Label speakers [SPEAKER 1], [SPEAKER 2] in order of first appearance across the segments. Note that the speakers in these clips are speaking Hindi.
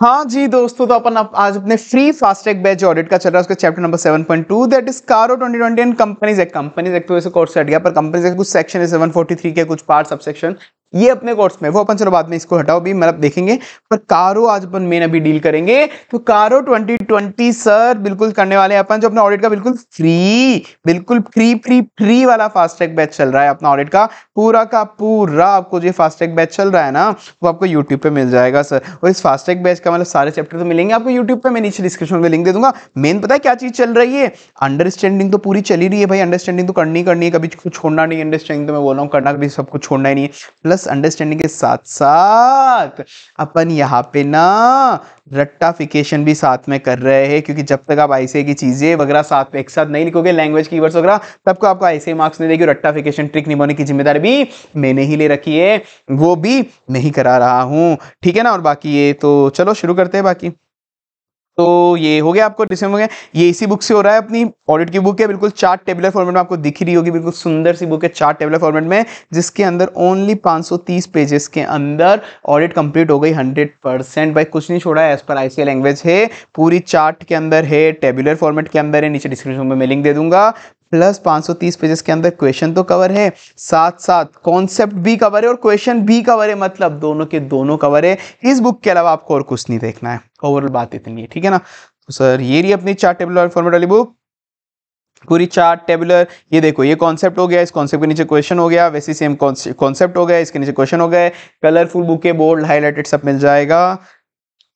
[SPEAKER 1] हाँ जी दोस्तों तो अपन आप आज अपने फ्री फास्टैग बैच ऑडिट का चल रहा है उसका chapter number 7.2 that is CARO twenty and companies act companies act तो वैसे कोर्स हट गया पर कंपनीज एक्ट कुछ सेक्शन है 743 के कुछ पार्ट सब सेक्शन ये अपने कोर्स में वो अपन चलो बाद में इसको हटाओ भी मतलब देखेंगे पर कारो आज अपन मेन अभी डील करेंगे तो कारो 2020 सर बिल्कुल करने वाले अपन जो अपना ऑडिट का बिल्कुल फ्री बिल्कुल फ्री फ्री फ्री वाला फास्टैग बैच चल रहा है अपना ऑडिट का पूरा का पूरा आपको जो फास्टैग बैच चल रहा है ना वो आपको यूट्यूब पर मिल जाएगा सर और इस फास्टैग बैच का मतलब सारे चैप्टर तो मिलेंगे आपको यूट्यूब पर मैं नीचे डिस्क्रिप्शन में लिंक दे दूंगा मेन पता है क्या चीज़ चल रही है अंडरस्टैंडिंग तो पूरी चली रही है भाई अंडरस्टैंडिंग तो करनी करनी है कभी कुछ छोड़ना नहीं अंडरस्टैंडिंग तो मैं बोल रहा हूँ करना कभी सब कुछ छोड़ना ही नहीं है प्लस अंडरस्टैंडिंग के साथ साथ अपन यहाँ पे ना रट्टाफिकेशन भी साथ में कर रहे हैं क्योंकि जब तक आप ऐसे की चीज़ें वगैरह साथ में एक साथ नहीं लिखोगे लैंग्वेज की वर्ड्स वगैरह तब को तो आपको ऐसे मार्क्स नहीं देगी रट्टाफिकेशन ट्रिक निभाने की जिम्मेदारी भी मैंने ही ले रखी है वो भी नहीं करा रहा हूँ ठीक है ना और बाकी ये तो चलो शुरू करते हैं बाकी तो ये हो गया आपको डिस्कशन हो गया ये इसी बुक से हो रहा है अपनी ऑडिट की बुक है बिल्कुल चार्ट टेबलर फॉर्मेट में आपको दिख रही होगी बिल्कुल सुंदर सी बुक है चार्ट टेबलर फॉर्मेट में जिसके अंदर ओनली 530 पेजेस के अंदर ऑडिट कंप्लीट हो गई 100 परसेंट भाई कुछ नहीं छोड़ा है एज पर आईसीए लैंग्वेज है पूरी चार्ट के अंदर है टेबुलर फॉर्मेट के अंदर है नीचे डिस्क्रिप्शन में मैं लिंक दे दूंगा प्लस 530 पेजेस के अंदर क्वेश्चन तो कवर है साथ साथ कॉन्सेप्ट भी कवर है और क्वेश्चन भी कवर है मतलब दोनों के दोनों कवर है इस बुक के अलावा आपको और कुछ नहीं देखना है ओवरऑल बात इतनी है ठीक है ना तो सर ये रही अपनी चार टेबल और फॉर्मेट वाली बुक पूरी चार्ट टेबुलर ये देखो ये कॉन्सेप्ट हो गया इस कॉन्सेप्ट के नीचे क्वेश्चन हो गया वैसे सेम कॉन्सेप्ट हो गया इसके नीचे क्वेश्चन हो गया colourful book bouquet bold highlighted सब मिल जाएगा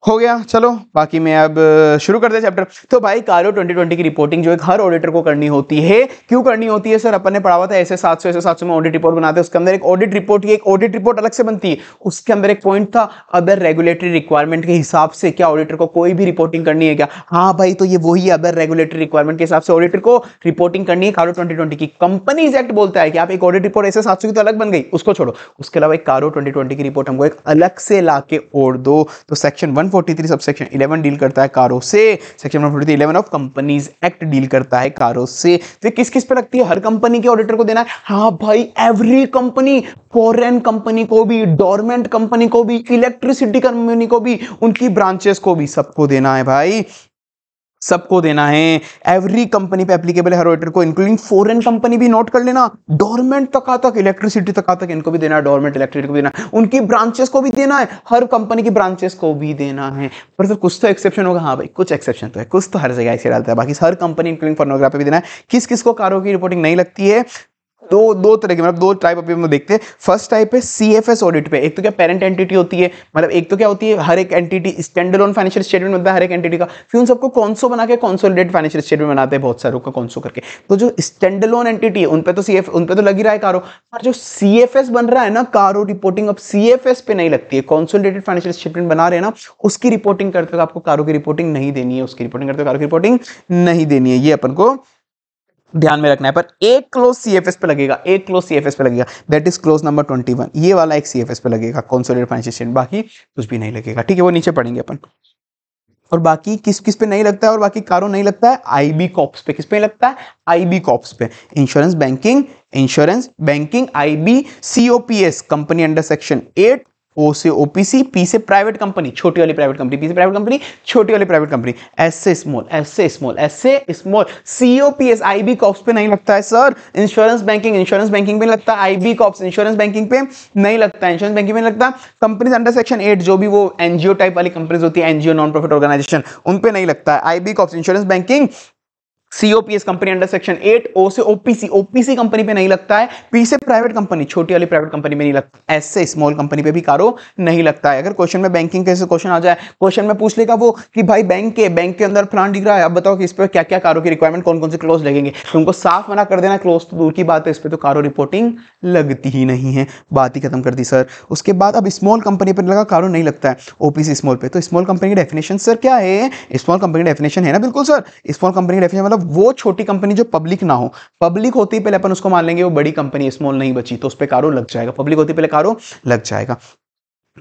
[SPEAKER 1] हो गया चलो बाकी मैं अब शुरू करते हैं चैप्टर तो भाई कारो 2020 की रिपोर्टिंग जो एक हर ऑडिटर को करनी होती है क्यों करनी होती है सर अपन ने पढ़ा हुआ था ऐसे सौ ऐसे सौ में ऑडिट रिपोर्ट बनाते हैं उसके अंदर एक ऑडिट रिपोर्ट की एक ऑडिट रिपोर्ट अलग से बनती है उसके अंदर एक पॉइंट था अबर रेगुलेटरी रिक्वायरमेंट के हिसाब से क्या ऑडिटर को कोई भी रिपोर्टिंग करनी है क्या हाँ भाई तो ये वही अदर रेगुलेटरी रिक्वायरमेंट के हिसाब से ऑडिटर को रिपोर्टिंग करनी है कारो ट्वेंटी की कंपनी एक्ट बोलता है कि आप एक ऑडिट रिपोर्ट ऐसे सात की तो अलग बन गई उसको छोड़ो उसके अलावा एक कारो ट्वेंटी की रिपोर्ट हमको एक अलग से ला के और दो तो सेक्शन वन 143 सबसेक्शन 11 डील करता है कारों से section 143 11 of companies act deal करता है कारों से तो किस किस पे लगती है हर कंपनी के ऑडिटर को देना है हाँ भाई एवरी कंपनी फॉरेन कंपनी को भी डोरमेंट कंपनी को भी इलेक्ट्रिसिटी कंपनी को भी उनकी ब्रांचेस को भी सबको देना है भाई सबको देना है एवरी कंपनी पे एप्लीकेबल है रोटर को इंक्लूडिंग फॉरेन कंपनी भी नोट कर लेना डोरमेंट तक तक इलेक्ट्रिसिटी तक तक इनको भी देना है डोरमेंट इलेक्ट्रिसिटी को भी देना है उनकी ब्रांचेस को भी देना है हर कंपनी की ब्रांचेस को भी देना है पर सर कुछ तो एक्सेप्शन होगा हाँ भाई कुछ एक्सेप्शन तो है कुछ तो हर जगह ऐसे डालता है बाकी हर कंपनी इंक्लूडिंग फर्नोग्राफी भी देना है किस किस को कारो की रिपोर्टिंग नहीं लगती है दो दो तरह के मतलब दो टाइप अभी हम देखते हैं फर्स्ट टाइप है सी एफ एस ऑडिट पे एक तो क्या पेरेंट एंटिटी होती है मतलब एक तो क्या होती है हर एक entity standalone financial statement बनता है हर एक एंटिटी का फिर उन सबको कॉन्सो बना के कॉन्सोलिडेट फाइनेंशियल स्टेटमेंट बनाते हैं बहुत सारों का कॉन्सो करके तो जो स्टैंड ऑन एंटिटी है उन पर तो सी उन पर तो लगी रहा है कारो पर जो सी एफ एस बन रहा है ना कारो रिपोर्टिंग अब सी एफ एस पे नहीं लगती है कॉन्सोलिडेटेड फाइनेंशियल स्टेटमेंट बना रहे हैं ना उसकी रिपोर्टिंग करते हुए आपको कारो की रिपोर्टिंग नहीं देनी है उसकी रिपोर्टिंग करते हुए कारो की रिपोर्टिंग नहीं देनी है ये अपन को ध्यान में रखना है पर एक क्लोज सी एफ एस पे लगेगा एक क्लोज सी एफ एस पे लगेगा that is clause number twenty one ये वाला एक सी एफ एस पे लगेगा कॉन्सोलेट फाइनेंशियल बाकी कुछ भी नहीं लगेगा ठीक है वो नीचे पढ़ेंगे अपन और बाकी किस किस पे नहीं लगता है और बाकी कारो नहीं लगता है आईबी कॉप्स पे किस पे लगता है आईबी कॉप्स पे insurance banking insurance banking IB COPS company under section eight O से ओपीसी पी से प्राइवेट कंपनी छोटी वाली प्राइवेट कंपनी पी से प्राइवेट कंपनी छोटी वाली प्राइवेट कंपनी एस से स्मॉल एस से स्मॉल एस से स्मॉल आई बी कॉप्स पे नहीं लगता है sir insurance banking insurance banking पे लगता है आईबी कॉप्स इंश्योरेंस बैंकिंग पे नहीं लगता है इंश्योरेंस बैंकिंग में लगता कंपनीज अंडर सेक्शन एट जो भी वो एनजीओ टाइप वाली कंपनीज होती है एनजीओ नॉन प्रॉफिट ऑर्गेनाइजेशन उन पर नहीं लगता है IB COPS insurance banking COPS company under section eight O से ओपीसी ओपीसी कंपनी पे नहीं लगता है पी से प्राइवेट कंपनी छोटी वाली प्राइवेट कंपनी में नहीं लगता एस से स्मॉल कंपनी पे भी कारो नहीं लगता है अगर क्वेश्चन में बैंकिंग कैसे क्वेश्चन आ जाए क्वेश्चन में पूछ लेगा वो कि भाई बैंक के बैंक के अंदर प्लान दिख रहा है अब बताओ कि इस पर क्या क्या कारो की रिक्वायरमेंट कौन कौन से क्लोज लगेंगे तुमको तो साफ मना कर देना क्लोज तो दूर की बात है इस पर तो कारो रिपोर्टिंग लगती ही नहीं है बात ही खत्म कर दी सर उसके बाद अब स्मॉल कंपनी पर लगा कारो नहीं लगता है ओपीसी स्मॉल पे तो स्मॉल कंपनी की डेफिनेशन सर क्या है स्मॉल कंपनी डेफिनेशन है ना बिल्कुल सर स्मॉल कंपनी डेफिनेशन मतलब मतलब वो छोटी कंपनी जो पब्लिक ना हो पब्लिक होती पहले अपन उसको मान लेंगे वो बड़ी कंपनी स्मॉल नहीं बची तो उस पर कारो लग जाएगा पब्लिक होती पहले कारो लग जाएगा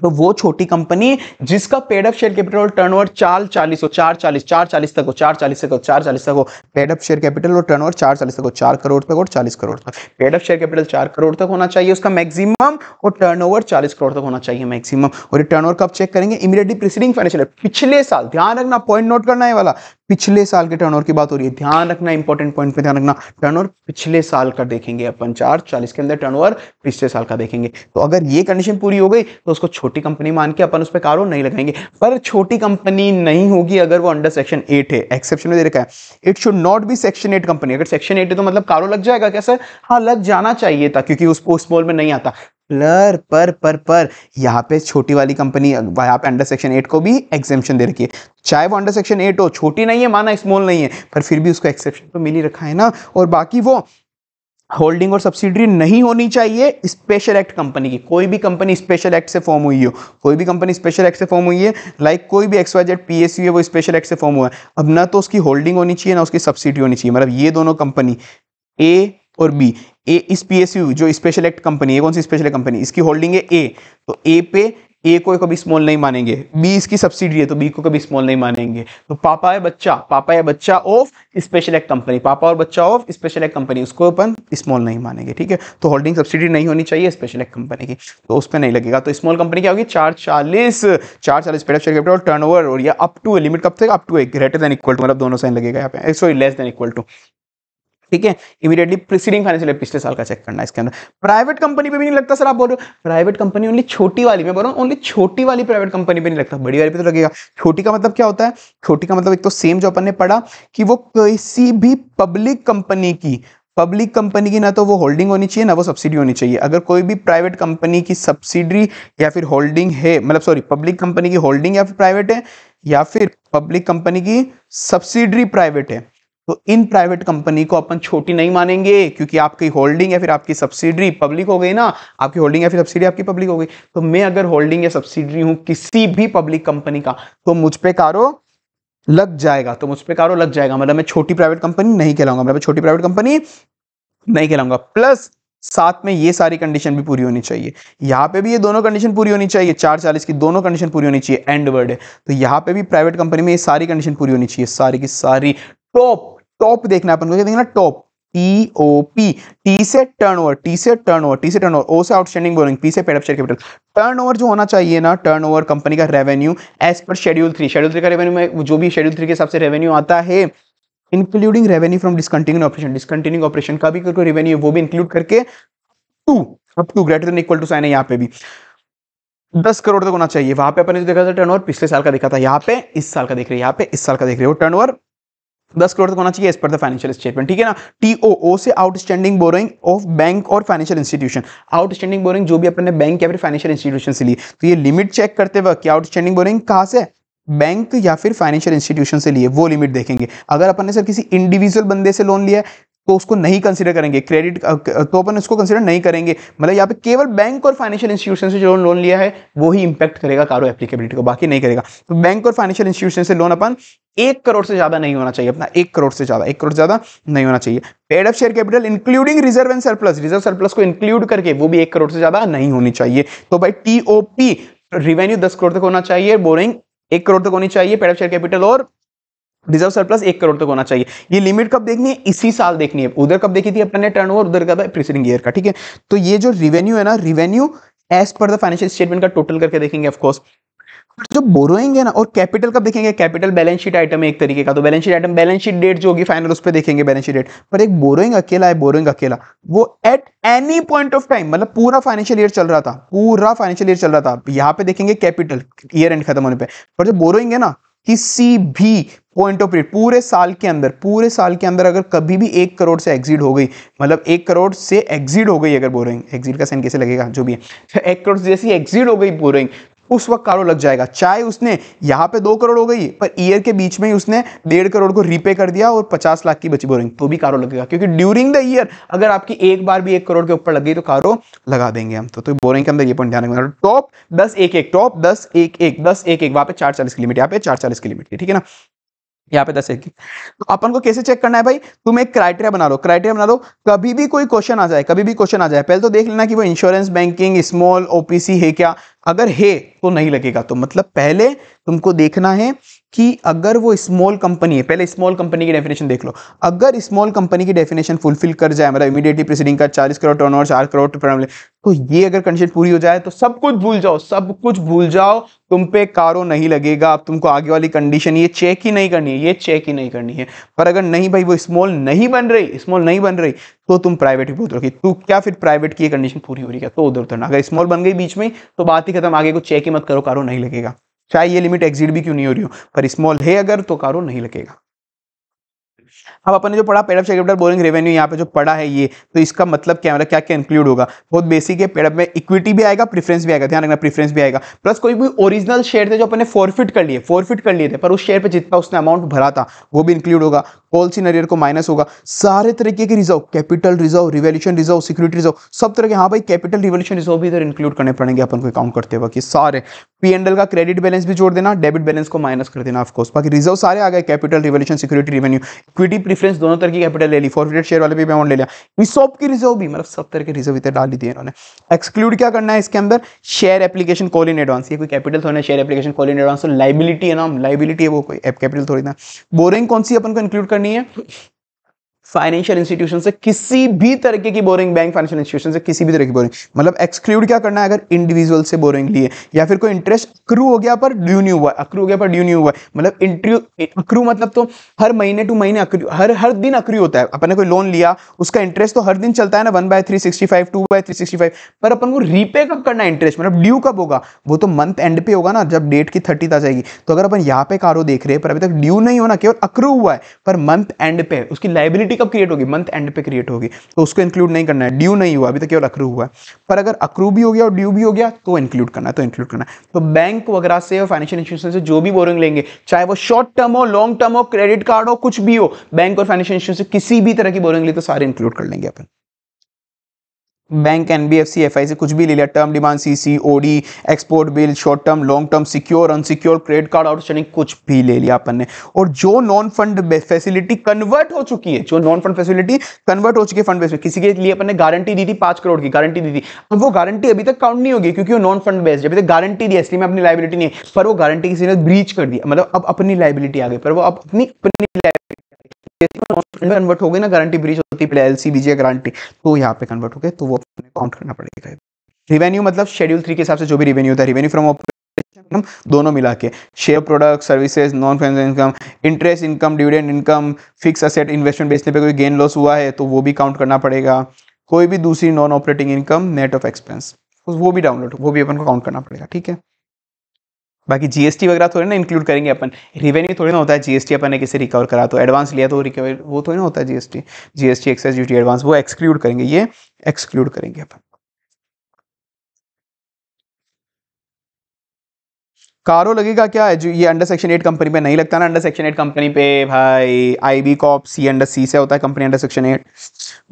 [SPEAKER 1] तो वो छोटी कंपनी जिसका पेड अप शेयर कैपिटल और टर्नओवर चार चालीस हो चार चालीस चार चालीस तक हो चार चालीस तक हो चार चालीस तक हो पेड अप शेयर कैपिटल और टर्नओवर चार चालीस तक हो चार करोड़ तक और चालीस करोड़ तक पेड अप शेयर कैपिटल चार करोड़ तक होना चाहिए उसका मैक्सिमम और टर्न ओवर करोड़ तक होना चाहिए मैक्सिमम और ये टर्नओवर कब चेक करेंगे इमीडिएटली प्रीसीडिंग फाइनेंशियल पिछले साल ध्यान रखना पॉइंट नोट करना है वाला पिछले साल के टर्नओवर की बात हो रही है ध्यान रखना इंपॉर्टेंट पॉइंट पे ध्यान रखना टर्नओवर पिछले साल का देखेंगे अपन चार चालीस के अंदर टर्नओवर पिछले साल का देखेंगे तो अगर ये कंडीशन पूरी हो गई तो उसको छोटी कंपनी मान के अपन उस पर कारो नहीं लगाएंगे पर छोटी कंपनी नहीं होगी अगर वो अंडर सेक्शन एट है एक्सेप्शन में दे रखा है it should not be section eight company अगर सेक्शन एट है तो मतलब कारो लग जाएगा कैसे हाँ लग जाना चाहिए था क्योंकि उस पोस्ट बॉल में नहीं आता पर पर पर पर यहाँ पे छोटी वाली कंपनी यहाँ पे अंडर सेक्शन एट को भी एग्जेम्पन दे रखी है चाहे वो अंडर सेक्शन एट हो छोटी नहीं है माना स्मॉल नहीं है पर फिर भी उसको एक्सेप्शन तो मिल ही रखा है ना और बाकी वो होल्डिंग और सब्सिडी नहीं होनी चाहिए स्पेशल एक्ट कंपनी की कोई भी कंपनी स्पेशल एक्ट से फॉर्म हुई हो कोई भी कंपनी स्पेशल एक्ट से फॉर्म हुई है लाइक कोई भी X Y Z P S है वो स्पेशल एक्ट से फॉर्म हुआ है अब ना तो उसकी होल्डिंग होनी चाहिए ना उसकी सब्सिडी होनी चाहिए मतलब ये दोनों कंपनी ए और बी ए इस पीएसयू जो स्पेशल एक्ट कंपनी है कौन सी स्पेशल कंपनी इसकी होल्डिंग है ए तो ए पे ए को कभी स्मॉल नहीं मानेंगे बी इसकी सब्सिडी है तो बी को कभी स्मॉल नहीं मानेंगे तो पापा है बच्चा पापा है बच्चा ऑफ स्पेशल एक्ट कंपनी पापा और बच्चा ऑफ स्पेशल एक्ट कंपनी उसको अपन स्मॉल नहीं मानेंगे ठीक है तो होल्डिंग सब्सिडी नहीं होनी चाहिए स्पेशल एक्ट कंपनी की तो उस पर नहीं लगेगा तो स्मॉल कंपनी क्या होगी चार चालीस चार चालीस paid share capital turnover और या अप टू लिमिट कब तक up to a greater than equal to मतलब दोनों साइन लगेगा यहाँ पे sorry less than equal to ठीक है इमीडिएटली प्रीसीडिंग फाइनेंशियल पिछले साल का चेक करना है इसके अंदर प्राइवेट कंपनी पे भी नहीं लगता सर आप बोल रहे हो प्राइवेट कंपनी ओनली छोटी वाली मैं बोल रहा हूँ ओनली छोटी वाली प्राइवेट कंपनी पे नहीं लगता बड़ी वाली पे तो लगेगा छोटी का मतलब क्या होता है छोटी का मतलब एक तो सेम जो अपन ने पढ़ा कि वो किसी भी पब्लिक कंपनी की पब्लिक कंपनी की ना तो वो होल्डिंग होनी चाहिए ना वो सब्सिडी होनी चाहिए अगर कोई भी प्राइवेट कंपनी की सब्सिडी या फिर होल्डिंग है मतलब सॉरी पब्लिक कंपनी की होल्डिंग या फिर प्राइवेट है या फिर पब्लिक कंपनी की सब्सिडरी प्राइवेट है तो इन प्राइवेट कंपनी को अपन छोटी नहीं मानेंगे क्योंकि आपकी होल्डिंग या फिर आपकी सब्सिडी पब्लिक हो गई ना आपकी होल्डिंग या फिर सब्सिडी आपकी पब्लिक हो गई तो मैं अगर होल्डिंग या सब्सिडी हूं किसी भी पब्लिक कंपनी का तो मुझ पर कारो लग जाएगा तो मुझ पर कारो लग जाएगा मतलब मैं छोटी प्राइवेट कंपनी नहीं कहलाऊंगा मतलब छोटी प्राइवेट कंपनी नहीं कहलाऊंगा प्लस साथ में ये सारी कंडीशन भी पूरी होनी चाहिए यहाँ पे भी ये दोनों कंडीशन पूरी होनी चाहिए चार चालीस की दोनों कंडीशन पूरी होनी चाहिए एंड वर्ड है तो यहाँ पे भी प्राइवेट कंपनी में ये सारी कंडीशन पूरी होनी चाहिए सारी की सारी टॉप टॉप देखना अपन को देखना top T O P T से टर्न ओवर टी से टर्न ओवर टी से टर्न ओवर ओ से आउटस्टैंडिंग बोरिंग पी से paid up share capital turnover जो होना चाहिए ना टर्न ओवर कंपनी का revenue as per schedule three schedule three का रेवेन्यू में जो भी शेड्यूल थ्री के हिसाब से रेवेन्यू आता है including revenue from discontinue operation discontinue operation का भी रेवेन्यू है वो भी इंक्लूड करके to up to greater than equal to sign है यहाँ पे भी दस करोड़ तक होना चाहिए वहां पे अपने देखा था टर्न ओवर पिछले साल का देखा था यहाँ पे इस साल का देख रहे हैं यहाँ पे इस साल का देख रहे हो टर्न ओवर दस करोड़ तक होना चाहिए इस पर द फाइनेंशियल स्टेटमेंट ठीक है ना टीओओ से आउटस्टैंडिंग बोरिंग ऑफ बैंक और फाइनेंशियल इंस्टीट्यूशन आउटस्टैंडिंग बोरिंग जो भी अपने बैंक या फिर फाइनेंशियल इंस्टीट्यूशन से ली तो ये लिमिट चेक करते वक्त आउटस्टैंडिंग बोरिंग कहाँ से बैंक या फिर फाइनेंशियल इंस्टीट्यूशन से लिए वो लिमिट देखेंगे अगर अपन ने सर किसी इंडिविजुअल बंदे से लोन लिया तो उसको नहीं कंसिडर करेंगे क्रेडिट तो अपन इसको कंसिडर नहीं करेंगे मतलब यहाँ पे केवल बैंक और फाइनेंशियल इंस्टीट्यूशन से जो लोन लिया है वो ही इंपैक्ट करेगा कारो एप्लीकेबिलिटी को बाकी नहीं करेगा तो बैंक और फाइनेंशियल इंस्टीट्यूशन से लोन अपन एक करोड़ से ज्यादा नहीं होना चाहिए अपना एक करोड़ से ज्यादा एक करोड़ ज्यादा नहीं होना चाहिए paid of share capital including reserve and surplus reserve surplus को इंक्लूड करके वो भी एक करोड़ से ज्यादा नहीं होनी चाहिए तो भाई टीओपी रिवेन्यू दस करोड़ तक होना चाहिए बोरिंग एक करोड़ तक होनी चाहिए पेड ऑफ शेयर कैपिटल और रिजर्व सरप्लस एक करोड़ तक होना चाहिए ये लिमिट कब देखनी है इसी साल देखनी है उधर कब देखी थी अपने टर्न ओवर उधर का प्रीसीडिंग ईयर का ठीक है तो ये जो रिवेन्यू है ना revenue as per the financial statement का टोटल करके देखेंगे ऑफकोर्स जो बोरोइंग है ना और कैपिटल कब देखेंगे कैपिटल बैलेंस शीट आइटम है एक तरीके का तो balance sheet item balance sheet date जो होगी फाइनल उस पर देखेंगे बैलेंस शीट डेट पर एक बोरोइंग अकेला है बोरोइंग अकेला वो at any point of time मतलब पूरा फाइनेंशियल ईयर चल रहा था पूरा फाइनेंशियल ईयर चल रहा था यहाँ पे देखेंगे कैपिटल ईयर एंड खत्म होने पर जो बोरोइंग है ना किसी भी पॉइंट ऑफ रेट पूरे साल के अंदर पूरे साल के अंदर अगर कभी भी एक करोड़ से एग्जिट हो गई मतलब एक करोड़ से एग्जिट हो गई अगर बोरिंग एग्जिट का सेंड कैसे लगेगा जो भी है तो एक करोड़ जैसी एग्जिट हो गई बोरिंग उस वक्त कारो लग जाएगा चाहे उसने यहाँ पे दो करोड़ हो गई पर ईयर के बीच में ही उसने डेढ़ करोड़ को रीपे कर दिया और पचास लाख की बची बोरिंग तो भी कारो लगेगा क्योंकि ड्यूरिंग द ईयर अगर आपकी एक बार भी एक करोड़ के ऊपर लग गई तो कारो लगा देंगे हम तो, तो बोरिंग के अंदर ये पॉइंट ध्यान रखना टॉप दस एक एक टॉप दस एक एक दस एक एक वहाँ पे चार चालीस की लिमिट यहाँ पे चार चालीस की लिमिट ठीक है ना यहाँ पे दस एक तो अपन को कैसे चेक करना है भाई तुम एक क्राइटेरिया बना लो क्राइटेरिया बना लो कभी भी कोई क्वेश्चन आ जाए कभी भी क्वेश्चन आ जाए पहले तो देख लेना कि वो इंश्योरेंस बैंकिंग स्मॉल ओपीसी है क्या अगर है तो नहीं लगेगा तो मतलब पहले तुमको देखना है कि अगर वो स्मॉल कंपनी है पहले स्मॉल कंपनी की डेफिनेशन देख लो अगर स्मॉल कंपनी की डेफिनेशन फुलफिल कर जाए मतलब इमीडिएटली प्रोसीडिंग का चालीस करोड़ टर्न ओवर चार करोड़ प्रॉब्लम तो ये अगर कंडीशन पूरी हो जाए तो सब कुछ भूल जाओ सब कुछ भूल जाओ तुम पे कारो नहीं लगेगा अब तुमको आगे वाली कंडीशन ये चेक ही नहीं करनी है ये चेक ही नहीं करनी है पर अगर नहीं भाई वो स्मॉल नहीं बन रही स्मॉल नहीं बन रही तो तुम प्राइवेट की बहुत तू क्या फिर प्राइवेट की ये कंडीशन पूरी हो रही है तो उधर उधर अगर स्मॉल बन गई बीच में तो बात ही खत्म आगे को चेक ही मत करो कारो नहीं लगेगा चाहे ये लिमिट एग्जिट भी क्यों नहीं हो रही हो पर स्मॉल है अगर तो कारो नहीं लगेगा अब अपने जो पढ़ा पेडअप चेकअप बोरिंग रेवेन्यू यहाँ पे जो पढ़ा है ये तो इसका मतलब क्या मतलब क्या क्या इंक्लूड होगा बहुत बेसिक है पेडअप में इक्विटी भी आएगा प्रीफरेंस भी आएगा ध्यान रखना प्रेफरेंस भी आएगा प्लस कोई भी ओरिजिनल शेयर थे जो अपने फॉरफिट कर लिए फॉरफिट कर लिए थे पर उस शेयर पर जितना उसने अमाउंट भरा था वो भी इंक्लूड होगा कॉल नरियर को माइनस होगा सारे तरीके के reserve capital reserve revaluation reserve security reserve सब तरह के हाँ भाई कैपिटल रिवोल्यूशन रिजर्व भी इधर इंक्लूड करने पड़ेंगे अपन को अकाउंट करते वक्त सारे पी एंडल का क्रेडिट बैलेंस भी जोड़ देना डेबिट बैलेंस को माइनस कर देना ऑफकोर्स बाकी रिजर्व सारे आ गए capital revaluation security revenue equity preference दोनों तरह की कैपिटल ले ली फॉरफिटेड शेयर वाले भी अमाउंट ले लिया इस सब की रिजर्व भी मतलब सब तरह के रिजर्व इधर डाल दिए इन्होंने एक्सक्लूड क्या करना है इसके अंदर share application call in advance ये कोई कैपिटल थोड़ा share application call in advance liability है ना लाइबिलिटी है वो कोई कैपिटल थोड़ी ना बोरिंग कौन सी अपन को इंक्लूड कर करनी है फाइनेंशियल इंस्टीट्यूशन से किसी भी तरीके की बोरिंग बैंक फाइनेंशियल इंस्टीट्यूशन से किसी भी तरह की बोरिंग मतलब एक्सक्लूड क्या करना है अगर इंडिविजुअल से बोरिंग लिए या फिर कोई इंटरेस्ट अक्रू हो गया पर ड्यू नहीं हुआ अक्रू हो गया पर ड्यू नहीं हुआ मतलब इंट्रू अक्रू मतलब तो हर महीने टू महीने अक्रू हर हर दिन अक्रू होता है अपन ने कोई लोन लिया उसका इंटरेस्ट तो हर दिन चलता है ना one by three sixty five two by three sixty five पर अपन को रीपे कब करना है इंटरेस्ट मतलब ड्यू कब होगा वो तो मंथ एंड पे होगा ना जब डेट की थर्टी आ जाएगी तो अगर अपन यहाँ पे कारो देख रहे हैं पर अभी तक ड्यू नहीं होना केवल अक्रू हुआ है पर मंथ एंड पे उसकी लाइबिलिटी कब क्रिएट होगी मंथ एंड पे क्रिएट होगी तो उसको इंक्लूड नहीं करना है ड्यू नहीं हुआ अभी तक तो केवल अक्रू हुआ है पर अगर अक्रू भी हो गया और ड्यू भी हो गया तो इंक्लूड करना है तो इंक्लूड करना है तो बैंक वगैरह से और फाइनेंशियल इंस्टीट्यूशन से जो भी बोरिंग लेंगे चाहे वो शॉर्ट टर्म हो लॉन्ग टर्म हो क्रेडिट कार्ड हो कुछ भी हो बैंक और फाइनेंशियल इंस्टीट्यूशन से किसी भी तरह की बोरिंग ली तो सारे इंक्लूड कर लेंगे अपन bank N B F C F I C कुछ भी ले लिया term demand C C O D export bill short term long term secure unsecure credit card outstanding कुछ भी ले लिया अपन ने और जो नॉन फंड फैसिलिटी कन्वर्ट हो चुकी है जो नॉन फंड फैसिलिटी कन्वर्ट हो चुकी है फंड बेस में किसी के लिए अपन ने गारंटी दी थी पांच करोड़ की गारंटी दी थी अब वो गारंटी अभी तक काउंट नहीं होगी क्योंकि वो नॉन फंड बेस्ड अभी तक गारंटी दी इसलिए मैं अपनी लाइबिलिटी नहीं पर वो गारंटी किसी ने ब्रीच कर दिया मतलब अब अपनी लाइबिलिटी आ गई पर वो अब अपनी अपनी लाइबिलिटी कन्वर्ट हो गई ना guarantee breach multiply L C BG guarantee तो यहाँ पे कन्वर्ट हो गए तो वो अपने काउंट करना पड़ेगा रिवेन्यू मतलब शेड्यूल थ्री के हिसाब से जो भी रिवेन्यू था रिवेन्यू फ्रॉम इनकम दोनों मिला के share product services non finance income interest income dividend income fix asset investment बेचने पे कोई गेन लॉस हुआ है तो वो भी काउंट करना पड़ेगा कोई भी दूसरी non operating income net of expense वो भी डाउनलोड वो भी अपन को काउंट करना पड़ेगा ठीक है बाकी जीएसटी वगैरह थोड़ी ना इंक्लूड करेंगे अपन रिवेन्यू थोड़ी ना होता है जीएसटी अपन ने किसे रिकवर करा तो एडवांस लिया तो रिकवर वो थोड़ी ना होता है GST GST excise duty advance वो एक्सक्लूड करेंगे ये एक्सक्लूड करेंगे अपन कारो लगेगा क्या जो ये अंडर सेक्शन एट कंपनी पे नहीं लगता ना अंडर सेक्शन एट कंपनी पे भाई आई बी कॉप सी अंडर सी से होता है company under section eight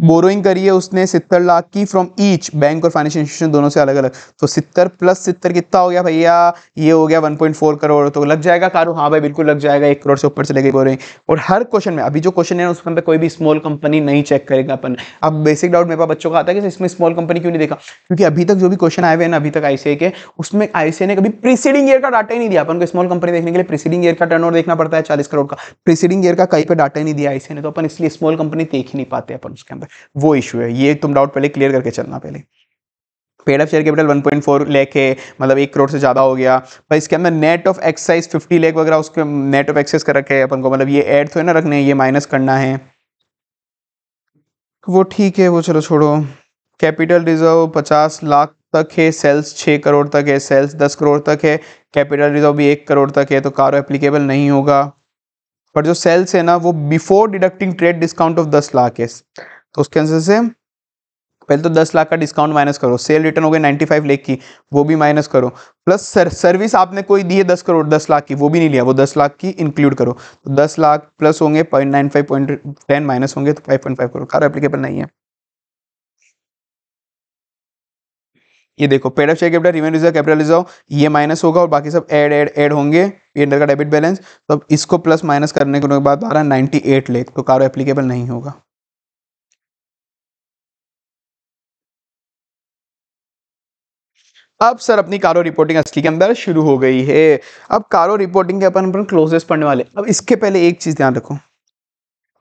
[SPEAKER 1] borrowing करी है उसने सितर लाख की फ्रॉम ईच बैंक और फाइनेंशियल इंस्टीट्यूशन दोनों से अलग अलग तो सितर प्लस सितर कितना हो गया भैया ये हो गया वन पॉइंट फोर करोड़ तो लग जाएगा कारो हाँ भाई बिल्कुल लग जाएगा एक करोड़ से ऊपर से लगेगी बोरोइंग और हर क्वेश्चन में अभी जो क्वेश्चन है उसमें कोई भी स्मॉल कंपनी नहीं चेक करेगा अपन अब बेसिक डाउट मेरे पास बच्चों का आता है कि इसमें स्मॉल कंपनी क्यों नहीं देखा क्योंकि अभी तक जो भी क्वेश्चन आए हुए हैं ना अभी तक आईसीआई के उसमें आईसीआई ने कभी प्रीसीडिंग ईयर का डाटा ही नहीं दिया अपन को स्मॉल कंपनी देखने के लिए प्रीसीडिंग ईयर का टर्नओवर देखना पड़ता है चालीस करोड़ का प्रीसीडिंग ईयर का कहीं पर डाटा ही नहीं दिया इसे ने तो अपन इसलिए स्मॉल कंपनी देख ही नहीं पाते अपन उसके अंदर वो इशू है ये तुम डाउट पहले क्लियर करके चलना पहले paid of share capital 1.4 point four है मतलब एक करोड़ से ज़्यादा हो गया भाई इसके अंदर नेट ऑफ एक्साइज 50 लैख वगैरह उसके नेट ऑफ एक्साइज कर रखे हैं अपन को मतलब ये एड तो है ना रखने ये माइनस करना है वो ठीक है वो चलो छोड़ो कैपिटल रिजर्व 50 लाख तक है सेल्स छः करोड़ तक है सेल्स दस करोड़ तक है कैपिटल रिजर्व भी एक करोड़ तक है तो कारो एप्लीकेबल नहीं होगा पर जो सेल्स है ना वो before deducting trade discount of दस लाख है तो उसके आंसर से पहले तो दस लाख का डिस्काउंट माइनस करो सेल रिटर्न हो गए नाइन्टी फाइव लेख की वो भी माइनस करो प्लस सर, सर्विस आपने कोई दी है दस करोड़ दस लाख की वो भी नहीं लिया वो दस लाख की इंक्लूड करो तो दस लाख प्लस होंगे point nine five point ten minus होंगे तो five point five crore CARO applicable नहीं है ये देखो paid of share capital revenue reserve capital reserve ये माइनस होगा और बाकी सब एड एड एड होंगे ये अंडर का डेबिट बैलेंस तो अब इसको प्लस माइनस करने के बाद आ रहा है नाइन्टी एट लेख तो कारो एप्लीकेबल नहीं होगा अब सर अपनी कारो रिपोर्टिंग असली के अंदर शुरू हो गई है अब कारो रिपोर्टिंग के अपन अपन क्लोजेस्ट पढ़ने वाले अब इसके पहले एक चीज़ ध्यान रखो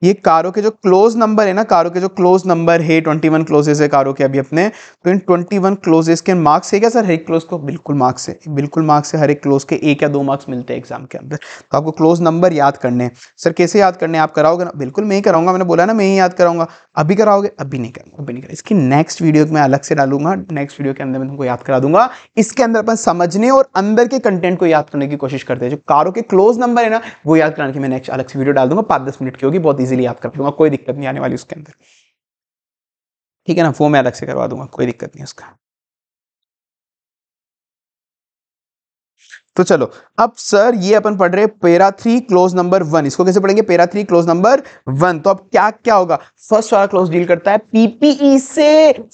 [SPEAKER 1] ये कारों के जो क्लोज नंबर है ना कारों के जो क्लोज नंबर है ट्वेंटी वन क्लोजेज है कारों के अभी अपने तो इन ट्वेंटी वन क्लोजेज के मार्क्स है क्या सर हर एक क्लोज को बिल्कुल मार्क्स है बिल्कुल मार्क्स है हर एक क्लोज के एक या दो मार्क्स मिलते हैं एग्जाम के अंदर तो आपको क्लोज नंबर याद करने हैं सर कैसे याद करने आप कराओगे ना बिल्कुल मैं ही कराऊंगा मैंने बोला ना मैं ही याद कराऊंगा अभी कराओगे अभी नहीं करूंगा अभी नहीं करा इसकी नेक्स्ट वीडियो में अलग से डालूंगा नेक्स्ट वीडियो के अंदर मैं तुमको याद करा दूंगा इसके अंदर अपन समझने और अंदर के कंटेंट को याद करने की कोशिश करते हैं जो कारों के क्लोज नंबर है ना वो याद कराने की मैं नेक्स्ट अलग से वीडियो डाल दूंगा पाँच दस मिनट की होगी बहुत ईजिली याद कर दूंगा कोई दिक्कत नहीं आने वाली उसके अंदर ठीक है ना वो मैं अलग से करवा दूंगा कोई दिक्कत नहीं उसका तो चलो अब सर ये अपन पढ़ रहे हैं पेरा थ्री क्लोज नंबर वन इसको कैसे पढ़ेंगे पेरा थ्री क्लोज नंबर वन तो अब क्या क्या होगा फर्स्ट वाला क्लोज डील करता है पीपीई से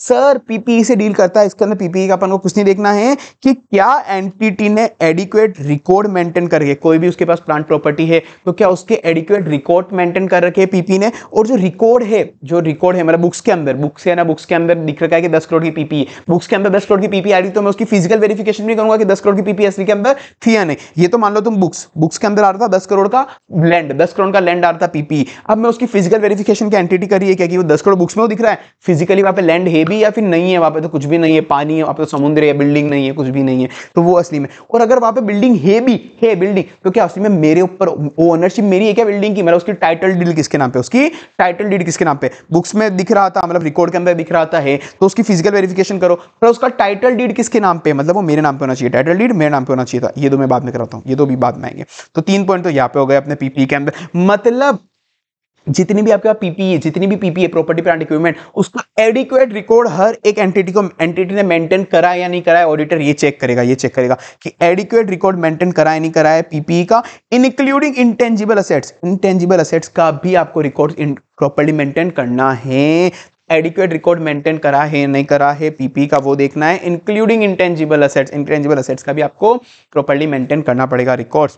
[SPEAKER 1] सर पीपीई से डील करता है इसके अंदर पीपीई का अपन को कुछ नहीं देखना है कि क्या एंटिटी ने एडिक्वेट रिकॉर्ड मेंटेन करके कोई भी उसके पास प्लांट प्रॉपर्टी है तो क्या उसके एडिक्वेट रिकॉर्ड मेंटेन कर रखे पीपी ने और जो रिकॉर्ड है जो रिकॉर्ड है मेरा बुक्स के अंदर बुक्स है ना बुक्स के अंदर दिख रखा है कि दस करोड़ की पीपी बुक्स के अंदर दस करोड़ की पीपी आ रही तो मैं उसकी फिजिकल वेरिफिकेशन भी करूंगा कि दस करोड़ की पीपी एसरी के अंदर थी या नहीं ये तो मान लो तुम बुक्स बुक्स के अंदर आ रहा था दस करोड़ का लैंड दस करोड़ का लैंड आ रहा था पीपी e. अब मैं उसकी फिजिकल वेरिफिकेशन की एंटिटी करी है क्या कि वो दस करोड़ बुक्स में वो दिख रहा है फिजिकली वहाँ पे लैंड है भी या फिर नहीं है वहाँ पे तो कुछ भी नहीं है पानी है वहाँ पे तो समुद्र है बिल्डिंग नहीं है कुछ भी नहीं है तो वो असली में और अगर वहाँ पे बिल्डिंग है भी है बिल्डिंग तो क्या असली में मेरे ऊपर ओनरशिप मेरी है क्या बिल्डिंग की मतलब उसकी टाइटल डील किसके नाम पे उसकी टाइटल डील किसके नाम पे बुक्स में दिख रहा था मतलब रिकॉर्ड के अंदर दिख रहा था है तो उसकी फिजिकल वेरिफिकेशन करो पर उसका टाइटल डीड किसके नाम पे मतलब वो मेरे नाम पे होना चाहिए टाइटल डीड मेरे नाम पे होना चाहिए था ये दो तो मैं बाद में कराता हूँ ये दो तो भी बाद में आएंगे तो तीन पॉइंट तो यहाँ पे हो गए अपने पीपी के अंदर मतलब जितनी भी आपके पास पीपी है जितनी भी पीपी है प्रॉपर्टी प्लांट इक्विपमेंट उसका एडिक्वेट रिकॉर्ड हर एक एंटिटी को एंटिटी ने मेंटेन करा या नहीं कराया ऑडिटर ये चेक करेगा ये चेक करेगा कि एडिक्वेट रिकॉर्ड मेंटेन करा या नहीं करा है पीपीई का including intangible assets intangible assets का भी आपको रिकॉर्ड प्रॉपर्ली मेंटेन करना है एडिक्वेट रिकॉर्ड मेंटेन करा है नहीं करा है पीपी का वो देखना है including intangible assets intangible assets का भी आपको प्रॉपरली मेंटेन करना पड़ेगा रिकॉर्ड्स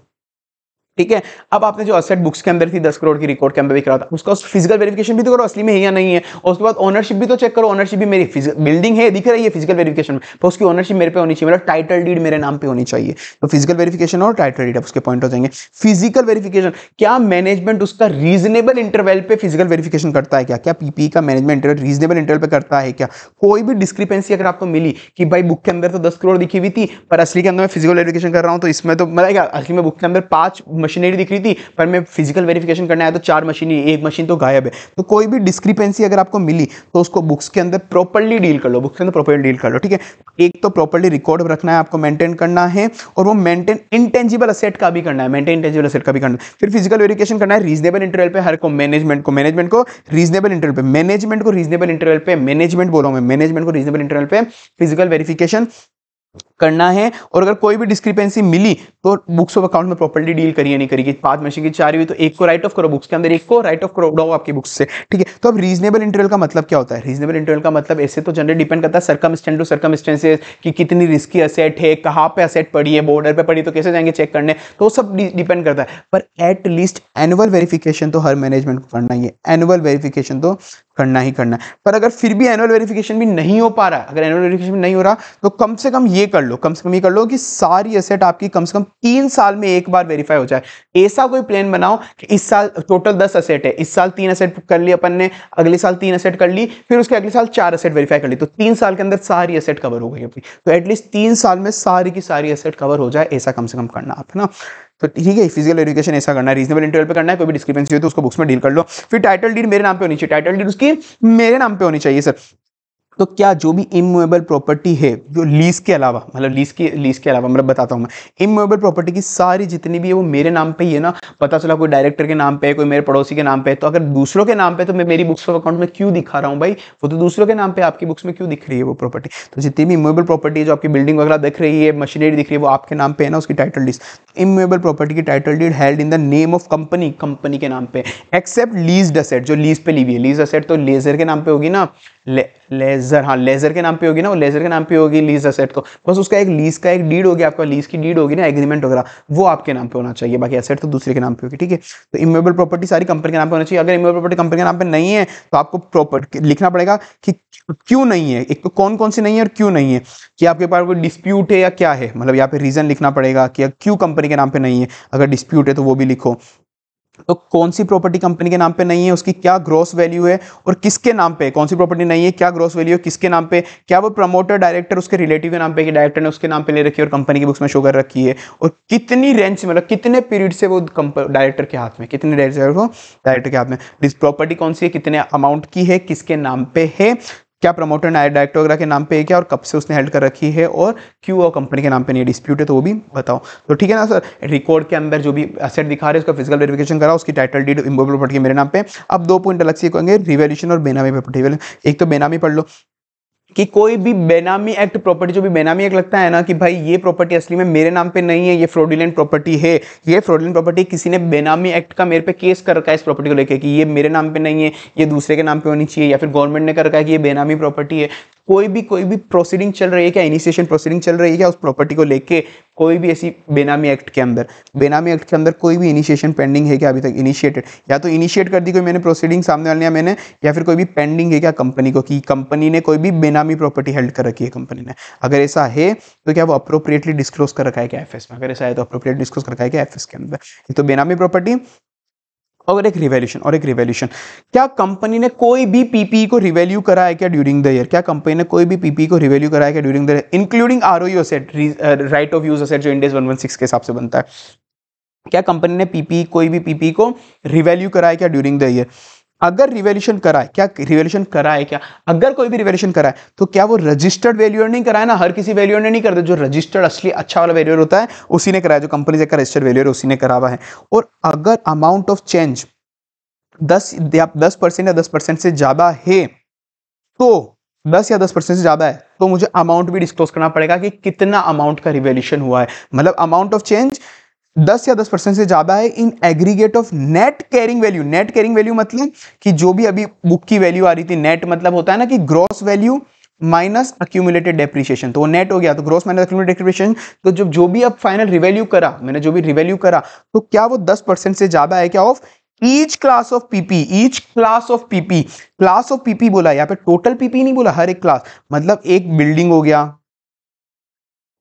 [SPEAKER 1] ठीक है अब आपने जो असेट बुक्स के अंदर थी दस करोड़ की रिकॉर्ड के अंदर भी करा था उसका उस फिजिकल वेरिफिकेशन भी तो करो असली में है या नहीं है और उसके बाद ओनरशिप भी तो चेक करो ओनरशिप भी मेरी बिल्डिंग है दिख रही है फिजिकल वेरिफिकेशन में तो उसकी ओनरशिप मेरे पे होनी चाहिए मतलब टाइटल डीड मेरे नाम पे होनी चाहिए तो फिजिकल वेरिफिकेशन और टाइटल डीड उसके पॉइंट हो जाएंगे फिजिकल वेरिफिकेशन क्या मैनेजमेंट उसका रीजनेबल इंटरवेल पे फिजिकल वेरिफिकेशन करता है क्या क्या पीपी e का मैनेजमेंट रीजनेबल इंटरवल पर करता है क्या कोई भी डिस्क्रिपेंसी अगर आपको मिली कि भाई बुक के अंदर तो दस करोड़ दिखी हुई थी पर असली के अंदर मैं फिजिकल वेरिफिकेशन कर रहा हूँ तो इसमें तो मतलब असली में बुक के अंदर पांच मशीनरी दिख रही थी पर मैं फिजिकल वेरिफिकेशन करने आया तो चार मशीनरी एक मशीन तो गायब है तो कोई भी डिस्क्रिपेंसी अगर आपको मिली तो उसको बुक्स के अंदर प्रॉपरली डील कर लो बुक्स के अंदर प्रॉपरली डील कर लो ठीक है एक तो प्रॉपरली रिकॉर्ड रखना है आपको मेंटेन करना है और वो मेंटेन इंटेंजिबल असेट का भी करना है मेंटेन इंटेंजिबल असेट का भी करना है फिर फिजिकल वेरिफिकेशन करना है रीजनेबल इंटरवल पे हर को मैनेजमेंट को मैनेजमेंट को रीजनेबल इंटरवल पे मैनेजमेंट को रीजनेबल इंटरवल पे मैनेजमेंट बोला हूँ मैं मैनेजमेंट को रीजनेबल इंटरवल पे फिजिकल वेरिफिकेशन करना है और अगर कोई भी डिस्क्रिपेंसी मिली तो बुक्स ऑफ अकाउंट में प्रॉपर्टी डील करिए नहीं करिए पांच मशीन की चार हुई तो एक को राइट ऑफ करो बुक्स के अंदर एक को राइट ऑफ करो उड़ाओ आपकी बुक्स से ठीक है तो अब रीजनेबल इंटरवल का मतलब क्या होता है रीजनेबल इंटरवल का मतलब ऐसे तो जनरल डिपेंड करता है सरकम स्टैंड टू सरकम कि कितनी रिस्की असेट है कहाँ पे असेट पड़ी है बॉर्डर पर पड़ी तो कैसे जाएंगे चेक करने तो सब डिपेंड करता है पर एट लीस्ट एनुअल वेरिफिकेशन तो हर मैनेजमेंट को करना ही है एनुअल वेरिफिकेशन तो करना ही करना है पर अगर फिर भी एनुअल वेरिफिकेशन भी नहीं हो पा रहा है अगर एनुअल वेरिफिकेशन नहीं हो रहा तो कम से कम ये कर लो कम से कम ये कर लो कि सारी असेट आपकी कम से कम तीन साल में एक बार वेरीफाई हो जाए ऐसा कोई प्लान बनाओ कि इस साल टोटल दस असेट है इस साल तीन असेट कर ली अपन ने अगले साल तीन असेट कर ली फिर उसके अगले साल चार असेट वेरीफाई कर ली तो तीन साल के अंदर सारी असेट कवर हो गई अपनी तो एटलीस्ट तीन साल में सारी की सारी असेट कवर हो जाए ऐसा कम से कम करना आप है ना तो ठीक है फिजिकल एजुकेशन ऐसा करना है रीजनेबल इंटरवल पे करना है कोई भी डिस्क्रिपेंसी हो तो उसको बुक्स में डील कर लो फिर टाइटल डीड मेरे नाम पे होनी चाहिए टाइटल डीड उसकी मेरे नाम पे होनी चाहिए सर तो क्या जो भी इमोएबल प्रॉपर्टी है जो लीज के अलावा मतलब लीज के लीज के अलावा मतलब बताता हूँ मैं इमूवेबल प्रॉपर्टी की सारी जितनी भी है वो मेरे नाम पे ही है ना पता चला कोई डायरेक्टर के नाम पे कोई मेरे पड़ोसी के नाम पे तो अगर दूसरों के नाम पे तो मैं मेरी बुक्स ऑफ अकाउंट में क्यों दिखा रहा हूँ भाई वो तो दूसरों के नाम पर आपकी बुक्स में क्यों दिख रही है वो प्रॉपर्टी तो जितनी भी इमोएबल प्रॉपर्टी है जो आपकी बिल्डिंग वगैरह दिख रही है मशीनरी दिख रही है वो आपके नाम पे है ना उसकी टाइटल डीज इमूवेबल प्रॉपर्टी की title deed held in the name of company company के नाम पे एक्सेप्ट लीज असेट जो लीज पे ली हुई है लीज असेट तो लेजर के नाम पे होगी ना लेजर लेजर हाँ लेजर के नाम पे होगी ना वो लेजर के नाम पे होगी लीज असेट तो बस उसका एक लीज का एक डीड होगी आपका लीज की डीड होगी ना एग्रीमेंट वगैरह वो आपके नाम पे होना चाहिए बाकी असेट तो दूसरे के नाम पे होगी ठीक है तो इमेबल प्रॉपर्टी सारी कंपनी के नाम पे होना चाहिए अगर इमेबल प्रॉपर्टी कंपनी के नाम पर नहीं है तो आपको प्रॉपर्टी लिखना पड़ेगा कि क्यों नहीं है एक तो कौन कौन सी नहीं है और क्यों नहीं है कि आपके पास कोई डिस्प्यूट है या क्या है मतलब यहाँ पे रीजन लिखना पड़ेगा कि क्यों कंपनी के नाम पर नहीं है अगर डिस्प्यूट है तो वो भी लिखो तो कौन सी प्रॉपर्टी कंपनी के नाम पे नहीं है उसकी क्या ग्रॉस वैल्यू है और किसके नाम पे कौन सी प्रॉपर्टी नहीं है क्या ग्रॉस वैल्यू है किसके नाम पे क्या वो प्रमोटर डायरेक्टर उसके रिलेटिव के नाम पे कि डायरेक्टर ने उसके नाम पे ले रखी है और कंपनी की बुक्स में शो कर रखी है और कितनी रेंज मतलब कितने पीरियड से वो डायरेक्टर के हाथ में कितने रेंज हो डायरेक्टर के हाथ में प्रॉपर्टी कौन सी है कितने अमाउंट की है किसके नाम पे है क्या प्रमोटर नायर डायरेक्टर वगैरह के नाम पे है क्या और कब से उसने हेल्ड कर रखी है और क्यों और कंपनी के नाम पे नहीं डिस्प्यूट है तो वो भी बताओ तो ठीक है ना सर रिकॉर्ड के अंदर जो भी असेट दिखा रहे हैं उसका फिजिकल वेरिफिकेशन करा उसकी टाइटल डीड इम्बोबल प्रॉपर्टी मेरे नाम पे अब दो पॉइंट अलग से कहेंगे रिवेल्यूशन और बेनामी प्रॉपर्टी एक तो बेनामी पढ़ लो कि कोई भी बेनामी एक्ट प्रॉपर्टी जो भी बेनामी एक्ट लगता है ना कि भाई ये प्रॉपर्टी असली में मेरे नाम पे नहीं है ये फ्रॉडुलेंट प्रॉपर्टी है ये फ्रॉडुलेंट प्रॉपर्टी किसी ने बेनामी एक्ट का मेरे पे केस कर रखा है इस प्रॉपर्टी को लेकर कि ये मेरे नाम पे नहीं है ये दूसरे के नाम पे होनी चाहिए या फिर गवर्नमेंट ने कर रखा है कि ये बेनामी प्रॉपर्टी है कोई भी कोई भी प्रोसीडिंग चल रही है क्या इनिशिएशन प्रोसीडिंग चल रही है क्या उस प्रॉपर्टी को लेके कोई भी ऐसी बेनामी एक्ट के अंदर बेनामी एक्ट के अंदर कोई भी इनिशिएशन पेंडिंग है क्या अभी तक इनिशिएटेड या तो इनिशिएट कर दी कोई मैंने प्रोसीडिंग सामने वाले मैंने या फिर कोई भी पेंडिंग है क्या कंपनी को कि कंपनी ने कोई भी बेनामी प्रॉपर्टी हेल्ड कर रखी है कंपनी ने अगर ऐसा है तो क्या वो अप्रोप्रिएटली डिस्क्लोज कर रखा है क्या एफ में अगर ऐसा है तो अप्रोप्रिएट डिस्क्लोज कर रखा है क्या एफ के अंदर तो बेनामी प्रॉपर्टी और एक रिवेल्यूशन और एक रिवेल्यूशन क्या कंपनी ने कोई भी पीपी e को रिवेल्यू कराया क्या ड्यूरिंग द ईयर क्या कंपनी ने कोई भी पीपी e को रिवेल्यू कराया क्या during the year including R O asset right of use asset जो इंडेज वन वन सिक्स के हिसाब से बनता है क्या कंपनी ने पीपी e, कोई भी पीपी को रिवेल्यू कराया क्या ड्यूरिंग द ईयर अगर रिवेल्यूशन कराए क्या रिवेल्यूशन कराए क्या अगर कोई भी रिवेल्यूशन कराए तो क्या वो रजिस्टर्ड वैल्यूअर नहीं कराए ना हर किसी वैल्यूअर ने नहीं करते जो रजिस्टर्ड असली अच्छा वाला वैल्यूअर होता है उसी ने कराया जो कंपनी से रजिस्टर्ड वैल्यूअर उसी ने करावा है और अगर अमाउंट ऑफ चेंज दस या दस परसेंट या दस परसेंट से ज़्यादा है तो दस या दस परसेंट से ज़्यादा है तो मुझे अमाउंट भी डिस्क्लोज करना पड़ेगा कि कितना अमाउंट का रिवेल्यूशन हुआ है मतलब अमाउंट ऑफ चेंज दस या दस परसेंट से ज़्यादा है in aggregate of net carrying value net carrying value मतलब कि जो भी अभी बुक की वैल्यू आ रही थी नेट मतलब होता है ना कि gross value minus accumulated depreciation तो वो नेट हो गया तो ग्रॉस माइनस अक्यूमुलेटेड डेप्रीशिएशन तो जब जो भी अब फाइनल रिवेल्यू करा मैंने जो भी रिवेल्यू करा तो क्या वो दस परसेंट से ज़्यादा है क्या of each class of PP each class of PP class of PP बोला यहाँ पे टोटल पीपी नहीं बोला हर एक क्लास मतलब एक बिल्डिंग हो गया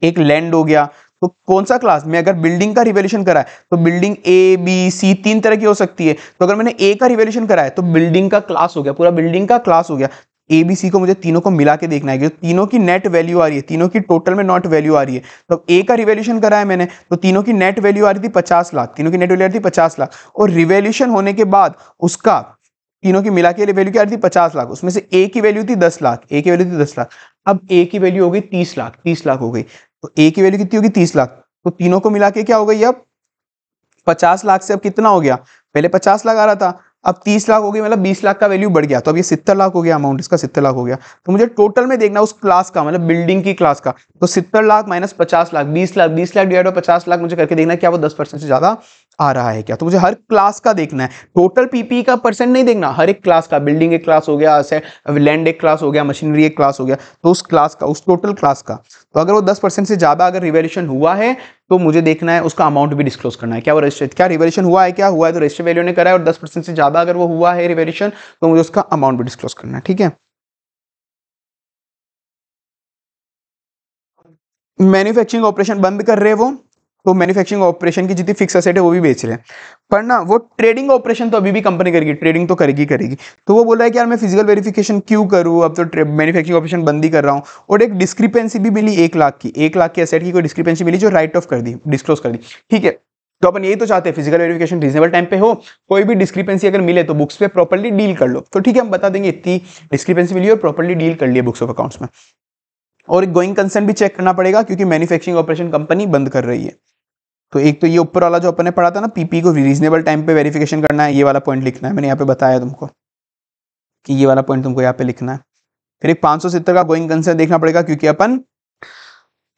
[SPEAKER 1] एक लैंड हो गया तो कौन सा क्लास मैं अगर बिल्डिंग का रिवेल्यूशन कराए तो बिल्डिंग ए बी सी तीन तरह की हो सकती है तो अगर मैंने ए का रिवेल्यूशन कराया तो बिल्डिंग का क्लास हो गया पूरा बिल्डिंग का क्लास हो गया ए बी सी को मुझे तीनों को मिला के देखना है तीनों की नेट वैल्यू आ रही है तीनों की टोटल में नॉट वैल्यू आ रही है तो ए का रिवेल्यूशन कराया मैंने तो तीनों की नेट वैल्यू आ रही थी पचास लाख तीनों की नेट वैल्यू आ रही थी पचास लाख और रिवेल्यूशन होने के बाद उसका तीनों की मिला के वैल्यू क्या आ रही थी पचास लाख उसमें से ए की वैल्यू थी दस लाख ए की वैल्यू थी दस लाख अब ए की वैल्यू हो गई तीस लाख तीस लाख हो गई तो ए की वैल्यू कितनी होगी तीस लाख तो तीनों को मिला के क्या हो गई अब पचास लाख से अब कितना हो गया पहले पचास लाख आ रहा था अब तीस लाख हो गई मतलब बीस लाख का वैल्यू बढ़ गया तो अब ये सितर लाख हो गया अमाउंट इसका सितर लाख हो गया तो मुझे टोटल में देखना उस क्लास का मतलब बिल्डिंग की क्लास का तो सितर लाख माइनस पचास लाख बीस लाख बीस लाख डिवाइड बाई पचास लाख मुझे करके देखना क्या वो दस परसेंट से ज्यादा आ रहा है क्या तो मुझे हर क्लास का देखना है टोटल पीपी e का परसेंट नहीं देखना हर एक क्लास का बिल्डिंग एक क्लास हो गया लैंड एक क्लास हो गया मशीनरी एक क्लास हो गया तो उस क्लास का उस टोटल क्लास का तो अगर वो दस परसेंट से ज़्यादा अगर रिवेल्यूशन हुआ है तो मुझे देखना है उसका अमाउंट भी डिस्क्लोज करना है क्या वो रजिस्टर क्या रिवेल्यूशन हुआ है क्या हुआ है तो रजिस्टर वैल्यू ने करा है और दस से ज़्यादा अगर वो हुआ है रिवेल्यूशन तो मुझे उसका अमाउंट भी डिस्क्लोज करना है ठीक है मैन्युफैक्चरिंग ऑपरेशन बंद कर रहे हैं वो तो मैन्युफैक्चरिंग ऑपरेशन की जितनी फिक्स असेट है वो भी बेच रहे हैं पर ना वो ट्रेडिंग ऑपरेशन तो अभी भी कंपनी करेगी ट्रेडिंग तो करेगी करेगी तो वो बोल रहा है कि यार मैं फिजिकल वेरिफिकेशन क्यों करूँ अब तो मैन्युफैक्चरिंग ऑपरेशन बंद ही कर रहा हूँ और एक डिस्क्रिपेंसी भी मिली एक लाख की एक लाख की असेट की कोई डिस्क्रिपेंसी मिली जो राइट ऑफ कर दी डिस्क्लोज कर दी ठीक है तो अपन यही तो चाहते हैं फिजिकल वेरिफिकेशन रीजनेबल टाइम पे हो कोई भी डिस्क्रिपेंसी अगर मिले तो बुक्स पे प्रॉपर्ली डील कर लो तो ठीक है हम बता देंगे इतनी डिस्क्रिपेंसी मिली और प्रॉपर्ली डील कर लिए बुक्स ऑफ अकाउंट्स में और गोइंग कंसर्न भी चेक करना पड़ेगा क्योंकि मैन्युफैक्चरिंग ऑपरेशन कंपनी बंद कर रही है तो एक तो ये ऊपर वाला जो अपने पढ़ा था ना पीपी को रीजनेबल टाइम पे वेरिफिकेशन करना है ये वाला पॉइंट लिखना है मैंने यहाँ पे बताया तुमको कि ये वाला पॉइंट तुमको यहाँ पे लिखना है फिर एक पाँच का गोइंग कंसर्न देखना पड़ेगा क्योंकि अपन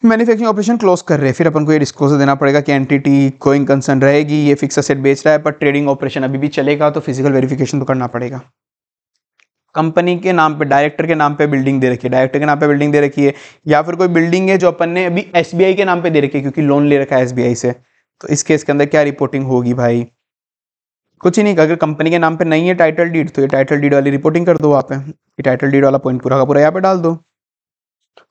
[SPEAKER 1] मैन्युफैक्चरिंग ऑपरेशन क्लोज कर रहे हैं फिर अपन को ये डिस्क्लोजर देना पड़ेगा कि एंटिटी गोइंग कंसर्न रहेगी ये फिक्स असेट बेच रहा है पर ट्रेडिंग ऑपरेशन अभी भी चलेगा तो फिजिकल वेरिफिकेशन तो करना पड़ेगा कंपनी के नाम पे डायरेक्टर के नाम पे बिल्डिंग दे रखी है डायरेक्टर के नाम पे बिल्डिंग दे रखी है या फिर कोई बिल्डिंग है जो अपन ने अभी एस के नाम पे दे रखी है क्योंकि लोन ले रखा है एस से तो इस केस के अंदर क्या रिपोर्टिंग होगी भाई कुछ ही नहीं अगर कंपनी के नाम पे नहीं है टाइटल डीड तो ये टाइटल डीड वाली रिपोर्टिंग कर दो वहाँ पे ये टाइटल डीड वाला पॉइंट पूरा का पूरा यहाँ पे डाल दो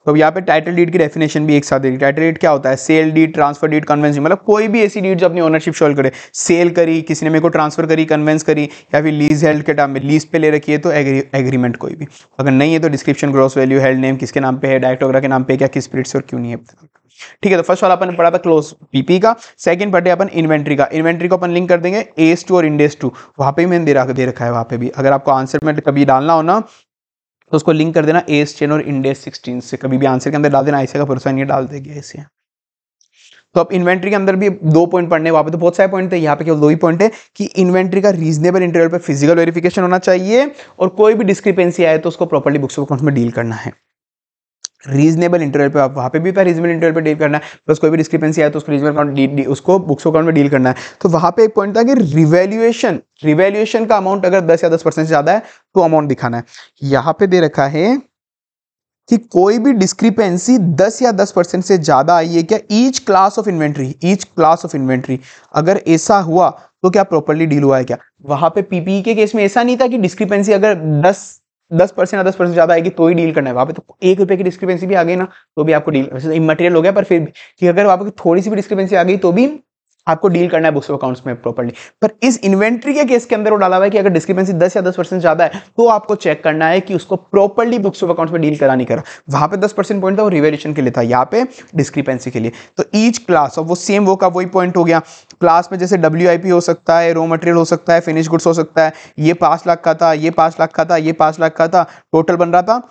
[SPEAKER 1] तो यहाँ पे टाइटल डीड की डेफिनेशन भी एक साथ देगी टाइटल डीड क्या होता है sale deed transfer deed conveyance मतलब कोई भी ऐसी डीड जो अपनी ओनरशिप शोल करे सेल करी किसी ने मेरे को ट्रांसफर करी कन्वेंस करी या फिर लीज हेल्ड के टाइम में लीज पे ले रखी है तो एग्रीमेंट कोई भी अगर नहीं है तो description gross value held name किसके नाम पे है डायरेक्ट वगैरह के नाम पे क्या किस पीरियड से और क्यों नहीं है ठीक है तो फर्स्ट वाला अपन पढ़ा था क्लोज पीपी का सेकंड पढ़े अपन इन्वेंट्री का इन्वेंट्री को अपन लिंक कर देंगे एस टू और इंडेस टू वहां पे भी मैंने दे रखा है वहां पे भी अगर आपको आंसर में कभी डालना हो ना तो उसको लिंक कर देना एस टेन और इंडेस सिक्सटीन से कभी भी आंसर के अंदर डाल देना ऐसे का भरोसा नहीं डाल देगी ऐसे तो अब इन्वेंट्री के अंदर भी दो पॉइंट पढ़ने वहाँ पे तो बहुत सारे पॉइंट थे यहाँ पे केवल दो ही पॉइंट है कि इन्वेंट्री का रीजनेबल इंटरवल पर फिजिकल वेरिफिकेशन होना चाहिए और कोई भी डिस्क्रिपेंसी आए तो उसको प्रॉपर्ली बुक्स ऑफ अकाउंट्स में डील करना है रीजनेबल इंटरवल पे आप वहाँ पे भी रीजनेबल इंटरवल पे डील करना है प्लस कोई भी डिस्क्रिपेंसी आए तो उसको रीजनेबल अकाउंट उसको बुक्स अकाउंट में डील करना है तो वहाँ पे एक पॉइंट था कि रिवेल्यूएशन रिवेल्यूएशन का अमाउंट अगर 10 या 10 परसेंट से ज़्यादा है तो अमाउंट दिखाना है यहाँ पे दे रखा है कि कोई भी डिस्क्रिपेंसी 10 या 10 परसेंट से ज़्यादा आई है क्या each class of inventory each class of inventory अगर ऐसा हुआ तो क्या प्रॉपरली डील हुआ है क्या वहां पे पीपीई e के केस में ऐसा नहीं था कि डिस्क्रिपेंसी अगर 10 दस परसेंट या दस परसेंट ज़्यादा आएगी तो ही डील करना है वहाँ पे तो एक रुपये की डिस्क्रिपेंसी भी आ गई ना तो भी आपको डील इमटेरियल तो हो गया पर फिर भी कि अगर पे थोड़ी सी भी डिस्क्रिपेंसी आ गई तो भी आपको डील करना है बुक्स ऑफ अकाउंट्स में प्रॉपर्ली पर इस इन्वेंट्री के केस के अंदर वो डाला हुआ है कि अगर डिस्क्रिपेंसी 10 या 10 परसेंट ज्यादा है तो आपको चेक करना है कि उसको प्रॉपर्ली बुक्स ऑफ अकाउंट्स में डील करा नहीं करा वहां पे 10 परसेंट पॉइंट था वो रिवेल्यूशन के लिए था यहाँ पे डिस्क्रिपेंसी के लिए तो ईच क्लास और वो सेम वो का वही पॉइंट हो गया क्लास में जैसे डब्ल्यू हो सकता है रो मटेरियल हो सकता है फिनिश गुड्स हो सकता है ये पांच लाख का था ये पांच लाख का था ये पांच लाख का था टोटल बन रहा था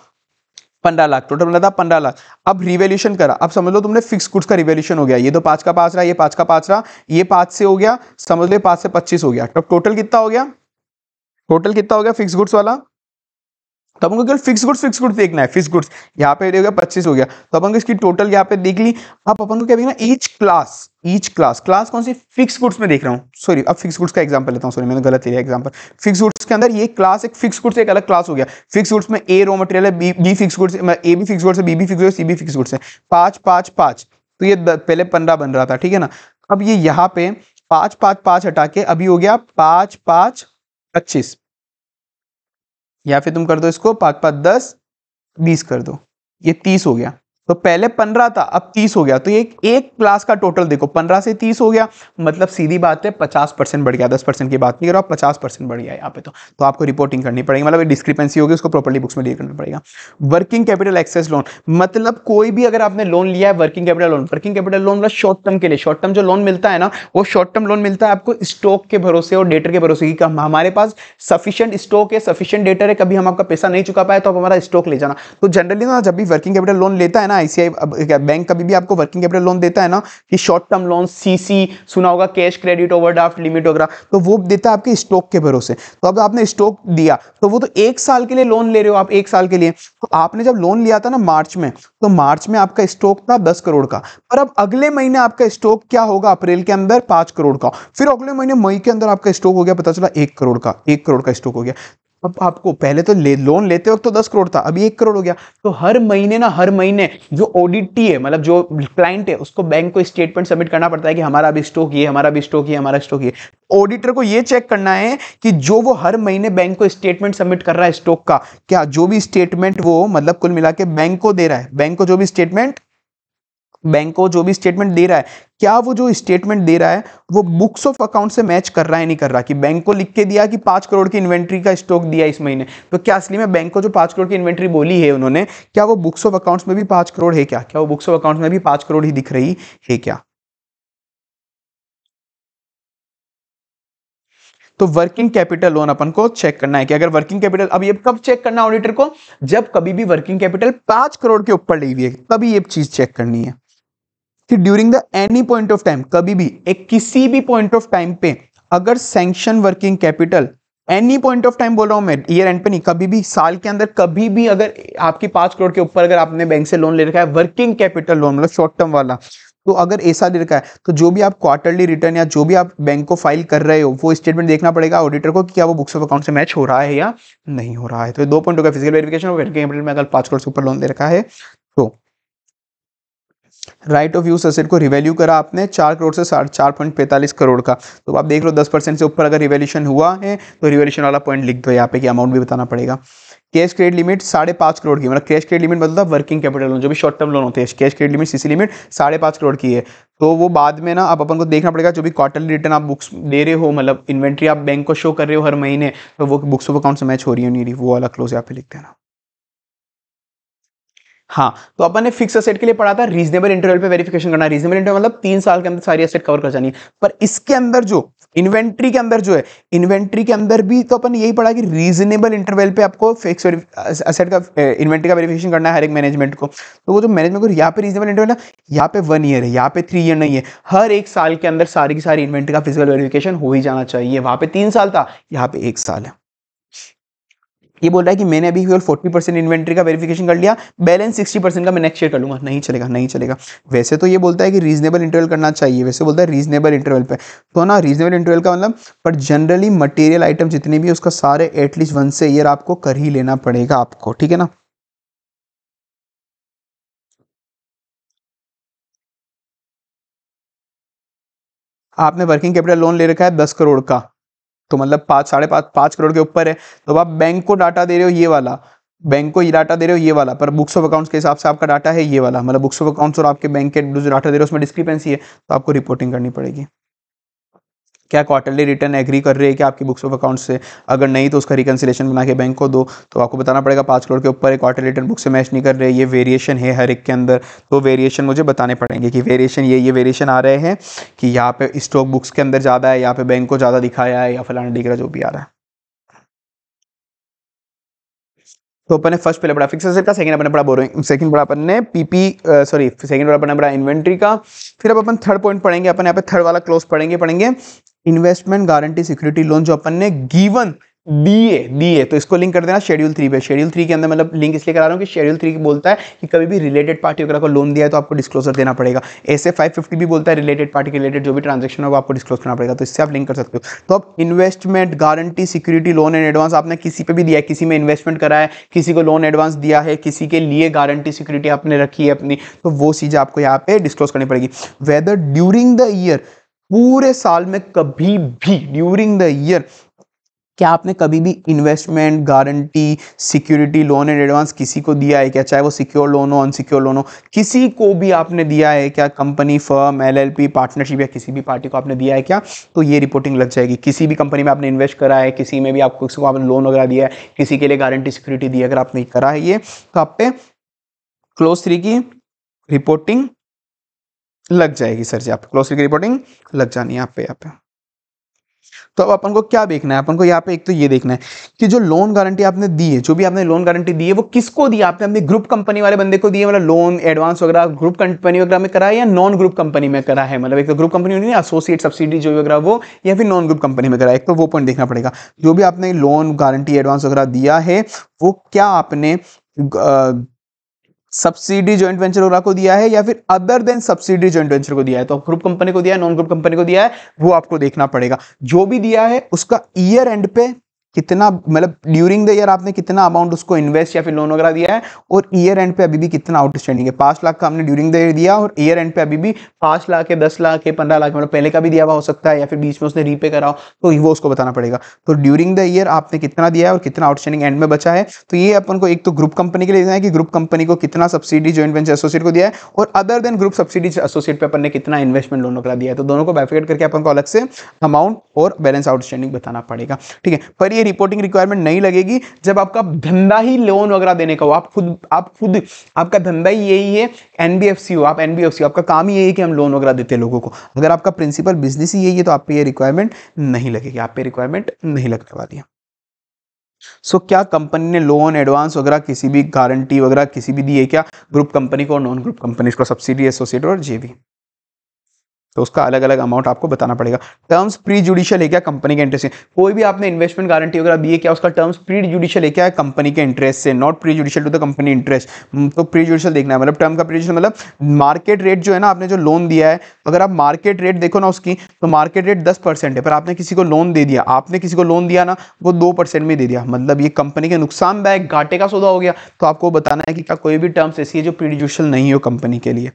[SPEAKER 1] पंद्रह लाख टोटल बना था पंद्रह लाख अब रिवेल्यूशन करा अब समझ लो तुमने फिक्स गुड्स का रिवेल्यूशन हो गया ये तो पांच का पांच रहा ये पांच का पांच रहा ये पाँच से हो गया समझ लो पांच से पच्चीस हो गया तो टोटल कितना हो गया टोटल कितना हो गया फिक्स गुड्स वाला तो अपन को केवल फिक्स गुड्स फिक्स गुड्स देखना है फिक्स गुड्स यहाँ पे हो गया पच्चीस हो गया तो अपन को इसकी टोटल यहाँ पे देख ली अब अपन को क्या देखना each class each class class कौन सी फिक्स गुड्स में देख रहा हूँ सॉरी अब फिक्स गुड्स का एग्जांपल लेता हूँ सॉरी मैंने गलत लिया एग्जाम्पल फिक्स गुड्स के अंदर ये क्लास एक फिक्स गुड्स एक अलग क्लास हो गया फिक्स गुड्स में ए रो मटेरियल है B fixed goods A B fixed goods है B B fixed goods C B fixed goods है पाँच पाँच पाँच तो ये पहले पंद्रह बन रहा था ठीक है ना अब ये यहाँ पे पाँच पाँच पाँच हटा के अभी हो गया पाँच पाँच पच्चीस या फिर तुम कर दो इसको पाँच पाँच दस बीस कर दो ये तीस हो गया तो पहले पंद्रह था अब तीस हो गया तो ये एक क्लास का टोटल देखो पंद्रह से तीस हो गया मतलब सीधी बात है पचास परसेंट बढ़ गया दस परसेंट की बात नहीं करो आप पचास परसेंट बढ़ गया यहाँ पे तो तो आपको रिपोर्टिंग करनी पड़ेगी मतलब डिस्क्रिपेंसी होगी उसको प्रॉपर्ली बुक्स में डील करना पड़ेगा वर्किंग कैपिटल एक्सेस लोन मतलब कोई भी अगर आपने लोन लिया है working capital loan working capital loan मतलब शॉर्ट टर्म के लिए शॉर्ट टर्म जो लोन मिलता है ना वो शॉर्ट टर्म लोन मिलता है आपको स्टॉक के भरोसे और डेटर के भरोसे की हमारे पास सफिशियंट स्टॉक है सफिशियंट डेटर है कभी हम आपका पैसा नहीं चुका पाए तो आप हमारा स्टॉक ले जाना तो जनरली ना जब भी वर्किंग कैपिटल लोन लेता है ना ना आईसीआई बैंक कभी भी आपको वर्किंग कैपिटल लोन देता है ना कि शॉर्ट टर्म लोन सीसी सुना होगा cash credit overdraft limit वगैरह तो वो देता है आपके स्टॉक के भरोसे तो अब आपने स्टॉक दिया तो वो तो एक साल के लिए लोन ले रहे हो आप एक साल के लिए तो आपने जब लोन लिया था ना मार्च में तो मार्च में आपका स्टॉक था दस करोड़ का पर अब अगले महीने आपका स्टॉक क्या होगा अप्रैल के अंदर पांच करोड़ का फिर अगले महीने मई के अंदर आपका स्टॉक हो गया पता चला एक करोड़ का एक करोड़ का स्टॉक हो गया अब आपको पहले तो ले, लोन लेते वक्त तो दस करोड़ था अभी एक करोड़ हो गया तो हर महीने ना हर महीने जो ओडीटी है मतलब जो क्लाइंट है उसको बैंक को स्टेटमेंट सबमिट करना पड़ता है कि हमारा अभी स्टॉक ये हमारा अभी स्टॉक ये हमारा स्टॉक ये ऑडिटर को ये चेक करना है कि जो वो हर महीने बैंक को स्टेटमेंट सबमिट कर रहा है स्टॉक का क्या जो भी स्टेटमेंट वो मतलब कुल मिला के बैंक को दे रहा है बैंक को जो भी स्टेटमेंट बैंक को जो भी स्टेटमेंट दे रहा है क्या वो जो स्टेटमेंट दे रहा है वो बुक्स ऑफ अकाउंट से मैच कर रहा है नहीं कर रहा कि बैंक को लिख के दिया कि पांच करोड़ की इन्वेंट्री का स्टॉक दिया इस महीने तो क्या असली में बैंक को जो पांच करोड़ की इन्वेंट्री बोली है उन्होंने क्या वो बुक्स ऑफ अकाउंट्स में भी पांच करोड़ है क्या क्या वो बुक्स ऑफ अकाउंट्स में भी पांच करोड़ ही दिख रही है क्या तो वर्किंग कैपिटल लोन अपन को चेक करना है कि अगर वर्किंग कैपिटल अब ये कब चेक करना ऑडिटर को जब कभी भी वर्किंग कैपिटल पांच करोड़ के ऊपर ले हुई है तभी ये चीज चेक करनी है कि during the any point of time कभी भी एक किसी भी पॉइंट ऑफ टाइम पे अगर sanction working capital any point of time बोल रहा हूं मैं ईयर एंड पे नहीं कभी भी साल के अंदर कभी भी अगर आपकी पांच करोड़ के ऊपर अगर आपने बैंक से लोन ले रखा है वर्किंग कैपिटल लोन मतलब शॉर्ट टर्म वाला तो अगर ऐसा दे रखा है तो जो भी आप क्वार्टरली रिटर्न या जो भी आप बैंक को फाइल कर रहे हो वो स्टेटमेंट देखना पड़ेगा ऑडिटर को कि क्या वो बुक्स ऑफ अकाउंट से मैच हो रहा है या नहीं हो रहा है तो दो पॉइंट होगा फिजिकल वेरिफिकेशन और वर्किंग कैपिटल में अगर पांच करोड़ से ऊपर लोन दे रखा है राइट ऑफ यूज असेट को रिवैल्यू करा आपने चार करोड़ से साढ़े चार पॉइंट पैंतालीस करोड़ का तो आप देख लो दस परसेंट से ऊपर अगर रिवेल्यूशन हुआ है तो रिवेल्यूशन वाला पॉइंट लिख दो यहाँ पे कि अमाउंट भी बताना पड़ेगा कैश क्रेडिट लिमिट साढ़े पाँच करोड़ की मतलब कैश क्रेडिट लिमिट मतलब वर्किंग कैपिटल लोन जो भी शॉर्ट टर्म लोन होते हैं cash credit limit CC limit साढ़े पाँच करोड़ की है तो वो बाद में ना आप अपन को देखना पड़ेगा जो भी क्वार्टरली रिटर्न आप बुक्स दे रहे हो मतलब इन्वेंट्री आप बैंक को शो कर रहे हो हर महीने तो वो बुक्स ऑफ अकाउंट से मैच हो रही है नहीं रही वो वाला क्लोज यहाँ पे लिख देना हाँ तो अपन ने फिक्स असेट के लिए पढ़ा था रीजनेबल इंटरवल पे वेरिफिकेशन करना रीजनेबल इंटरवल मतलब तीन साल के अंदर सारी असेट कवर कर जानी है पर इसके अंदर जो इन्वेंट्री के अंदर जो है इन्वेंट्री के अंदर भी तो अपन यही पढ़ा कि रीजनेबल इंटरवल पे आपको फिक्स असेट का इन्वेंट्री का वेरिफिकेशन करना है हर एक मैनेजमेंट को तो वो जो मैनेजमेंट को यहाँ पे रीजनेबल इंटरवल है यहाँ पे वन ईयर है यहाँ पे थ्री ईयर नहीं है हर एक साल के अंदर सारी की सारी इन्वेंट्री का फिजिकल वेरिफिकेशन हो ही जाना चाहिए वहाँ पे तीन साल था यहाँ पे एक साल है ये बोल रहा है कि मैंने अभी केवल फोर्टी परसेंट इन्वेंट्री का वेरिफिकेशन कर लिया बैलेंस सिक्सटी परसेंट का मैं नेक्स्ट ईयर कर लूँगा नहीं चलेगा नहीं चलेगा वैसे तो ये बोलता है कि रीजनेबल इंटरवल करना चाहिए वैसे बोलता है रीजनेबल इंटरवल पे तो ना रीजनेबल इंटरवल का मतलब बट जनरली मटेरियल आइटम जितने भी उसका सारे एटलीस्ट वन से ईयर आपको कर ही लेना पड़ेगा आपको ठीक है ना आपने वर्किंग कैपिटल लोन ले रखा है दस करोड़ का तो मतलब पाँच साढ़े पाँच पाँच करोड़ के ऊपर है तो आप बैंक को डाटा दे रहे हो ये वाला बैंक को ये डाटा दे रहे हो ये वाला पर बुक्स ऑफ अकाउंट्स के हिसाब से आपका डाटा है ये वाला मतलब बुक्स ऑफ अकाउंट्स और आपके बैंक के जो डाटा दे रहे हो उसमें डिस्क्रिपेंसी है तो आपको रिपोर्टिंग करनी पड़ेगी क्या क्वार्टरली रिटर्न एग्री कर रही है कि आपकी बुक्स ऑफ अकाउंट से अगर नहीं तो उसका रिकनसिलेशन बना के बैंक को दो तो आपको बताना पड़ेगा पाँच करोड़ के ऊपर एक क्वार्टर रिटर्न बुक से मैच नहीं कर रहे ये वेरिएशन है हर एक के अंदर तो वेरिएशन मुझे बताने पड़ेंगे कि वेरिएशन ये ये वेरिएशन आ रहे हैं कि यहाँ पे स्टॉक बुक्स के अंदर ज़्यादा है यहाँ पे बैंक को ज़्यादा दिखाया है या फलाना डिग्रा जो भी आ रहा है तो अपन ने फर्स्ट पहले बड़ा फिक्स का सेकंड अपने बड़ा बोरिंग सेकंड बड़ा अपन ने पीपी सॉरी सेकंड पढ़ा अपने बड़ा इन्वेंट्री का फिर अब अपन थर्ड पॉइंट पढ़ेंगे अपन यहाँ पे थर्ड वाला क्लोज पढ़ेंगे पढ़ेंगे इन्वेस्टमेंट गारंटी सिक्योरिटी लोन जो अपन ने गिवन दिए दिए तो इसको लिंक कर देना शेड्यूल थ्री पे शेड्यूल थ्री के अंदर मतलब लिंक इसलिए करा रहा हूँ कि शेड्यूल थ्री बोलता है कि कभी भी रिलेटेड पार्टी वगैरह को लोन दिया है तो आपको डिस्क्लोजर देना पड़ेगा ऐसे 550 भी बोलता है रिलेटेड पार्टी के रिलेटेड जो भी ट्रांजेक्शन है वो आपको डिस्क्लोज करना पड़ेगा तो इससे आप लिंक कर सकते हो तो अब investment guarantee security loan and advance आपने किसी पर भी दिया है किसी में इन्वेस्टमेंट करा है किसी को लोन एडवांस दिया है किसी के लिए गारंटी सिक्योरिटी आपने रखी है अपनी तो वो चीज़ आपको यहाँ पे डिस्क्लोज करनी पड़ेगी वेदर ड्यूरिंग द ईयर पूरे साल में कभी भी ड्यूरिंग द ईयर क्या आपने कभी भी investment guarantee security loan and advance किसी को दिया है क्या चाहे वो सिक्योर लोन हो अनसिक्योर लोन हो किसी को भी आपने दिया है क्या कंपनी फर्म एलएलपी पार्टनरशिप या किसी भी पार्टी को आपने दिया है क्या तो ये रिपोर्टिंग लग जाएगी किसी भी कंपनी में आपने इन्वेस्ट करा है किसी में भी आपको किसी को आपने लोन वगैरह दिया है किसी के लिए गारंटी सिक्योरिटी दी अगर आपने करा है ये तो आप पे क्लोज थ्री की रिपोर्टिंग लग जाएगी सर जी आप क्लोज की रिपोर्टिंग लग जानी है आप पे यहाँ पे तो अब अपन को क्या देखना है अपन को यहाँ पे एक तो ये देखना है कि जो लोन गारंटी आपने दी है जो भी आपने लोन गारंटी दी है वो किसको दी आपने अपने ग्रुप कंपनी वाले बंदे को दिए मतलब लोन एडवांस वगैरह ग्रुप कंपनी वगैरह में करा है या नॉन ग्रुप कंपनी में करा है मतलब एक तो ग्रुप कंपनी होनी एसोसिएट सब्सिडी जो वगैरह वो या फिर नॉन ग्रुप कंपनी में करा एक तो वो पॉइंट देखना पड़ेगा जो भी आपने लोन गारंटी एडवांस वगैरह दिया है वो क्या आपने सब्सिडी ज्वाइंट वेंचर वाला को दिया है या फिर other than subsidy joint venture को दिया है तो ग्रुप कंपनी को दिया है नॉन ग्रुप कंपनी को दिया है वो आपको देखना पड़ेगा जो भी दिया है उसका ईयर एंड पे कितना मतलब ड्यूरिंग द ईयर आपने कितना अमाउंट उसको इन्वेस्ट या फिर लोन वगैरह दिया है और ईयर एंड पे अभी भी कितना आउटस्टैंडिंग है पांच लाख का हमने ड्यूरिंग द ईयर दिया और ईयर एंड पे अभी भी पांच लाख है दस लाख है पंद्रह लाख मतलब पहले का भी दिया हुआ हो सकता है या फिर बीच में उसने रीपे करा तो वो उसको बताना पड़ेगा तो ड्यूरिंग द ईयर आपने कितना दिया है और कितना आउटस्टैंडिंग एंड में बचा है तो ये अपन को एक तो ग्रुप कंपनी के लिए देना है कि ग्रुप कंपनी को कितना सब्सिडी ज्वाइंट वेंचर एसोसिएट को दिया है और other than group subsidy associate पर अपन ने कितना इन्वेस्टमेंट लोन वगैरह दिया है तो दोनों को बैफिकेट करके अपन को अलग से अमाउंट और बैलेंस आउटस्टैंडिंग बताना पड़ेगा ठीक है पर ये रिपोर्टिंग रिक्वायरमेंट नहीं लगेगी जब आपका धंधा ही लोन वगैरह देने का हो आप खुद आप खुद आपका धंधा ही यही है एनबीएफसी हो आप एनबीएफसी हो आपका काम ही यही है कि हम लोन वगैरह देते हैं लोगों को अगर आपका प्रिंसिपल बिजनेस ही यही है तो आप पे ये रिक्वायरमेंट नहीं लगेगी आप पे रिक्वायरमेंट नहीं लगने वाली है सो so, क्या कंपनी ने लोन एडवांस वगैरह किसी भी गारंटी वगैरह किसी भी दी है क्या ग्रुप कंपनी को और नॉन ग्रुप कंपनी को सब्सिडी एसोसिएट और जेबी तो उसका अलग अलग अमाउंट आपको बताना पड़ेगा टर्म्स प्री जुडिशियल है क्या कंपनी के इंटरेस्ट से कोई भी आपने इन्वेस्टमेंट गारंटी अगर अब ये क्या उसका टर्म्स प्री जुडिशियल है क्या कंपनी के इंटरेस्ट से not prejudicial to the company interest तो प्री जुडिशियल देखना है मतलब टर्म का प्री जुडिशियल मतलब मार्केट रेट जो है ना आपने जो लोन दिया है अगर आप मार्केट रेट देखो ना उसकी तो मार्केट रेट दस परसेंट है पर आपने किसी को लोन दे दिया आपने किसी को लोन दिया ना वो दो परसेंट में दे दिया मतलब ये कंपनी के नुकसान बैग घाटे का सौदा हो गया तो आपको बताना है कि क्या कोई भी टर्म्स ऐसी है जो प्री जुडिशियल नहीं हो कंपनी के लिए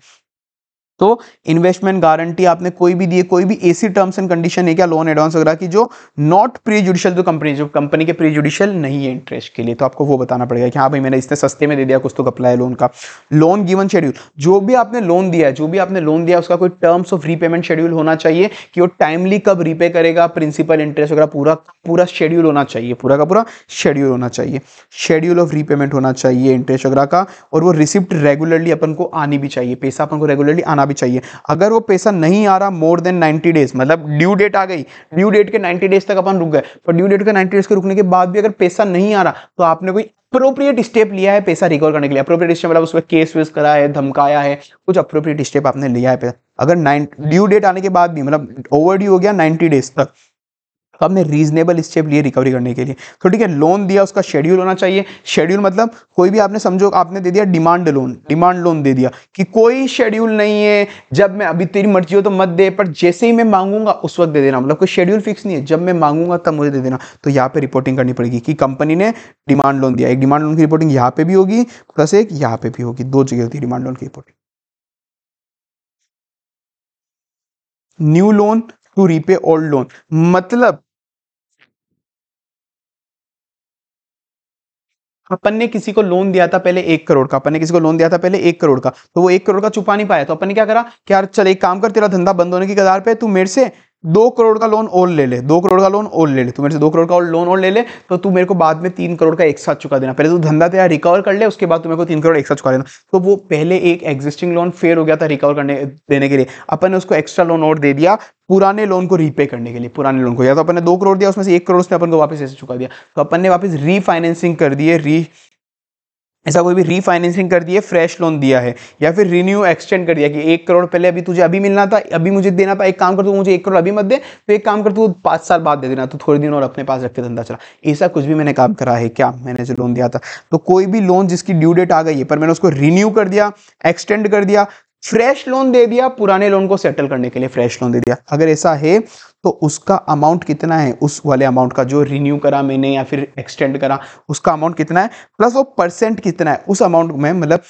[SPEAKER 1] तो इन्वेस्टमेंट गारंटी आपने कोई भी दिए कोई भी ऐसी टर्म्स एंड कंडीशन है क्या लोन एडवांस वगैरह की जो नॉट प्री जुडिशियल तो कंपनी जो कंपनी के प्री जुडिशियल नहीं है इंटरेस्ट के लिए तो आपको वो बताना पड़ेगा कि हाँ भाई मैंने इसने सस्ते में दे दिया कुछ तो कपला है लोन का लोन गिवन शेड्यूल जो भी आपने लोन दिया है जो भी आपने लोन दिया उसका कोई टर्म्स ऑफ रीपेमेंट शेड्यूल होना चाहिए कि वो टाइमली कब रीपे करेगा प्रिंसिपल इंटरेस्ट वगैरह पूरा पूरा शेड्यूल होना चाहिए पूरा का पूरा शेड्यूल होना चाहिए शेड्यूल ऑफ रीपेमेंट होना चाहिए इंटरेस्ट वगैरह का और वो रिसिप्ट रेगुलरली अपन को आनी भी चाहिए पैसा अपन को रेगुलरली आना भी चाहिए अगर वो पैसा नहीं आ रहा मोर देन 90 डेज मतलब ड्यू डेट आ गई ड्यू डेट के 90 डेज तक अपन रुक गए पर ड्यू डेट के 90 डेज के रुकने के बाद भी अगर पैसा नहीं आ रहा तो आपने कोई अप्रोप्रिएट स्टेप लिया है पैसा रिकवर करने के लिए अप्रोप्रिएट स्टेप मतलब उसमें केस वेस करा है धमकाया है कुछ अप्रोप्रिएट स्टेप आपने लिया है पैसा अगर ड्यू डेट आने के बाद भी मतलब ओवर ड्यू हो गया नाइन्टी डेज तक तो आपने रीजनेबल स्टेप लिए रिकवरी करने के लिए तो ठीक है लोन दिया उसका शेड्यूल होना चाहिए शेड्यूल मतलब कोई भी आपने समझो आपने दे दिया डिमांड लोन डिमांड लोन दे दिया कि कोई शेड्यूल नहीं है जब मैं अभी तेरी मर्जी हो तो मत दे पर जैसे ही मैं मांगूंगा उस वक्त दे देना मतलब कोई शेड्यूल फिक्स नहीं है जब मैं मांगूंगा तब मुझे दे देना तो यहाँ पर रिपोर्टिंग करनी पड़ेगी कि कंपनी ने डिमांड लोन दिया एक डिमांड लोन की रिपोर्टिंग यहाँ पे भी होगी प्लस एक यहाँ पे भी होगी दो जगह होती है डिमांड लोन की reporting
[SPEAKER 2] new loan to repay old loan मतलब
[SPEAKER 1] अपन ने किसी को लोन दिया था पहले एक करोड़ का अपन ने किसी को लोन दिया था पहले एक करोड़ का तो वो एक करोड़ का छुपा नहीं पाया तो अपन ने क्या करा कि यार चल एक काम कर तेरा धंधा बंद होने की कदार पे तू मेरे से दो करोड़ का लोन और ले ले दो करोड़ का लोन और ले ले तू मेरे से दो करोड़ का और लोन और ले ले तो तू मेरे को बाद में तीन करोड़ का एक साथ चुका देना पहले तो तू धंधा तेरा रिकवर कर ले उसके बाद तू मेरे को तीन करोड़ एक साथ चुका देना तो वो पहले एक एग्जिस्टिंग लोन फेल हो गया था रिकवर करने देने के लिए अपन ने उसको एक्स्ट्रा लोन और दे दिया पुराने लोन को रीपे करने के लिए पुराने लोन को या तो अपन ने दो करोड़ दिया उसमें से एक करोड़ उसने अपन को वापस ऐसे चुका दिया तो अपन ने वापस रीफाइनेंसिंग कर दिए री ऐसा कोई भी रीफाइनेंसिंग कर दिए फ्रेश लोन दिया है या फिर रिन्यू एक्सटेंड कर दिया कि एक करोड़ पहले अभी तुझे अभी मिलना था अभी मुझे देना था एक काम कर तू मुझे एक करोड़ अभी मत दे तो एक काम कर तू पाँच साल बाद दे देना तो थोड़े दिन और अपने पास रख के धंधा चला ऐसा कुछ भी मैंने काम करा है क्या मैंने जो लोन दिया था तो कोई भी लोन जिसकी ड्यू डेट आ गई है पर मैंने उसको रिन्यू कर दिया एक्सटेंड कर दिया फ्रेश लोन दे दिया पुराने लोन को सेटल करने के लिए फ्रेश लोन दे दिया अगर ऐसा है तो उसका अमाउंट कितना है उस वाले अमाउंट का जो रिन्यू करा मैंने या फिर एक्सटेंड करा उसका अमाउंट कितना है प्लस वो परसेंट कितना है उस अमाउंट में मतलब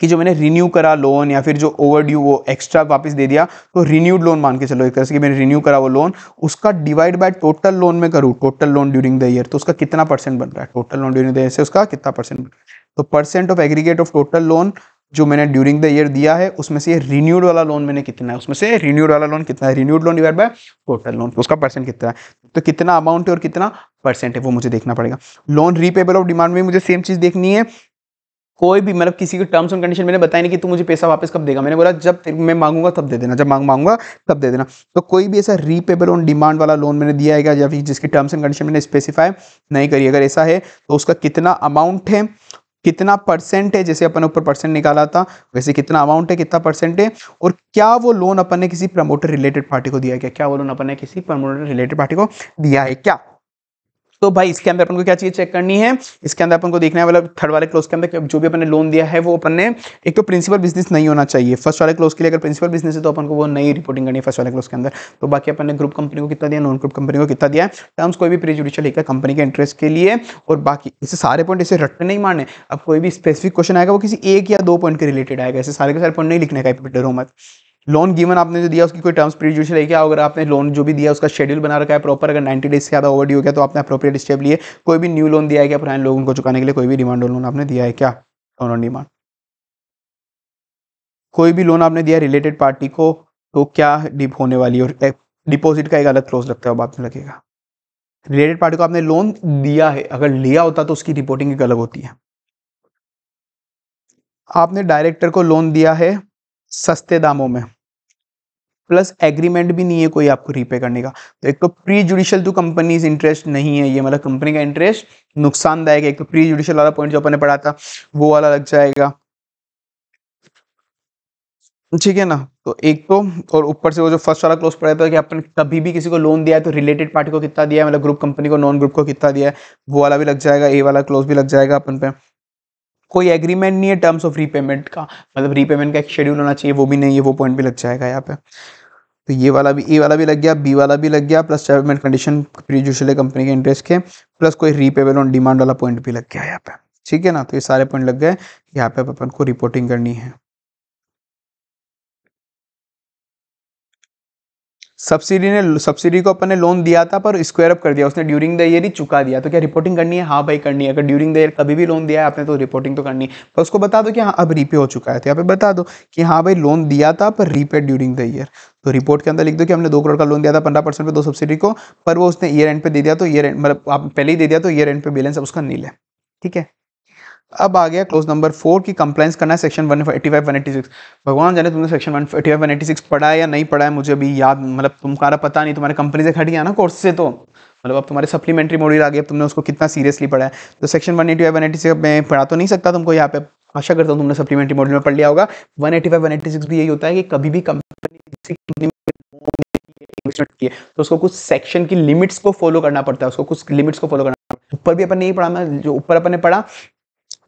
[SPEAKER 1] कि जो मैंने रिन्यू करा लोन या फिर जो ओवर ड्यू वो एक्स्ट्रा वापस दे दिया तो रिन्यूड लोन मान के चलो एक तरह से मैंने रिन्यू करा वो लोन उसका डिवाइड बाय टोटल लोन में करूँ total loan during the year तो उसका कितना परसेंट बन रहा है total loan during the year से उसका कितना परसेंट बन रहा है तो percent of aggregate of total loan जो मैंने ड्यूरिंग द ईयर दिया है उसमें से रिन्यूड वाला लोन मैंने कितना है उसमें से रिन्यूड वाला लोन कितना है renewed loan divide by total loan उसका परसेंट कितना है तो कितना अमाउंट है और कितना परसेंट है वो मुझे देखना पड़ेगा लोन रीपेबल ऑफ डिमांड में मुझे सेम चीज़ देखनी है कोई भी मतलब किसी के टर्म्स एंड कंडीशन मैंने बताया नहीं कि तू मुझे पैसा वापस कब देगा मैंने बोला जब मैं मांगूंगा तब दे देना जब मांग मांगूंगा तब दे देना तो कोई भी ऐसा रीपेबल ऑन डिमांड वाला लोन मैंने दिया है या फिर जिसकी टर्म्स एंड कंडीशन मैंने स्पेसिफाई नहीं करी अगर ऐसा है तो उसका कितना अमाउंट है कितना परसेंट है जैसे अपन ऊपर परसेंट निकाला था वैसे कितना अमाउंट है कितना परसेंट है और क्या वो लोन अपन ने किसी प्रमोटर रिलेटेड पार्टी को दिया क्या क्या वो लोन अपन ने किसी प्रमोटर रिलेटेड पार्टी को दिया है क्या तो भाई इसके अंदर अपन को क्या चीज़ चेक करनी है इसके अंदर अपन को देखना है मतलब थर्ड वाले क्लोज के अंदर जो भी अपने लोन दिया है वो अपन ने एक तो प्रिंसिपल बिजनेस नहीं होना चाहिए फर्स्ट वाले क्लोज के लिए अगर प्रिंसिपल बिजनेस है तो अपन को वो नई रिपोर्टिंग करनी है फर्स्ट वाले क्लोज के अंदर तो बाकी अपने ग्रुप कंपनी को कितना दिया नॉन ग्रुप कंपनी को कितना दिया टर्म्स कोई भी प्रेजुडिशियल लिखा कंपनी के इंटरेस्ट के लिए और बाकी इसे सारे पॉइंट इसे रट्टे नहीं मारने अब कोई भी स्पेसिफिक क्वेश्चन आएगा वो किसी एक या दो पॉइंट के रिलेटेड आएगा इसे सारे के सारे पॉइंट नहीं लिखने का डरो मत लोन गिवन आपने जो दिया उसकी कोई टर्म्स पीरियड जुडिशल लेके आओ अगर आपने लोन जो भी दिया उसका शेड्यूल बना रखा है प्रॉपर अगर 90 डेज से ज़्यादा ओवर हो गया तो आपने अप्रोप्रिएट स्टेप लिए कोई भी न्यू लोन दिया है क्या पुराने लोगों को चुकाने के लिए कोई भी डिमांड लोन आपने दिया है क्या लोन ऑन डिमांड कोई भी लोन आपने दिया रिलेटेड पार्टी को तो क्या डिप होने वाली और डिपोजिट का एक अलग क्लोज लगता है बात में लगेगा रिलेटेड पार्टी को आपने लोन दिया है अगर लिया होता तो उसकी रिपोर्टिंग एक अलग होती है आपने डायरेक्टर को लोन दिया है सस्ते दामों में प्लस एग्रीमेंट भी नहीं है कोई आपको रीपे करने का तो एक तो prejudicial to companies interest नहीं है ये मतलब कंपनी का इंटरेस्ट नुकसानदायक है एक तो प्री जुडिशियल वाला पॉइंट जो अपन ने पढ़ा था वो वाला लग जाएगा ठीक है ना तो एक तो और ऊपर से वो जो फर्स्ट वाला क्लोज पड़ा था कि अपन कभी भी किसी को लोन दिया है तो रिलेटेड पार्टी को कितना दिया है मतलब ग्रुप कंपनी को नॉन ग्रुप को कितना दिया है वो वाला भी लग जाएगा ए वाला क्लोज भी लग जाएगा अपन पे कोई एग्रीमेंट नहीं है टर्म्स ऑफ रीपेमेंट का मतलब रीपेमेंट का एक शेड्यूल होना चाहिए वो भी नहीं है वो पॉइंट भी लग जाएगा यहाँ पे तो ये वाला भी ए वाला भी लग गया बी वाला भी लग गया plus settlement condition prejudicial company के इंटरेस्ट के प्लस कोई रीपेबल ऑन डिमांड वाला पॉइंट भी लग गया यहाँ पे ठीक है ना तो ये सारे पॉइंट लग गए यहाँ पे अपन को रिपोर्टिंग करनी है सब्सिडी ने सब्सिडी को अपन ने लोन दिया था पर स्क्वायर अप कर दिया उसने ड्यूरिंग द ईयर ही चुका दिया तो क्या रिपोर्टिंग करनी है हाँ भाई करनी है अगर ड्यूरिंग द ईयर कभी भी लोन दिया है आपने तो रिपोर्टिंग तो करनी है पर उसको बता दो कि हाँ अब रीपे हो चुका है तो यहाँ पे बता दो कि हाँ भाई लोन दिया था पर रीपे ड्यूरिंग द ईयर तो रिपोर्ट के अंदर लिख दो कि हमने दो करोड़ का लोन दिया था पंद्रह परसेंट दो सब्सिडी को पर वो उसने ईयर एंड पे दे दिया तो ईयर मतलब आप पहले ही दे दिया तो ईयर एंड पे बैलेंस उसका नील है ठीक है अब आ गया क्लोज नंबर फोर की कंप्लाइंस करना है section one eighty five one eighty six भगवान जाने तुमने section one eighty five one eighty six पढ़ा है या नहीं पढ़ा है मुझे अभी याद मतलब तुम्हारा पता नहीं तुम्हारे कंपनी से खड़ी है ना कोर्स से तो मतलब अब तुम्हारे सप्लीमेंट्री मॉड्यूल आ गया तुमने उसको कितना सीरियसली पढ़ा है तो section one eighty five one eighty six मैं पढ़ा तो नहीं सकता तुमको यहाँ पे आशा करता हूँ तुमने सप्लीमेंट्री मॉड्यूल में पढ़ लिया होगा one eighty five one eighty six भी यही होता है कि कभी भी कंपनी तो उसको कुछ सेक्शन की लिमिट्स को फॉलो करना पड़ता है उसको कुछ लिमिट्स को फॉलो करना ऊपर भी अपन नहीं पढ़ा मैं जो ऊपर अपन ने पढ़ा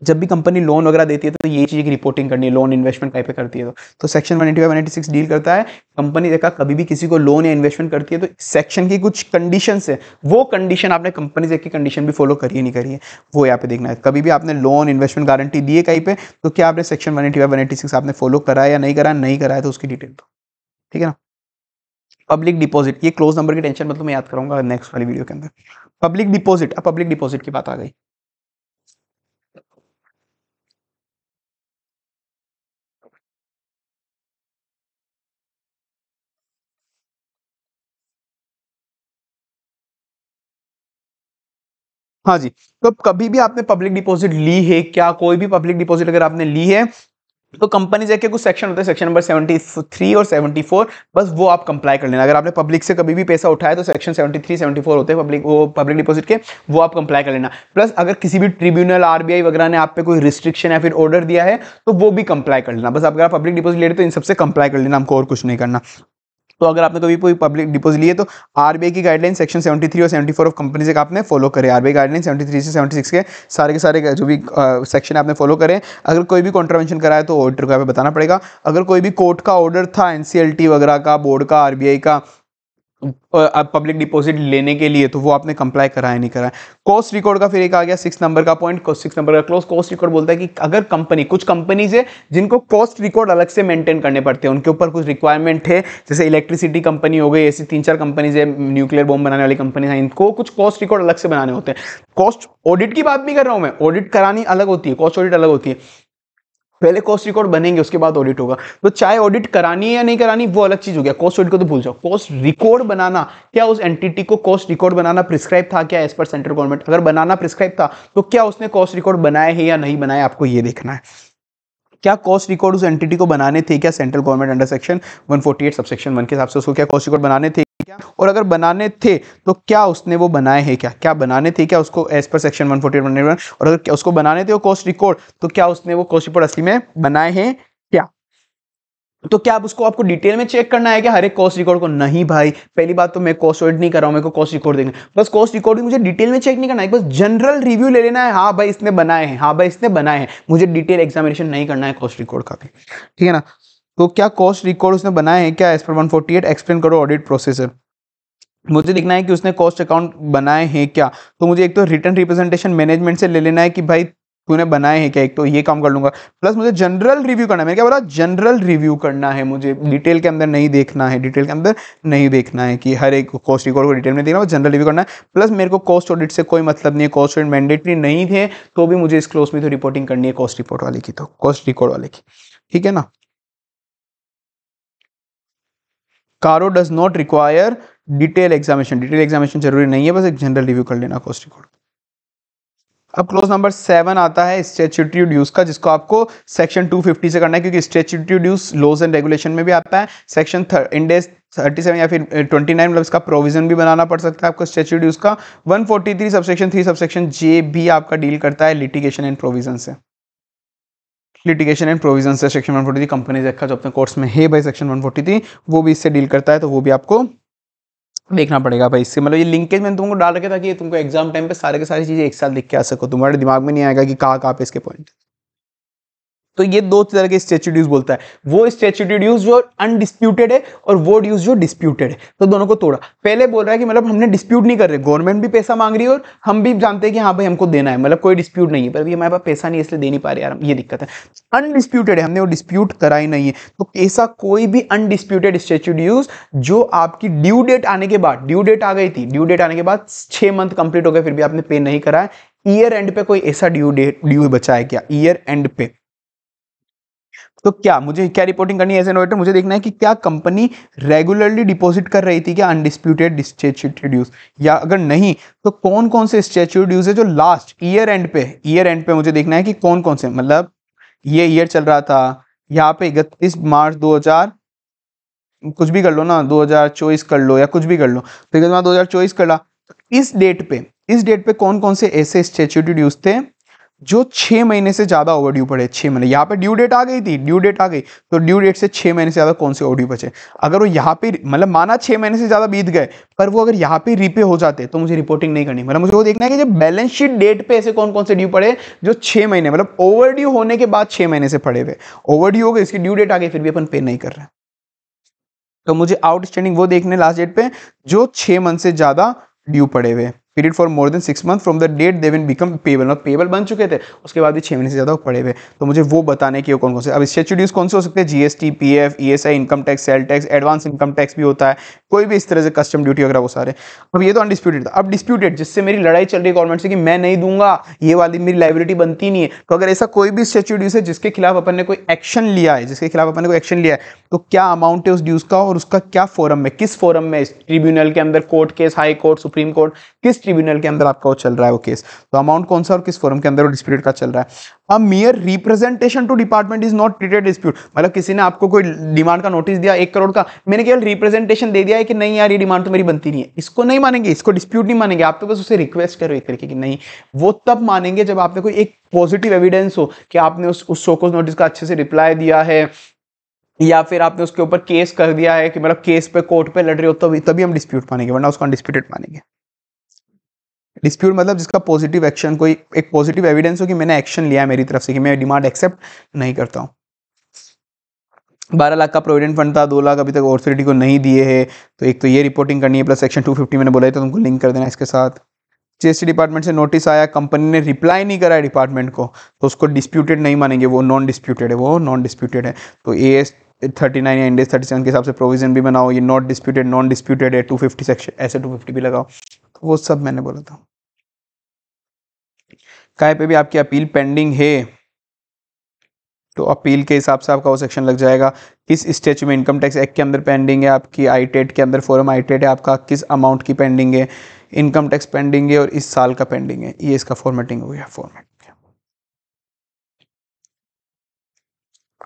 [SPEAKER 1] जब भी कंपनी लोन वगैरह देती है तो ये चीज़ की रिपोर्टिंग करनी है लोन इन्वेस्टमेंट टाइप करती है तो तो सेक्शन 185 186 डील करता है कंपनी देखा कभी भी किसी को लोन या इन्वेस्टमेंट करती है तो सेक्शन की कुछ कंडीशन है वो कंडीशन आपने कंपनी से की कंडीशन भी फॉलो करिए नहीं करिए वो यहाँ पे देखना है कभी भी आपने लोन इन्वेस्टमेंट गारंटी दी है कहीं पर तो क्या आपने सेक्शन वन एटी आपने फॉलो करा या नहीं करा नहीं कराया तो उसकी डिटेल दो ठीक है ना पब्लिक डिपॉजिट ये क्लोज नंबर की टेंशन मतलब मैं याद करूंगा नेक्स्ट वाली वीडियो के अंदर पब्लिक डिपॉजिट अब पब्लिक डिपॉजिट की बात आ गई हाँ जी तो कभी भी आपने पब्लिक डिपॉजिट ली है क्या कोई भी पब्लिक डिपॉजिट अगर आपने ली है तो कंपनी जाके कुछ सेक्शन होता है सेक्शन नंबर 73 और 74 बस वो आप कंप्लाई कर लेना अगर आपने पब्लिक से कभी भी पैसा उठाया तो सेक्शन 73 74 होते हैं पब्लिक वो पब्लिक डिपॉजिट के वो आप कंप्लाई कर लेना प्लस अगर किसी भी ट्रिब्यूनल आरबीआई वगैरह ने आप पे कोई रिस्ट्रिक्शन या फिर ऑर्डर दिया है तो वो भी कंप्लाई कर लेना बस अगर आप पब्लिक डिपोजिट ले रहे तो इन सबसे कंप्लाई कर लेना हमको और कुछ नहीं करना तो अगर आपने कभी कोई पब्लिक डिपोजिट लिए तो आरबीआई की गाइडलाइन सेक्शन 73 और 74 ऑफ कंपनी से आपने फॉलो करें आरबीआई गाइडलाइन 73 से 76 के सारे के सारे जो भी सेक्शन आपने फॉलो करें अगर कोई भी कॉन्ट्रावेंशन कराए तो ऑडिटर को यहाँ बताना पड़ेगा अगर कोई भी कोर्ट का ऑर्डर था एन वगैरह का बोर्ड का आर का पब्लिक डिपॉजिट लेने के लिए तो वो आपने कंप्लाई कराया नहीं कराया कॉस्ट रिकॉर्ड का फिर एक आ गया सिक्स नंबर का पॉइंट सिक्स नंबर का क्लोज कॉस्ट रिकॉर्ड बोलता है कि अगर कंपनी कुछ कंपनीज है जिनको कॉस्ट रिकॉर्ड अलग से मेंटेन करने पड़ते हैं उनके ऊपर कुछ रिक्वायरमेंट है जैसे इलेक्ट्रिसिटी कंपनी हो गई ऐसी तीन चार कंपनीज है न्यूक्लियर बॉम्ब बनाने वाली कंपनी है इनको कुछ कॉस्ट रिकॉर्ड अलग से बनाने होते हैं कॉस्ट ऑडिट की बात भी कर रहा हूँ मैं ऑडिट करानी अलग होती है कॉस्ट ऑडिट अलग होती है पहले कॉस्ट रिकॉर्ड बनेंगे उसके बाद ऑडिट होगा तो चाहे ऑडिट करानी है या नहीं करानी वो अलग चीज हो गया कॉस्ट ऑडिट को तो भूल जाओ कॉस्ट रिकॉर्ड बनाना क्या उस एंटिटी को कॉस्ट रिकॉर्ड बनाना प्रिस्क्राइब था क्या एज पर सेंट्रल गवर्नमेंट अगर बनाना प्रिस्क्राइब था तो क्या उसने कॉस्ट रिकॉर्ड बनाया है या नहीं बनाया आपको ये देखना है क्या कॉस्ट रिकॉर्ड उस एंटिटी को बनाने थे क्या central government under section 148 subsection one के हिसाब से उसको क्या कॉस्ट रिकॉर्ड बनाने थे क्या और अगर बनाने थे तो क्या उसने वो बनाए हैं क्या क्या बनाने थे क्या उसको as per section one forty और अगर उसको बनाने थे वो कॉस्ट रिकॉर्ड तो क्या उसने वो कॉस्ट रिकॉर्ड असली में बनाए हैं तो क्या आप उसको आपको डिटेल में चेक करना है कि हर एक कॉस्ट रिकॉर्ड को नहीं भाई पहली बात तो मैं कॉस्ट ऑडिट नहीं कर रहा हूं मेरे को कॉस्ट रिकॉर्ड देंगे बस कॉस्ट रिकॉर्ड मुझे डिटेल में चेक नहीं करना है बस जनरल रिव्यू ले लेना है हाँ भाई इसने बनाए हैं हाँ भाई इसने बनाए हैं मुझे डिटेल एग्जामिनेशन नहीं करना है कॉस्ट रिकॉर्ड का भी ठीक है ना तो क्या कॉस्ट रिकॉर्ड उसने बनाए हैं क्या as per one forty eight explain करो ऑडिट प्रोसेसर मुझे देखना है कि उसने कॉस्ट अकाउंट बनाए हैं क्या तो मुझे एक तो रिटर्न रिप्रेजेंटेशन मैनेजमेंट से ले लेना है कि भाई तूने बनाए हैं क्या एक तो ये काम कर लूंगा प्लस मुझे जनरल रिव्यू करना है मैंने क्या बोला जनरल रिव्यू करना है मुझे डिटेल के अंदर नहीं देखना है डिटेल के अंदर नहीं देखना है कि हर एक कॉस्ट रिकॉर्ड को डिटेल में देखना है जनरल रिव्यू करना है प्लस मेरे को कॉस्ट ऑडिट से कोई मतलब नहीं है कॉस्ट ऑडिट मैंडेटरी नहीं थे तो भी मुझे इस क्लोज में तो रिपोर्टिंग करनी है कॉस्ट रिपोर्ट वाले की तो कॉस्ट रिकॉर्ड वाले की ठीक है ना CARO does not require detail examination detail examination जरूरी नहीं है बस एक जनरल रिव्यू कर लेना कॉस्ट रिकॉर्ड अब क्लोज नंबर सेवन आता है स्टेचुटरी ड्यूज का जिसको आपको सेक्शन 250 से करना है क्योंकि statutory dues laws and regulation में भी आता है सेक्शन इंडेस 37 या फिर 29 eh, मतलब इसका प्रोविजन भी बनाना पड़ सकता है आपको स्टेचुटरी ड्यूज का 143 सबसेक्शन थ्री सबसेक्शन जे भी आपका डील करता है लिटिगेशन एंड प्रोविजन से लिटिगेशन एंड प्रोविजन से सेक्शन 143 कंपनीज कंपनी का जो अपने कोर्स में है भाई सेक्शन थ्री वो भी इससे डील करता है तो वो भी आपको देखना पड़ेगा भाई इससे मतलब ये लिंकेज मैंने तुमको डाल रखे ताकि तुमको एग्जाम टाइम पे सारे के सारी चीज़ें एक साथ लिख के आ सको तुम्हारे दिमाग में नहीं आएगा कि कहाँ कहाँ पे इसके पॉइंट तो ये दो तरह के ड्यूज बोलता है वो स्टेचुटेड ड्यूज जो अनडिस्प्यूटेड है और वो ड्यूज जो डिस्प्यूटेड है तो दोनों को तोड़ा पहले बोल रहा है कि मतलब हमने डिस्प्यूट नहीं कर रहे गवर्नमेंट भी पैसा मांग रही है और हम भी जानते हैं कि हाँ भाई हमको देना है मतलब कोई डिस्प्यूट नहीं है पर अभी हमारे पास पैसा नहीं इसलिए दे नहीं पा रहे यार ये दिक्कत है अनडिस्प्यूटेड है हमने वो डिस्प्यूट करा ही नहीं है तो ऐसा कोई भी अनडिस्प्यूटेड स्टेचुड ड्यूज जो आपकी ड्यू डेट आने के बाद ड्यू डेट आ गई थी ड्यू डेट आने के बाद छह मंथ कंप्लीट हो गए फिर भी आपने पे नहीं करा ईयर एंड पे कोई ऐसा ड्यू डेट ड्यू बचा है क्या ईयर एंड पे तो क्या मुझे क्या रिपोर्टिंग करनी है एज एन ऑडिटर मुझे देखना है कि क्या कंपनी रेगुलरली डिपॉजिट कर रही थी क्या अनडिस्प्यूटेड स्टेच्यूटरी ड्यूज या अगर नहीं तो कौन कौन से स्टेच्यूटरी ड्यूज है जो लास्ट ईयर एंड पे ईयर एंड पे मुझे देखना है कि कौन कौन से मतलब ये ईयर चल रहा था यहाँ पे इकतीस मार्च दो कुछ भी कर लो ना दो कर लो या कुछ भी कर लो तो इकतीस मार्च दो कर ला तो इस डेट पे इस डेट पे कौन कौन से ऐसे स्टेच्यूटरी ड्यूज थे जो छः महीने से ज़्यादा ओवरड्यू पड़े छः महीने यहाँ पे ड्यू डेट आ गई थी ड्यू डेट आ गई तो ड्यू डेट से छः महीने से ज़्यादा कौन से ओवरड्यू बचे अगर वो यहाँ पे मतलब माना छः महीने से ज़्यादा बीत गए पर वो अगर यहाँ पे रिपे हो जाते तो मुझे रिपोर्टिंग नहीं करनी मतलब मुझे वो देखना है कि जब बैलेंस शीट डेट पे ऐसे कौन कौन से ड्यू पड़े जो छः महीने मतलब ड्यू होने के बाद छः महीने से पड़े हुए ओवरड्यू हो गए इसकी ड्यू डेट आ गई फिर भी अपन पे नहीं कर रहे तो मुझे आउटस्टैंडिंग वो देखने लास्ट डेट पे जो छः मंथ से ज़्यादा ड्यू पड़े हुए period for more than six month from the date they win become payable मतलब पेबल बन चुके थे उसके बाद भी छः महीने से ज़्यादा पड़े हुए तो मुझे वो बताने के कौन कौन से अब स्टेचुड्यूज कौन से हो सकते हैं G S T P F E S I income tax sale tax advance income tax भी होता है कोई भी इस तरह से कस्टम ड्यूटी वगैरह वो सारे अब ये तो अनडिस्प्यूटेड था अब डिस्प्यूटेड जिससे मेरी लड़ाई चल रही है गवर्नमेंट से कि मैं नहीं दूंगा ये वाली मेरी लाइबिलिटी बनती नहीं है तो अगर ऐसा कोई भी स्टेचुड्यूज है जिसके खिलाफ अपन ने कोई एक्शन लिया है जिसके खिलाफ अपन ने कोई एक्शन लिया है तो क्या अमाउंट है उस ड्यूज का और उसका क्या फोरम है किस फोरम में ट्रिब्यूनल के अंदर court case high court supreme court किस ट्रिब्यूनल के अंदर आपका वो चल रहा है वो केस तो अमाउंट कौन सा और किस फोरम के अंदर वो डिस्प्यूट का चल रहा है अब mere representation to department is not treated dispute मतलब किसी ने आपको कोई डिमांड का नोटिस दिया एक करोड़ का मैंने केवल रिप्रेजेंटेशन दे दिया है कि नहीं यार ये डिमांड तो मेरी बनती नहीं है इसको नहीं मानेंगे इसको डिस्प्यूट नहीं मानेंगे आप तो बस उसे रिक्वेस्ट करो एक तरीके की नहीं वो तब मानेंगे जब आपने कोई एक पॉजिटिव एविडेंस हो कि आपने उस उस शोकोज नोटिस का अच्छे से रिप्लाई दिया है या फिर आपने उसके ऊपर केस कर दिया है कि मतलब केस पे कोर्ट पे लड़ रहे हो तभी तभी हम डिस्प्यूट मानेंगे वरना उसको अनडिस्प्यूटेड मानेंगे डिस्प्यूट मतलब जिसका पॉजिटिव एक्शन कोई एक पॉजिटिव एविडेंस हो कि मैंने एक्शन लिया है मेरी तरफ से कि मैं डिमांड एक्सेप्ट नहीं करता हूँ बारह लाख का प्रोविडेंट फंड था दो लाख अभी तक ऑथोरिटी को नहीं दिए है तो एक तो ये रिपोर्टिंग करनी है प्लस सेक्शन टू फिफ्टी मैंने बोला है तो तुमको लिंक कर देना इसके साथ जीएसटी डिपार्टमेंट से नोटिस आया कंपनी ने रिप्लाई नहीं करा है डिपार्टमेंट को तो उसको डिस्प्यूटेड नहीं मानेंगे वो नॉन डिस्प्यूटेड है वो नॉन डिस्प्यूटेड है तो A S thirty nine and S thirty seven के हिसाब से प्रोविजन भी बनाओ ये नॉट डिस्प्यूटेड नॉन डिस्प्यूटेड है टू फिफ्टी सेक्शन ऐसे टू फिफ्टी भी लगाओ तो वो सब मैंने बोला था काय पे भी आपकी अपील पेंडिंग है तो अपील के हिसाब से आपका वो सेक्शन लग जाएगा किस स्टेज में इनकम टैक्स एक्ट के अंदर पेंडिंग है आपकी आई टेट e के अंदर फॉरम आई टेट है आपका किस अमाउंट की पेंडिंग है इनकम टैक्स पेंडिंग है और इस साल का पेंडिंग है ये इसका फॉर्मेटिंग हो गया फॉर्मेट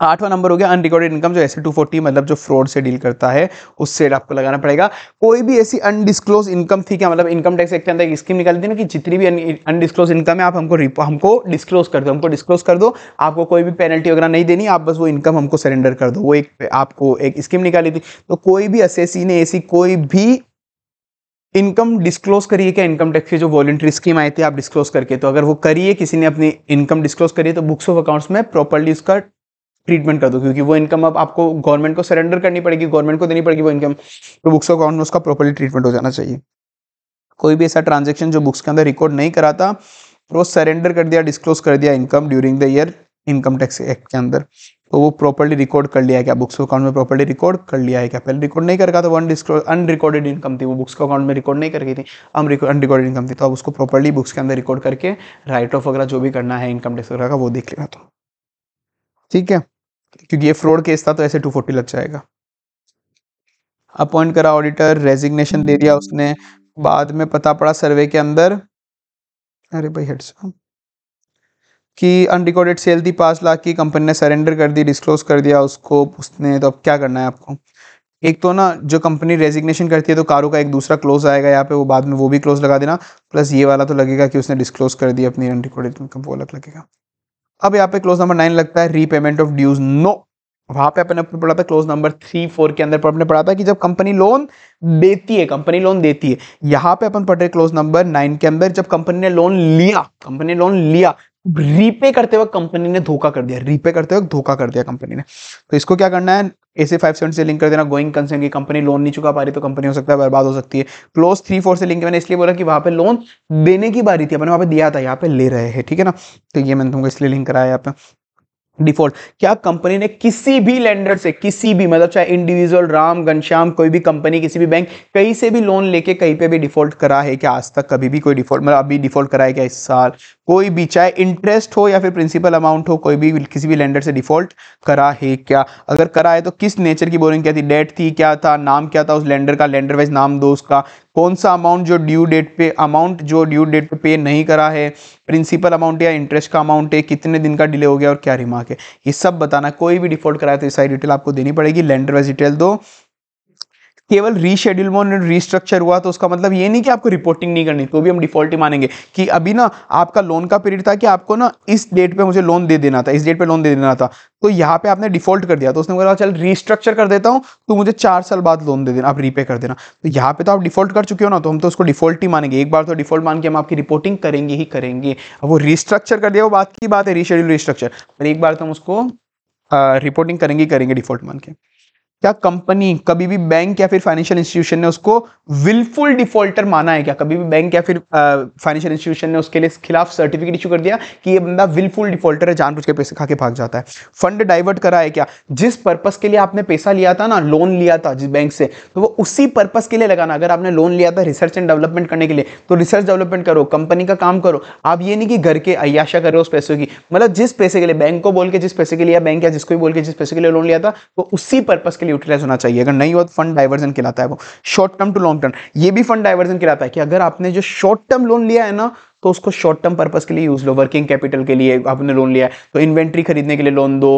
[SPEAKER 1] आठवां नंबर हो गया अनरिकॉर्डेड इनकम जो एस टू फोर्टी मतलब जो फ्रॉड से डील करता है उससे आपको लगाना पड़ेगा कोई भी ऐसी अनडिस्क्लोज इनकम थी क्या मतलब इनकम टैक्स एक्ट के अंदर एक स्कीम निकाली थी ना कि जितनी भी अनडिस्क्लोज इनकम है आप हमको हमको डिस्क्लोज कर दो हमको डिस्क्लोज कर दो आपको कोई भी पेनल्टी वगैरह नहीं देनी आप बस वो इनकम हमको सरेंडर कर दो वो एक आपको एक स्कीम निकाली थी तो कोई भी एस ने ऐसी कोई भी इनकम डिस्क्लोज करिए क्या इनकम टैक्स की जो वॉलेंट्री स्कीम आई थी आप डिस्क्लोज करके तो अगर वो करिए किसी ने अपनी इनकम डिस्क्लोज करिए तो बुक्स ऑफ अकाउंट्स में प्रॉपरली उसका ट्रीटमेंट कर दो क्योंकि वो इनकम अब आपको गवर्नमेंट को सरेंडर करनी पड़ेगी गवर्नमेंट को देनी पड़ेगी वो इनकम तो बुक्स का अकाउंट में उसका प्रॉपरली ट्रीटमेंट हो जाना चाहिए कोई भी ऐसा ट्रांजेक्शन जो बुक्स के अंदर रिकॉर्ड नहीं कराता तो वो सरेंडर कर दिया डिस्क्लोज कर दिया income during the year income tax act के अंदर तो वो प्रॉपरली रिकॉर्ड कर लिया क्या बुक्स अकाउंट में प्रॉपरली रिकॉर्ड कर लिया है क्या पहले रिकॉर्ड नहीं कर रहा था वो अनडिस्क्लो अनरिकॉर्डेड इनकम थी वो बुक्स का अकाउंट में रिकॉर्ड नहीं कर रही थी अनरिकॉर्डेड इनकम थी तो अब उसको प्रॉपरली बुक्स के अंदर रिकॉर्ड करके राइट ऑफ वगैरह जो भी करना है इनकम टैक्स वगैरह का वो देख लेना तो ठीक है क्योंकि ये फ्रॉड केस था तो ऐसे 240 लग जाएगा अपॉइंट करा ऑडिटर रेजिग्नेशन दे दिया उसने बाद में पता पड़ा सर्वे के अंदर अरे भाई हेड कि अनरिकॉर्डेड सेल थी पाँच लाख की कंपनी ने सरेंडर कर दी डिस्क्लोज कर दिया उसको उसने तो अब क्या करना है आपको एक तो ना जो कंपनी रेजिग्नेशन करती है तो कारो का एक दूसरा क्लोज आएगा यहाँ पे वो बाद में वो भी क्लोज लगा देना प्लस ये वाला तो लगेगा कि उसने डिस्क्लोज कर दिया अपनी अनरिकॉर्डेड इनकम मतलब वो अलग लगेगा अब यहाँ पे क्लोज नंबर नाइन लगता है रीपेमेंट ऑफ ड्यूज नो वहां पे अपने अपने पढ़ा था क्लोज नंबर थ्री फोर के अंदर अपने पढ़ा था कि जब कंपनी लोन देती है कंपनी लोन देती है यहाँ पे अपन पढ़ रहे क्लोज नंबर नाइन के अंदर जब कंपनी ने लोन लिया कंपनी ने लोन लिया रीपे करते वक्त कंपनी ने धोखा कर दिया रीपे करते वक्त धोखा कर दिया कंपनी ने तो इसको क्या करना है एसे फाइव सेवन से लिंक कर देना गोइंग कंसर्न की कंपनी लोन नहीं चुका पा रही तो कंपनी हो सकता है बर्बाद हो सकती है क्लोज थ्री फोर से लिंक मैंने इसलिए बोला कि वहां पे लोन देने की बारी थी अपने वहां पे दिया था यहाँ पे ले रहे हैं ठीक है ना तो ये मैंने तुमको इसलिए लिंक कराया यहाँ पे डिफॉल्ट क्या कंपनी ने किसी भी लेंडर से किसी भी मतलब चाहे इंडिविजुअल राम घनश्याम कोई भी कंपनी किसी भी बैंक कहीं से भी लोन लेके कहीं पे भी डिफॉल्ट करा है क्या आज तक कभी भी कोई डिफॉल्ट मतलब अभी डिफॉल्ट करा है क्या इस साल कोई भी चाहे इंटरेस्ट हो या फिर प्रिंसिपल अमाउंट हो कोई भी किसी भी लेंडर से डिफॉल्ट करा है क्या अगर करा है तो किस नेचर की बोरिंग क्या थी डेट थी क्या था नाम क्या था उस लेंडर का लेंडर वाइज नाम दो उसका कौन सा अमाउंट जो ड्यू डेट पे अमाउंट जो ड्यू डेट पे पे नहीं करा है प्रिंसिपल अमाउंट या इंटरेस्ट का अमाउंट है कितने दिन का डिले हो गया और क्या रिमार्क है ये सब बताना कोई भी डिफॉल्ट कराया तो ये सारी डिटेल आपको देनी पड़ेगी लेंडर वाइज डिटेल दो केवल रीशेड्यूल एंड रीस्ट्रक्चर हुआ तो उसका मतलब ये नहीं कि आपको रिपोर्टिंग नहीं करनी तो भी हम डिफॉल्ट ही मानेंगे कि अभी ना आपका लोन का पीरियड था कि आपको ना इस डेट पे मुझे लोन दे देना था इस डेट पे लोन दे देना था तो यहाँ पे आपने डिफॉल्ट कर दिया तो उसने बोला चल रीस्ट्रक्चर कर देता हूँ तो मुझे चार साल बाद लोन दे देना आप रीपे कर देना तो यहाँ पे तो आप डिफॉल्ट कर चुके हो ना तो हम तो उसको डिफॉल्ट ही मानेंगे एक बार तो डिफॉल्ट मान के हम आपकी रिपोर्टिंग करेंगे ही करेंगे अब वो रिस्ट्रक्चर कर दिया वो बात की बात है रीशेड्यूल रिस्ट्रक्चर पर एक बार तो हम उसको रिपोर्टिंग करेंगे करेंगे डिफॉल्ट मान के क्या कंपनी कभी भी बैंक या फिर फाइनेंशियल इंस्टीट्यूशन ने उसको विलफुल डिफॉल्टर माना है क्या कभी भी बैंक या फिर फाइनेंशियल इंस्टीट्यूशन ने उसके लिए खिलाफ सर्टिफिकेट इशू कर दिया कि ये बंदा विलफुल डिफॉल्टर है जानबूझ के पैसे खा के भाग जाता है फंड डाइवर्ट करा है क्या जिस पर्पज के लिए आपने पैसा लिया था ना लोन लिया था जिस बैंक से तो वो उसी पर्पज के लिए लगाना अगर आपने लोन लिया था रिसर्च एंड डेवलपमेंट करने के लिए तो रिसर्च डेवलपमेंट करो कंपनी का काम करो आप ये नहीं कि घर के अयाशा करो उस पैसे की मतलब जिस पैसे के लिए बैंक को बोल के जिस पैसे के लिए बैंक या जिसको भी बोल के जिस पैसे के लिए लोन लिया था वो उसी पर्पज के के लिए यूटिलाइज होना चाहिए अगर नहीं हो तो फंड डाइवर्जन कहलाता है वो short term to long term ये भी फंड डाइवर्जन कहलाता है कि अगर आपने जो शॉर्ट टर्म लोन लिया है ना तो उसको शॉर्ट टर्म पर्पज के लिए यूज लो वर्किंग कैपिटल के लिए आपने लोन लिया है तो इन्वेंट्री खरीदने के लिए लोन दो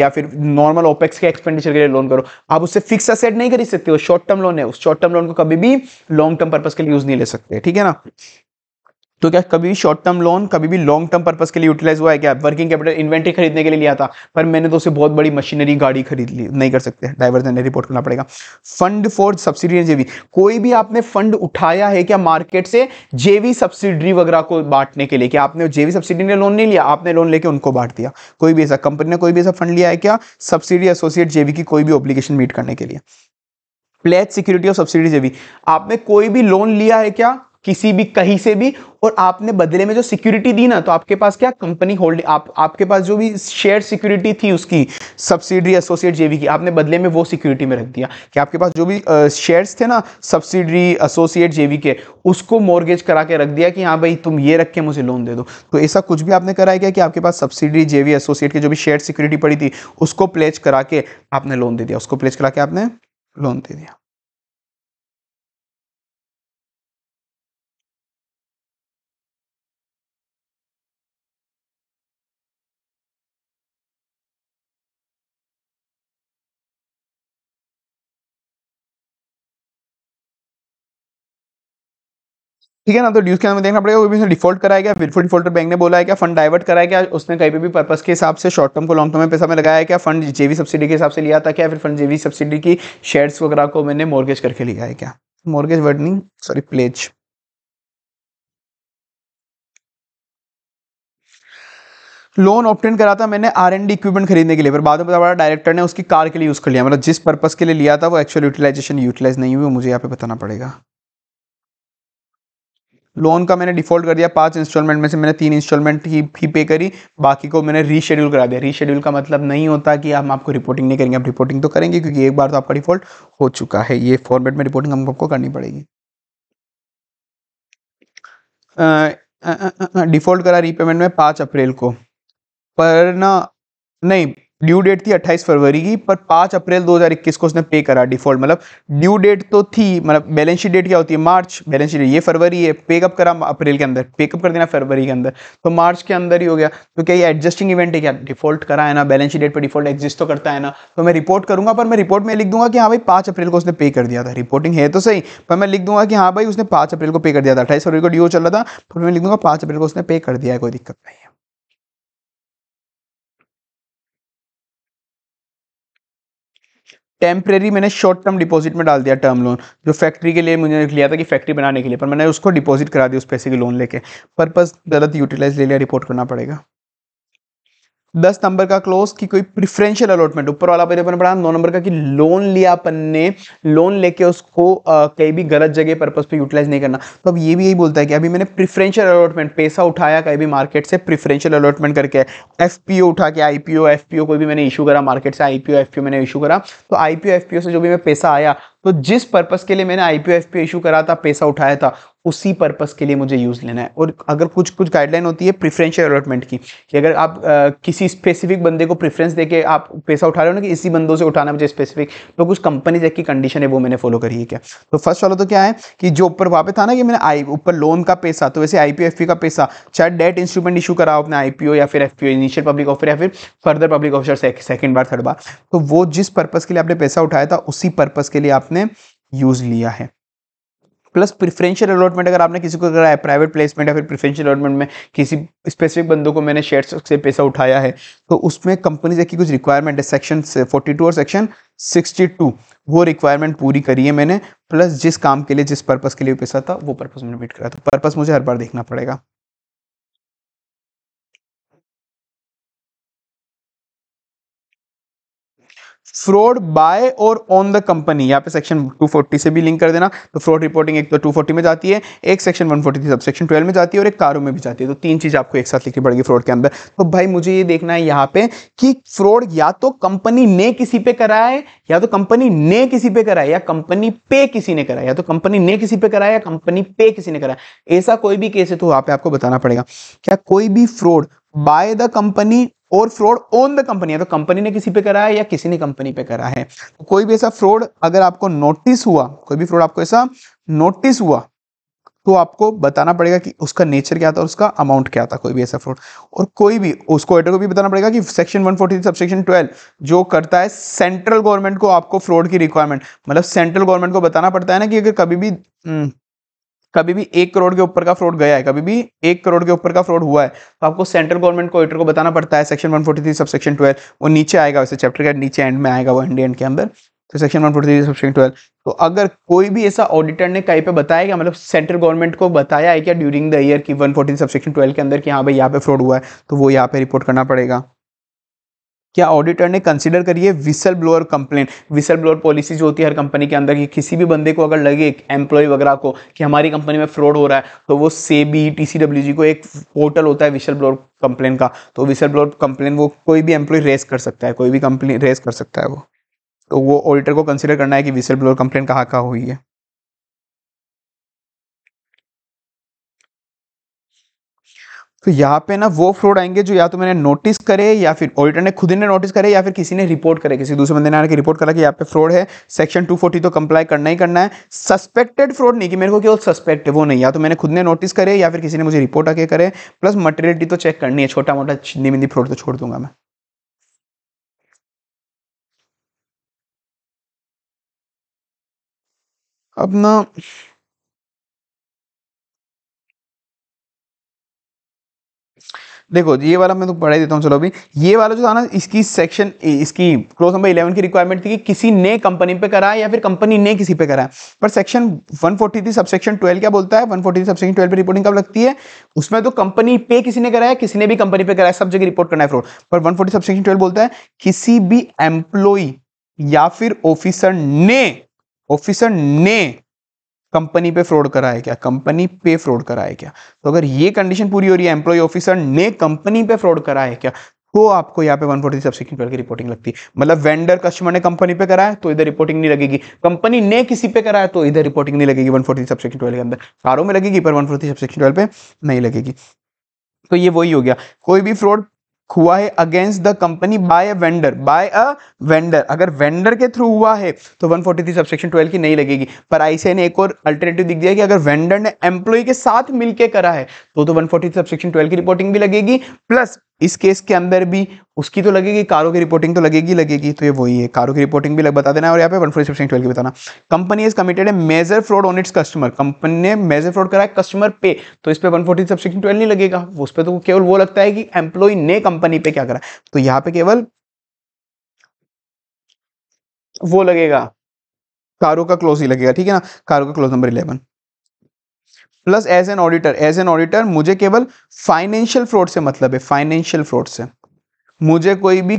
[SPEAKER 1] या फिर नॉर्मल ओपेक्स के एक्सपेंडिचर के लिए लोन करो आप उससे फिक्स असेट नहीं खरीद सकते हो शॉर्ट टर्म लोन है उस शॉर्ट टर्म लोन को कभी भी लॉन्ग टर्म पर्पज के लिए यूज नहीं ले सकते ठीक है ना तो क्या कभी शॉर्ट टर्म लोन कभी भी लॉन्ग टर्म पर्पज के लिए यूटिलाइज हुआ है क्या वर्किंग कैपिटल इन्वेंट्री खरीदने के लिए लिया था पर मैंने तो उसे बहुत बड़ी मशीनरी गाड़ी खरीद ली नहीं कर सकते डाइवर्जन रिपोर्ट करना पड़ेगा फंड फॉर सब्सिडी जेवी कोई भी आपने फंड उठाया है क्या मार्केट से जेवी सब्सिडी वगैरह को बांटने के लिए क्या आपने जेवी सब्सिडी ने लोन नहीं लिया आपने लोन लेके उनको बांट दिया कोई भी ऐसा कंपनी ने कोई भी ऐसा फंड लिया है क्या सब्सिडी एसोसिएट जेवी की कोई भी ऑब्लिगेशन मीट करने के लिए प्लेट सिक्योरिटी और सब्सिडी जेवी आपने कोई भी लोन लिया है क्या किसी भी कहीं से भी और आपने बदले में जो सिक्योरिटी दी ना तो आपके पास क्या कंपनी होल्ड आप आपके पास जो भी शेयर सिक्योरिटी थी उसकी सब्सिडरी एसोसिएट जेवी की आपने बदले में वो सिक्योरिटी में रख दिया कि आपके पास जो भी शेयर्स थे ना सब्सिडरी एसोसिएट जेवी के उसको मॉर्गेज करा के रख दिया कि हाँ भाई तुम ये रख के मुझे लोन दे दो तो ऐसा कुछ भी आपने कराया गया कि आपके पास सब्सिडरी जेवी एसोसिएट के जो भी शेयर सिक्योरिटी पड़ी थी उसको प्लेज करा के आपने लोन दे दिया उसको प्लेज करा के आपने लोन दे दिया ठीक है ना तो ड्यूज के अंदर देखना पड़ेगा वो भी उसने डिफॉल्ट कराया गया विलफुल डिफॉल्टर बैंक ने बोला है क्या फंड डाइवर्ट कराया गया उसने कहीं भी पर्पस के हिसाब से शॉर्ट टर्म को लॉन्ग टर्म में पैसा में लगाया क्या फंड जेवी सब्सिडी के हिसाब से लिया था क्या फिर फंड जेवी सब्सिडी की शेयर्स वगैरह को मैंने मॉर्गेज करके लिया है क्या मॉर्गेज वर्ड नहीं सॉरी प्लेज लोन ऑप्टेन करा था मैंने आर एंड इक्विपमेंट खरीदने के लिए पर बाद में पता पड़ा डायरेक्टर ने उसकी कार के लिए यूज़ कर लिया मतलब जिस पर्पस के लिए लिया था वो एक्चुअल यूटिलाइजेशन यूटिलाइज नहीं हुई मुझे यहाँ पे बताना पड़ेगा लोन का मैंने डिफॉल्ट कर दिया पांच इंस्टॉलमेंट में से मैंने तीन इंस्टॉलमेंट ही ही पे करी बाकी को मैंने रीशेड्यूल करा दिया रीशेड्यूल का मतलब नहीं होता कि हम आपको रिपोर्टिंग नहीं करेंगे आप रिपोर्टिंग तो करेंगे क्योंकि एक बार तो आपका डिफॉल्ट हो चुका है ये फॉर्मेट में रिपोर्टिंग हम आपको करनी पड़ेगी डिफॉल्ट करा रीपेमेंट में पाँच अप्रैल को पर ना नहीं ड्यू डेट थी 28 फरवरी की पर 5 अप्रैल 2021 को उसने पे करा डिफॉल्ट मतलब ड्यू डेट तो थी मतलब बैलेंस शीट डेट क्या होती है मार्च बैलेंस शीट ये फरवरी है पेकअप करा अप्रैल के अंदर पेकअप कर देना फरवरी के अंदर तो मार्च के अंदर ही हो गया तो क्या ये एडजस्टिंग इवेंट है क्या डिफॉल्ट करा है ना बैलेंस शीट डेट पर डिफॉल्ट एग्जिस्ट तो करता है ना तो मैं रिपोर्ट करूंगा पर मैं रिपोर्ट में लिख दूंगा कि हाँ भाई पाँच अप्रैल को उसने पे कर दिया था रिपोर्टिंग है तो सही पर मैं लिख दूंगा कि हाँ भाई उसने पाँच अप्रैल को पे कर दिया था अट्ठाईस फरवरी को ड्यू चल रहा था पर तो मैं लिख दूंगा पाँच अप्रैल को उसने पे कर दिया है कोई दिक्कत नहीं टेम्प्रेरी मैंने शॉर्ट टर्म डिपॉजिट में डाल दिया टर्म लोन जो फैक्ट्री के लिए मुझे लिया था कि फैक्ट्री बनाने के लिए पर मैंने उसको डिपॉजिट करा दिया उस पैसे की लोन लेके पर्पज़ गलत यूटिलाइज ले लिया रिपोर्ट करना पड़ेगा दस नंबर का क्लोज की कोई प्रिफरेंशियल अलॉटमेंट ऊपर वाला पर अपन पढ़ा नौ नंबर का कि लोन लिया अपन ने लोन लेके उसको कहीं भी गलत जगह पर्पज पे यूटिलाइज नहीं करना तो अब ये भी यही बोलता है कि अभी मैंने प्रिफरेंशियल अलॉटमेंट पैसा उठाया कहीं भी मार्केट से प्रिफरेंशियल अलॉटमेंट करके एफ उठा के आईपीओ एफ कोई भी मैंने इशू करा मार्केट से आईपीओ एफ मैंने इशू करा तो आईपीओ एफ से जो भी मैं पैसा आया तो जिस पर्पज़ के लिए मैंने आई पी इशू करा था पैसा उठाया था उसी पर्पज़ के लिए मुझे यूज़ लेना है और अगर कुछ कुछ गाइडलाइन होती है प्रिफ्रेंशियल अलॉटमेंट की कि अगर आप आ, किसी स्पेसिफिक बंदे को प्रेफरेंस देके आप पैसा उठा रहे हो ना कि इसी बंदों से उठाना मुझे स्पेसिफिक तो कुछ कंपनीज की कंडीशन है वो मैंने फॉलो करी है क्या तो फर्स्ट वाला तो क्या है कि जो ऊपर वहाँ पे था ना कि मैंने आई ऊपर लोन का पैसा तो वैसे आई का पैसा चाहे डेट इंस्ट्रूमेंट इशू कराओ अपने आई या फिर एफ इनिशियल पब्लिक ऑफर या फिर फर्दर पब्लिक ऑफर सेकेंड बार थर्ड बार तो वो जिस पर्पज़ के लिए आपने पैसा उठाया था उसी पर्पज़ के लिए आप आपने यूज़ लिया है प्लस प्रिफरेंशियल अलॉटमेंट अगर आपने किसी को कराया है प्राइवेट प्लेसमेंट या फिर प्रिफरेंशियल अलॉटमेंट में किसी स्पेसिफिक बंदों को मैंने शेयर से पैसा उठाया है तो उसमें कंपनी की कुछ रिक्वायरमेंट है सेक्शन 42 और सेक्शन 62 वो रिक्वायरमेंट पूरी करी है मैंने प्लस जिस काम के लिए जिस पर्पज़ के लिए पैसा था वो पर्पज़ मैंने मीट करा था पर्पज़ मुझे हर बार देखना पड़ेगा फ्रॉड बाय और ऑन द कंपनी यहाँ पे सेक्शन 240 से भी लिंक कर देना तो फ्रॉड रिपोर्टिंग एक तो 240 में जाती है एक सेक्शन 143 सब सेक्शन 12 में जाती है और एक कारों में भी जाती है तो तीन चीज़ आपको एक साथ लिखनी पड़ेगी फ्रॉड के अंदर तो भाई मुझे ये देखना है यहाँ पे कि फ्रॉड या तो कंपनी ने किसी पे कराए है या तो कंपनी ने किसी पे कराया या कंपनी पे किसी ने कराया या तो कंपनी ने किसी पे कराया या कंपनी पे किसी ने कराया ऐसा कोई भी केस है तो वहां पे आपको बताना पड़ेगा क्या कोई भी फ्रॉड बाय द कंपनी और फ्रॉड ऑन द कंपनी है तो कंपनी ने किसी पे करा है या किसी ने कंपनी पे करा है तो कोई भी ऐसा फ्रॉड अगर आपको नोटिस हुआ कोई भी फ्रॉड आपको ऐसा नोटिस हुआ तो आपको बताना पड़ेगा कि उसका नेचर क्या था और उसका अमाउंट क्या था कोई भी ऐसा फ्रॉड और कोई भी उसको एडर को भी बताना पड़ेगा कि सेक्शन 143 सब सेक्शन ट्वेल्व जो करता है सेंट्रल गवर्नमेंट को आपको फ्रॉड की रिक्वायरमेंट मतलब सेंट्रल गवर्नमेंट को बताना पड़ता है ना कि अगर कभी भी न, हम्म, कभी भी एक करोड़ के ऊपर का फ्रॉड गया है कभी भी एक करोड़ के ऊपर का फ्रॉड हुआ है तो आपको सेंट्रल गवर्नमेंट को ऑडिटर को बताना पड़ता है सेक्शन 143 सब सेक्शन ट्वेल्व वो नीचे आएगा वैसे चैप्टर के नीचे एंड में आएगा वो एंड एंड के अंदर तो section three sub section twelve तो अगर कोई भी ऐसा ऑडिटर ने कहीं पर बताया क्या मतलब सेंट्रल गवर्नमेंट को बताया है क्या ड्यूरिंग द ईयर की वन 143 सब सेक्शन ट्वेल्व के अंदर कि हाँ भाई यहाँ पे फ्रॉड हुआ है तो वो यहाँ पे रिपोर्ट करना पड़ेगा क्या ऑडिटर ने कंसिडर करी है whistle blower complain whistle blower policy जो होती है हर कंपनी के अंदर कि किसी भी बंदे को अगर लगे एम्प्लॉय वगैरह को कि हमारी कंपनी में फ्रॉड हो रहा है तो वो SEBI T C W G को एक पोर्टल होता है विसल ब्लोअर कंप्लेन का तो विसल ब्लोअर कंप्लेन वो कोई भी एम्प्लॉय रेस कर सकता है कोई भी कंप्लेन रेस कर सकता है वो तो वो ऑडिटर को कंसिडर करना है कि विसल ब्लोअर कंप्लेन कहाँ कहाँ हुई है तो यहाँ पे ना वो फ्रॉड आएंगे जो या तो मैंने नोटिस करे या फिर ऑडिटर ने खुद ने नोटिस करे या फिर किसी ने रिपोर्ट करे किसी दूसरे बंदे ने आने की रिपोर्ट करा कि यहाँ पे फ्रॉड है सेक्शन 240 तो कंप्लाई करना ही करना है सस्पेक्टेड फ्रॉड नहीं कि मेरे को केवल सस्पेक्ट है वो नहीं या तो मैंने खुद ने नोटिस करे या फिर किसी ने मुझे रिपोर्ट आके करे प्लस मटेरियलिटी तो चेक करनी है छोटा मोटा छिंदी मिंदी फ्रॉड तो छोड़ दूंगा मैं अब ना देखो ये वाला मैं तो पढ़ाई देता हूँ चलो अभी ये वाला जो था ना इसकी सेक्शन इसकी क्लोज नंबर इलेवन की रिक्वायरमेंट थी कि किसी ने कंपनी पे कराया या फिर कंपनी ने किसी पे कराया पर सेक्शन 143 सबसेक्शन ट्वेल्व क्या बोलता है 143 सबसेक्शन ट्वेल्व पे रिपोर्टिंग कब लगती है उसमें तो कंपनी पे किसी ने कराया किसी ने भी कंपनी पे कराया सब जगह रिपोर्ट करना है फ्रॉड पर वन फोर्टी सबसेक्शन ट्वेल्व बोलता है किसी भी एम्प्लॉय या फिर ऑफिसर ने ऑफिसर ने कंपनी पे फ्रॉड करा है क्या कंपनी पे फ्रॉड करा है क्या तो अगर ये कंडीशन पूरी हो रही है एम्प्लॉय ऑफिसर ने कंपनी पे फ्रॉड करा है क्या तो आपको यहाँ पे वन फोर्टी सब्सिक्वेंट करके रिपोर्टिंग लगती है मतलब वेंडर कस्टमर ने कंपनी पे कराया तो इधर रिपोर्टिंग नहीं लगेगी कंपनी ने किसी पे कराया तो इधर रिपोर्टिंग नहीं लगेगी वन फोर्टी सब्सेक्शन ट्वेल्व के अंदर सारों में लगेगी पर वन फोर्टी सब्सेक्शन ट्वेल्व पे नहीं लगेगी तो ये वही हो गया कोई भी फ्रॉड हुआ है against the company by a vendor by a vendor अगर वेंडर के थ्रू हुआ है तो 143 सबसेक्शन 12 की नहीं लगेगी पर आईसीआई ने एक और अल्टरनेटिव दिख दिया कि अगर वेंडर ने एम्प्लॉय के साथ मिलकर करा है तो तो 143 सबसेक्शन 12 की रिपोर्टिंग भी लगेगी प्लस इस केस के अंदर भी उसकी तो लगेगी कारों की रिपोर्टिंग तो लगेगी लगेगी तो ये वही है कारों की रिपोर्टिंग भी लग बता देना और यहाँ पे वन फोर सेक्शन ट्वेल्व की बताना कंपनी इज कमिटेड है major fraud on its customer company ने मेजर फ्रॉड करा है कस्टमर पे तो इस पर वन फोर्टी सबसेक्शन ट्वेल्व नहीं लगेगा उस पर तो केवल वो लगता है कि एम्प्लॉय ने कंपनी पे क्या करा तो यहाँ पे केवल वो लगेगा कारों का क्लोज ही लगेगा ठीक है ना कारों का clause number eleven plus as an auditor as an auditor मुझे केवल फाइनेंशियल फ्रॉड से मतलब है फाइनेंशियल फ्रॉड से मुझे कोई भी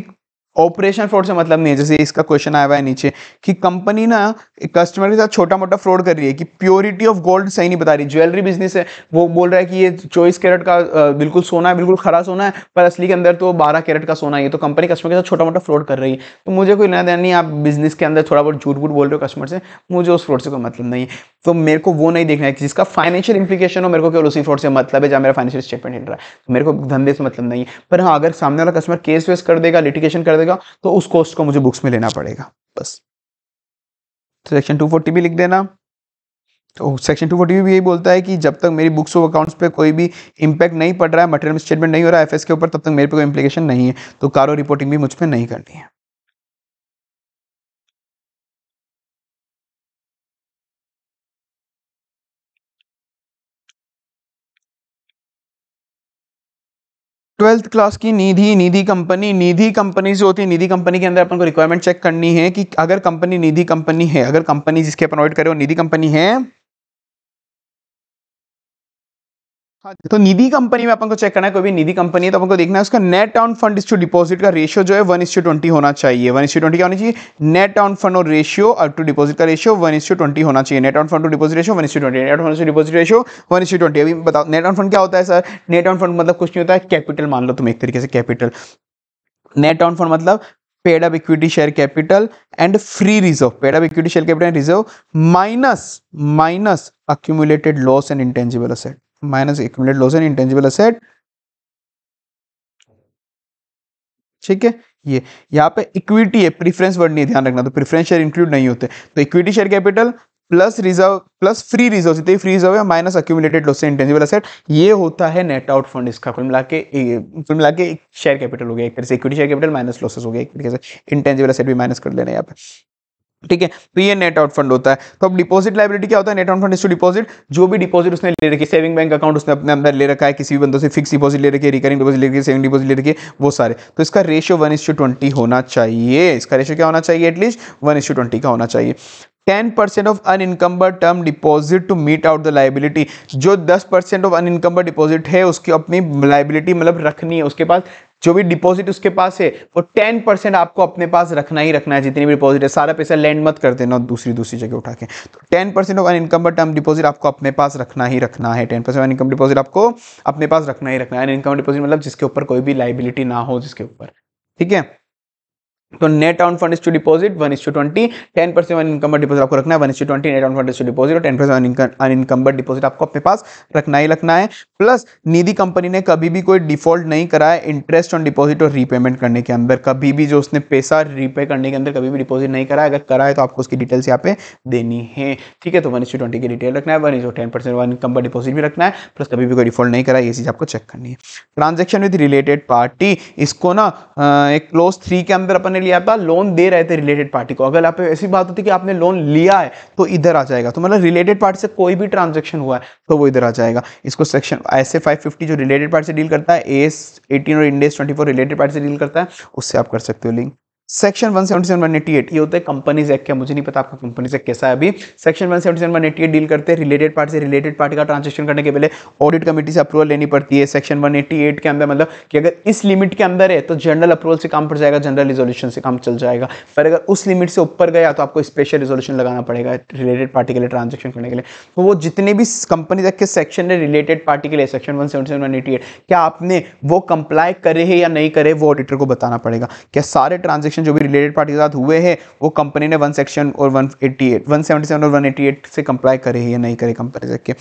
[SPEAKER 1] ऑपरेशन फ्रॉड से मतलब नहीं है जैसे इसका क्वेश्चन आया हुआ है नीचे कि कंपनी ना कस्टमर के साथ छोटा मोटा फ्रॉड कर रही है कि प्योरिटी ऑफ गोल्ड सही नहीं बता रही ज्वेलरी बिजनेस है वो बोल रहा है कि ये चौबीस कैरेट का बिल्कुल सोना है बिल्कुल खरा सोना है पर असली के अंदर तो बारह कैरेट का सोना है तो कंपनी कस्टमर के साथ छोटा मोटा फ्रॉड कर रही है तो मुझे कोई लेना देना नहीं आप बिजनेस के अंदर थोड़ा बहुत झूठ बूट बोल रहे हो कस्टमर से मुझे उस फ्रॉड से कोई मतलब नहीं है तो मेरे को वो नहीं देखना है जिसका फाइनेंशियल इंप्लीकेशन हो मेरे को केवल उसी फ्रॉड से मतलब है जहाँ मेरा फाइनेंशियल स्टेटमेंट हिल रहा है तो मेरे को धंधे से मतलब नहीं है पर हाँ अगर सामने वाला कस्टमर केस वेस कर देगा लिटिगेशन कर देगा करेगा तो उस कॉस्ट को मुझे बुक्स में लेना पड़ेगा बस सेक्शन टू फोर्टी भी लिख देना तो सेक्शन टू फोर्टी भी यही बोलता है कि जब तक मेरी बुक्स ऑफ अकाउंट्स पे कोई भी इंपैक्ट नहीं पड़ रहा है मटेरियल स्टेटमेंट नहीं हो रहा है एफएस के ऊपर तब तक मेरे पे कोई इंप्लीकेशन नहीं है तो कारो रिपोर्टिंग भी मुझ पर नहीं करनी है ट्वेल्थ क्लास की निधि निधि कंपनी निधि कंपनी जो होती है निधि कंपनी के अंदर अपन को रिक्वायरमेंट चेक करनी है कि अगर कंपनी निधि कंपनी है अगर कंपनी जिसके अपन करे कर निधि कंपनी है हाँ तो निधि कंपनी में अपन को चेक करना है कोई भी निधि कंपनी है तो अपन को देखना है उसका net owned fund is to deposit का रेशियो जो है वन इस टू ट्वेंटी होना चाहिए वन इस टू ट्वेंटी क्या uh, होना चाहिए नेट ऑन फंड और रेशियो और टू डिपॉजिट का ratio one is to twenty होना चाहिए net owned fund to deposit ratio one is twenty net owned fund deposit ratio one is twenty अभी बताओ नेट ऑन फंड क्या होता है सर नेट ऑन फंड मतलब कुछ नहीं होता है कैपिटल मान लो तुम एक तरीके से कैपिटल नेट ऑन फंड मतलब paid up equity share capital and free reserve paid up equity share capital and reserve minus minus accumulated loss and intangible asset minus accumulated loss in intangible asset ठीक है ये यहाँ पे इक्विटी है प्रीफरेंस वर्ड नहीं ध्यान रखना तो प्रीफरेंस शेयर इंक्लूड नहीं होते तो equity share capital plus reserve plus free reserve जितने फ्री रिजर्व है minus accumulated loss intangible asset ये होता है नेट आउट फंड इसका कुल मिला के कुल मिला के शेयर कैपिटल हो गया एक तरह से equity share capital minus losses हो गया एक तरीके से इंटेंजिबल असेट भी माइनस कर लेना यहाँ पे ठीक है तो ये नेट आउट फंड होता है तो अब डिपॉजिट लाइबिलिटी क्या होता है net out fund is to deposit जो भी डिपॉजिट उसने ले रखी सेविंग बैंक अकाउंट उसने अपने अंदर ले रखा है किसी भी बंदों से फिक्स डिपॉजिट ले रखी है रिकरिंग डिपॉजिट ले रखी है सेविंग डिपॉजिट ले रखी है वो सारे तो इसका ratio one is to twenty होना चाहिए इसका रेशियो क्या होना चाहिए at least one is to twenty का होना चाहिए ten percent of unencumbered term deposit to meet out the liability जो दस परसेंट ऑफ अनइनकम्बर डिपॉजिट है उसकी अपनी लाइबिलिटी मतलब रखनी है उसके पास जो भी डिपॉजिट उसके पास है वो टेन परसेंट आपको अपने पास रखना ही रखना है जितनी भी डिपॉजिट है सारा पैसा लैंड मत कर देना दूसरी दूसरी जगह उठा के तो टेन परसेंट ऑफ इनकम पर टर्म डिपॉजिट आपको अपने पास रखना ही रखना है टेन परसेंट इनकम डिपॉजिट आपको अपने पास रखना ही रखना है इनकम डिपॉजिट मतलब जिसके ऊपर कोई भी लाइबिलिटी ना हो जिसके ऊपर ठीक है तो net owned fund to deposit one is to twenty ten percent one income deposit आपको रखना है one is to twenty net owned fund to deposit और टेन परसेंट इनकम डिपॉजिट आपको अपने पास रखना ही रखना है प्लस निधि कंपनी ने कभी भी कोई डिफॉल्ट नहीं कराया इंटरेस्ट ऑन डिपॉजिट और रीपेमेंट करने के अंदर कभी भी जो उसने पैसा रीपे करने के अंदर कभी भी डिपॉजिट नहीं कराया अगर करा है तो आपको उसकी डिटेल्स यहाँ पे देनी है ठीक है तो वन इज की डिटेल रखना है one is ten percent one income deposit भी रखना है प्लस कभी भी कोई डिफॉल्ट नहीं करा ये चीज़ आपको चेक करनी है ट्रांजेक्शन विद रिलेटेड पार्टी इसको ना एक क्लोज थ्री के अंदर अपने लिया था लोन दे रहे थे रिलेटेड पार्टी को अगर आप ऐसी बात होती कि आपने लोन लिया है तो इधर आ जाएगा तो मतलब रिलेटेड पार्टी से कोई भी ट्रांजेक्शन हुआ है तो वो इधर आ जाएगा इसको सेक्शन ऐसे फिफ्टी जो रिलेटेड पार्टी से डील करता है एस एटीन और Ind AS twenty four related party से डील करता है उससे आप कर सकते हो लिंक सेक्शन 177 188 ये होता है कंपनीज एक्ट क्या मुझे नहीं पता आपका कंपनीज एक्ट कैसा है अभी सेक्शन 177 188 डील करते हैं रिलेटेड पार्टी से रिलेटेड पार्टी का ट्रांजेक्शन करने के पहले ऑडिट कमेटी से अप्रूवल लेनी पड़ती है सेक्शन 188 के अंदर मतलब कि अगर इस लिमिट के अंदर है तो जनरल अप्रूवल से काम पड़ जाएगा जनरल रिजोल्यूशन से काम चल जाएगा पर अगर उस लिमिट से ऊपर गया तो आपको स्पेशल रिजोल्यूशन लगाना पड़ेगा रिलेटेड पार्टी के लिए ट्रांजेक्शन करने के लिए तो वो जितने भी कंपनीज एक्ट के सेक्शन है रिलेटेड पार्टी के लिए सेक्शन वन क्या आपने वो कंप्लाई करे है या नहीं करे वो ऑडिटर को बताना पड़ेगा क्या सारे ट्रांजेक्शन ट्रांजेक्शन जो भी रिलेटेड पार्टी के साथ हुए हैं वो कंपनी ने वन सेक्शन और one eighty eight one seventy seven और वन एट्टी एट से कंप्लाई करे या नहीं करे कंपनी से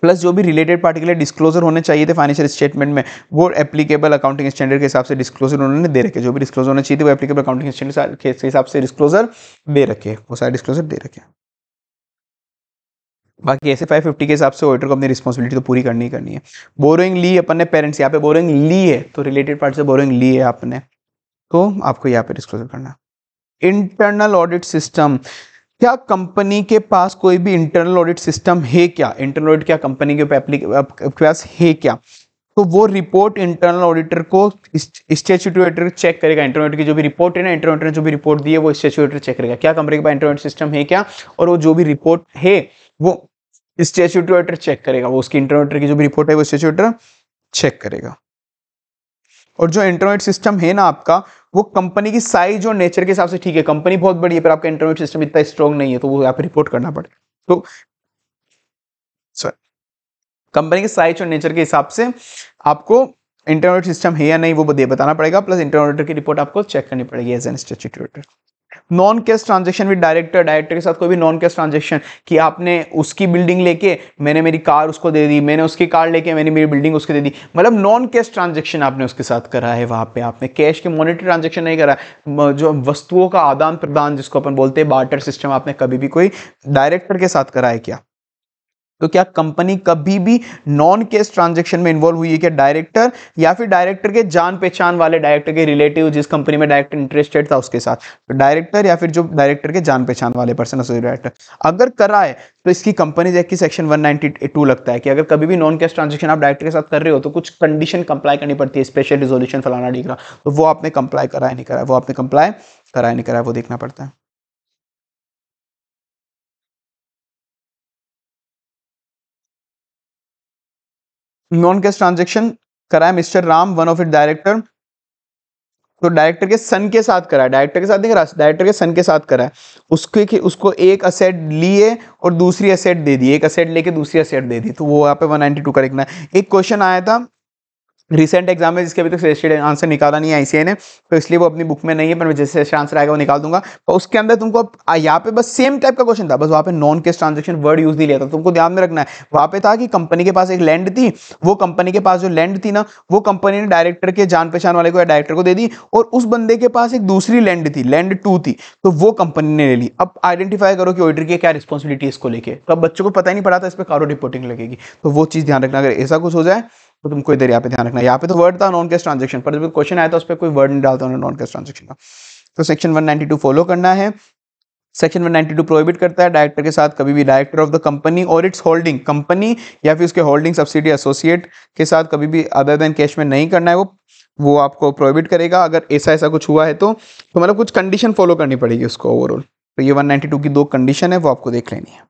[SPEAKER 1] प्लस जो भी रिलेटेड पार्टी के लिए डिस्क्लोजर होने चाहिए थे फाइनेंशियल स्टेटमेंट में वो एप्लीकेबल अकाउंटिंग स्टैंडर्ड के हिसाब से डिस्क्लोजर उन्होंने दे रखे जो भी डिस्क्लोजर होने चाहिए थे वो एप्लीकेबल अकाउंटिंग स्टैंडर्ड के हिसाब से डिस्क्लोजर दे रखे वो सारे डिस्क्लोजर दे रखे बाकी ऐसे 550 के हिसाब से ऑडिटर को अपनी रिस्पॉन्सिबिलिटी तो पूरी करनी ही करनी है बोरिंग ली अपन ने पेरेंट्स यहाँ पे बोरिंग ली है तो रिलेटेड पार्टी से बोरिंग ली है आपने तो आपको यहाँ पे डिस्क्लोजर करना इंटरनल ऑडिट सिस्टम क्या कंपनी के पास कोई भी इंटरनल ऑडिट सिस्टम है क्या इंटरनल ऑडिट क्या कंपनी के पास है क्या तो वो रिपोर्ट इंटरनल ऑडिटर को स्टेचुटरी ऑडिटर चेक करेगा इंटरनल की जो भी रिपोर्ट है ना इंटरनल ने जो भी रिपोर्ट दी है वो स्टेचुटरी ऑडिटर चेक करेगा क्या कंपनी के पास इंटरनेट सिस्टम है क्या और वो जो भी रिपोर्ट है वो स्टेचुटरी ऑडिटर चेक करेगा वो उसकी इंटरनेटर की जो भी रिपोर्ट है वो स्टेचुटरी चेक करेगा और जो इंटरनेट सिस्टम है ना आपका वो कंपनी की साइज और नेचर के हिसाब से ठीक है कंपनी बहुत बड़ी है पर आपका इंटरनेट सिस्टम इतना स्ट्रॉन्ग नहीं है तो वो यहाँ पे रिपोर्ट करना पड़ेगा तो सॉरी कंपनी के साइज और नेचर के हिसाब से आपको इंटरनेट सिस्टम है या नहीं वो बताना पड़ेगा प्लस इंटरनेटर की रिपोर्ट आपको चेक करनी पड़ेगी as an institutor non cash transaction with director director के साथ कोई भी नॉन कैश ट्रांजेक्शन कि आपने उसकी बिल्डिंग लेके मैंने मेरी कार उसको दे दी मैंने उसकी कार लेके मैंने मेरी बिल्डिंग उसको दे दी मतलब नॉन कैश ट्रांजेक्शन आपने उसके साथ करा है वहाँ पे आपने कैश के मॉनिटरी ट्रांजेक्शन नहीं करा जो वस्तुओं का आदान प्रदान जिसको अपन बोलते हैं बार्टर सिस्टम आपने कभी भी कोई डायरेक्टर के साथ करा है क्या तो क्या कंपनी कभी भी नॉन केस ट्रांजेक्शन में इन्वॉल्व हुई है क्या डायरेक्टर या फिर डायरेक्टर के जान पहचान वाले डायरेक्टर के रिलेटिव जिस कंपनी में डायरेक्टर इंटरेस्टेड था उसके साथ तो डायरेक्टर या फिर जो डायरेक्टर के जान पहचान वाले पर्सन डायरेक्टर अगर कराए तो इसकी कंपनी जैक की सेक्शन वन लगता है कि अगर कभी भी नॉन कैश ट्रांजेक्शन आप डायरेक्टर के साथ कर रहे हो तो कुछ कंडीशन कंप्लाई करनी पड़ती है स्पेशल रिजोल्यूशन फलाना डिग्रा तो वो आपने कंप्लाई कराया नहीं कराया वो आपने कंप्लाई कराया नहीं कराया वो देखना पड़ता है
[SPEAKER 2] नॉन कैश ट्रांजेक्शन
[SPEAKER 1] कराया mister Ram one of it director तो डायरेक्टर के सन के साथ करा डायरेक्टर के साथ नहीं करा डायरेक्टर के सन के साथ करा उसके उसको एक असेट लिए और दूसरी असेट दे दी एक असेट लेके दूसरी असेट दे दी तो वो यहाँ पे 192 का लिखना है एक क्वेश्चन आया था रिसेंट एग्जाम में जिसके अभी तक सजेस्टेड आंसर निकाला नहीं है आईसीआई ने तो इसलिए वो अपनी बुक में नहीं है पर मैं जैसे आंसर आएगा वो निकाल दूंगा तो उसके अंदर तुमको यहाँ पे बस सेम टाइप का क्वेश्चन था बस वहाँ पे non cash transaction word use नहीं लिया था तुमको ध्यान में रखना है वहाँ पे था कि कंपनी के पास एक लैंड थी वो कंपनी के पास जो लैंड थी ना वो कंपनी ने डायरेक्टर के जान पहचान वाले को या डायरेक्टर को दे दी और उस बंदे के पास एक दूसरी लैंड थी लैंड टू थी तो वो कंपनी ने ले ली अब आइडेंटिफाई करो कि ऑडिटर की क्या रिस्पॉन्सिबिलिटी इसको लेके तो अब बच्चों को पता ही नहीं पड़ा था इस पर कारो रिपोर्टिंग लगेगी तो वो चीज़ ध्यान रखना अगर ऐसा कुछ हो जाए तो तुमको इधर यहाँ पे ध्यान रखना यहाँ पे तो वर्ड था नॉन कैश ट्रांजेक्शन पर जब क्वेश्चन आया था उस पर कोई वर्ड नहीं डालता उन्होंने नॉन कैश ट्रांजेक्शन का तो सेक्शन टू फॉलो करना है सेक्शन 192 प्रोहिबिट करता है डायरेक्टर के साथ कभी भी डायरेक्टर ऑफ द कंपनी और इट्स होल्डिंग कंपनी या फिर उसके होल्डिंग सब्सिडी एसोसिएट के साथ कभी भी अदर देन कैश में नहीं करना है वो वो आपको प्रोहिबिट करेगा अगर ऐसा ऐसा कुछ हुआ है तो तो मतलब कुछ कंडीशन फॉलो करनी पड़ेगी उसको ओवरऑल तो ये 192 की दो कंडीशन है वो आपको देख लेनी है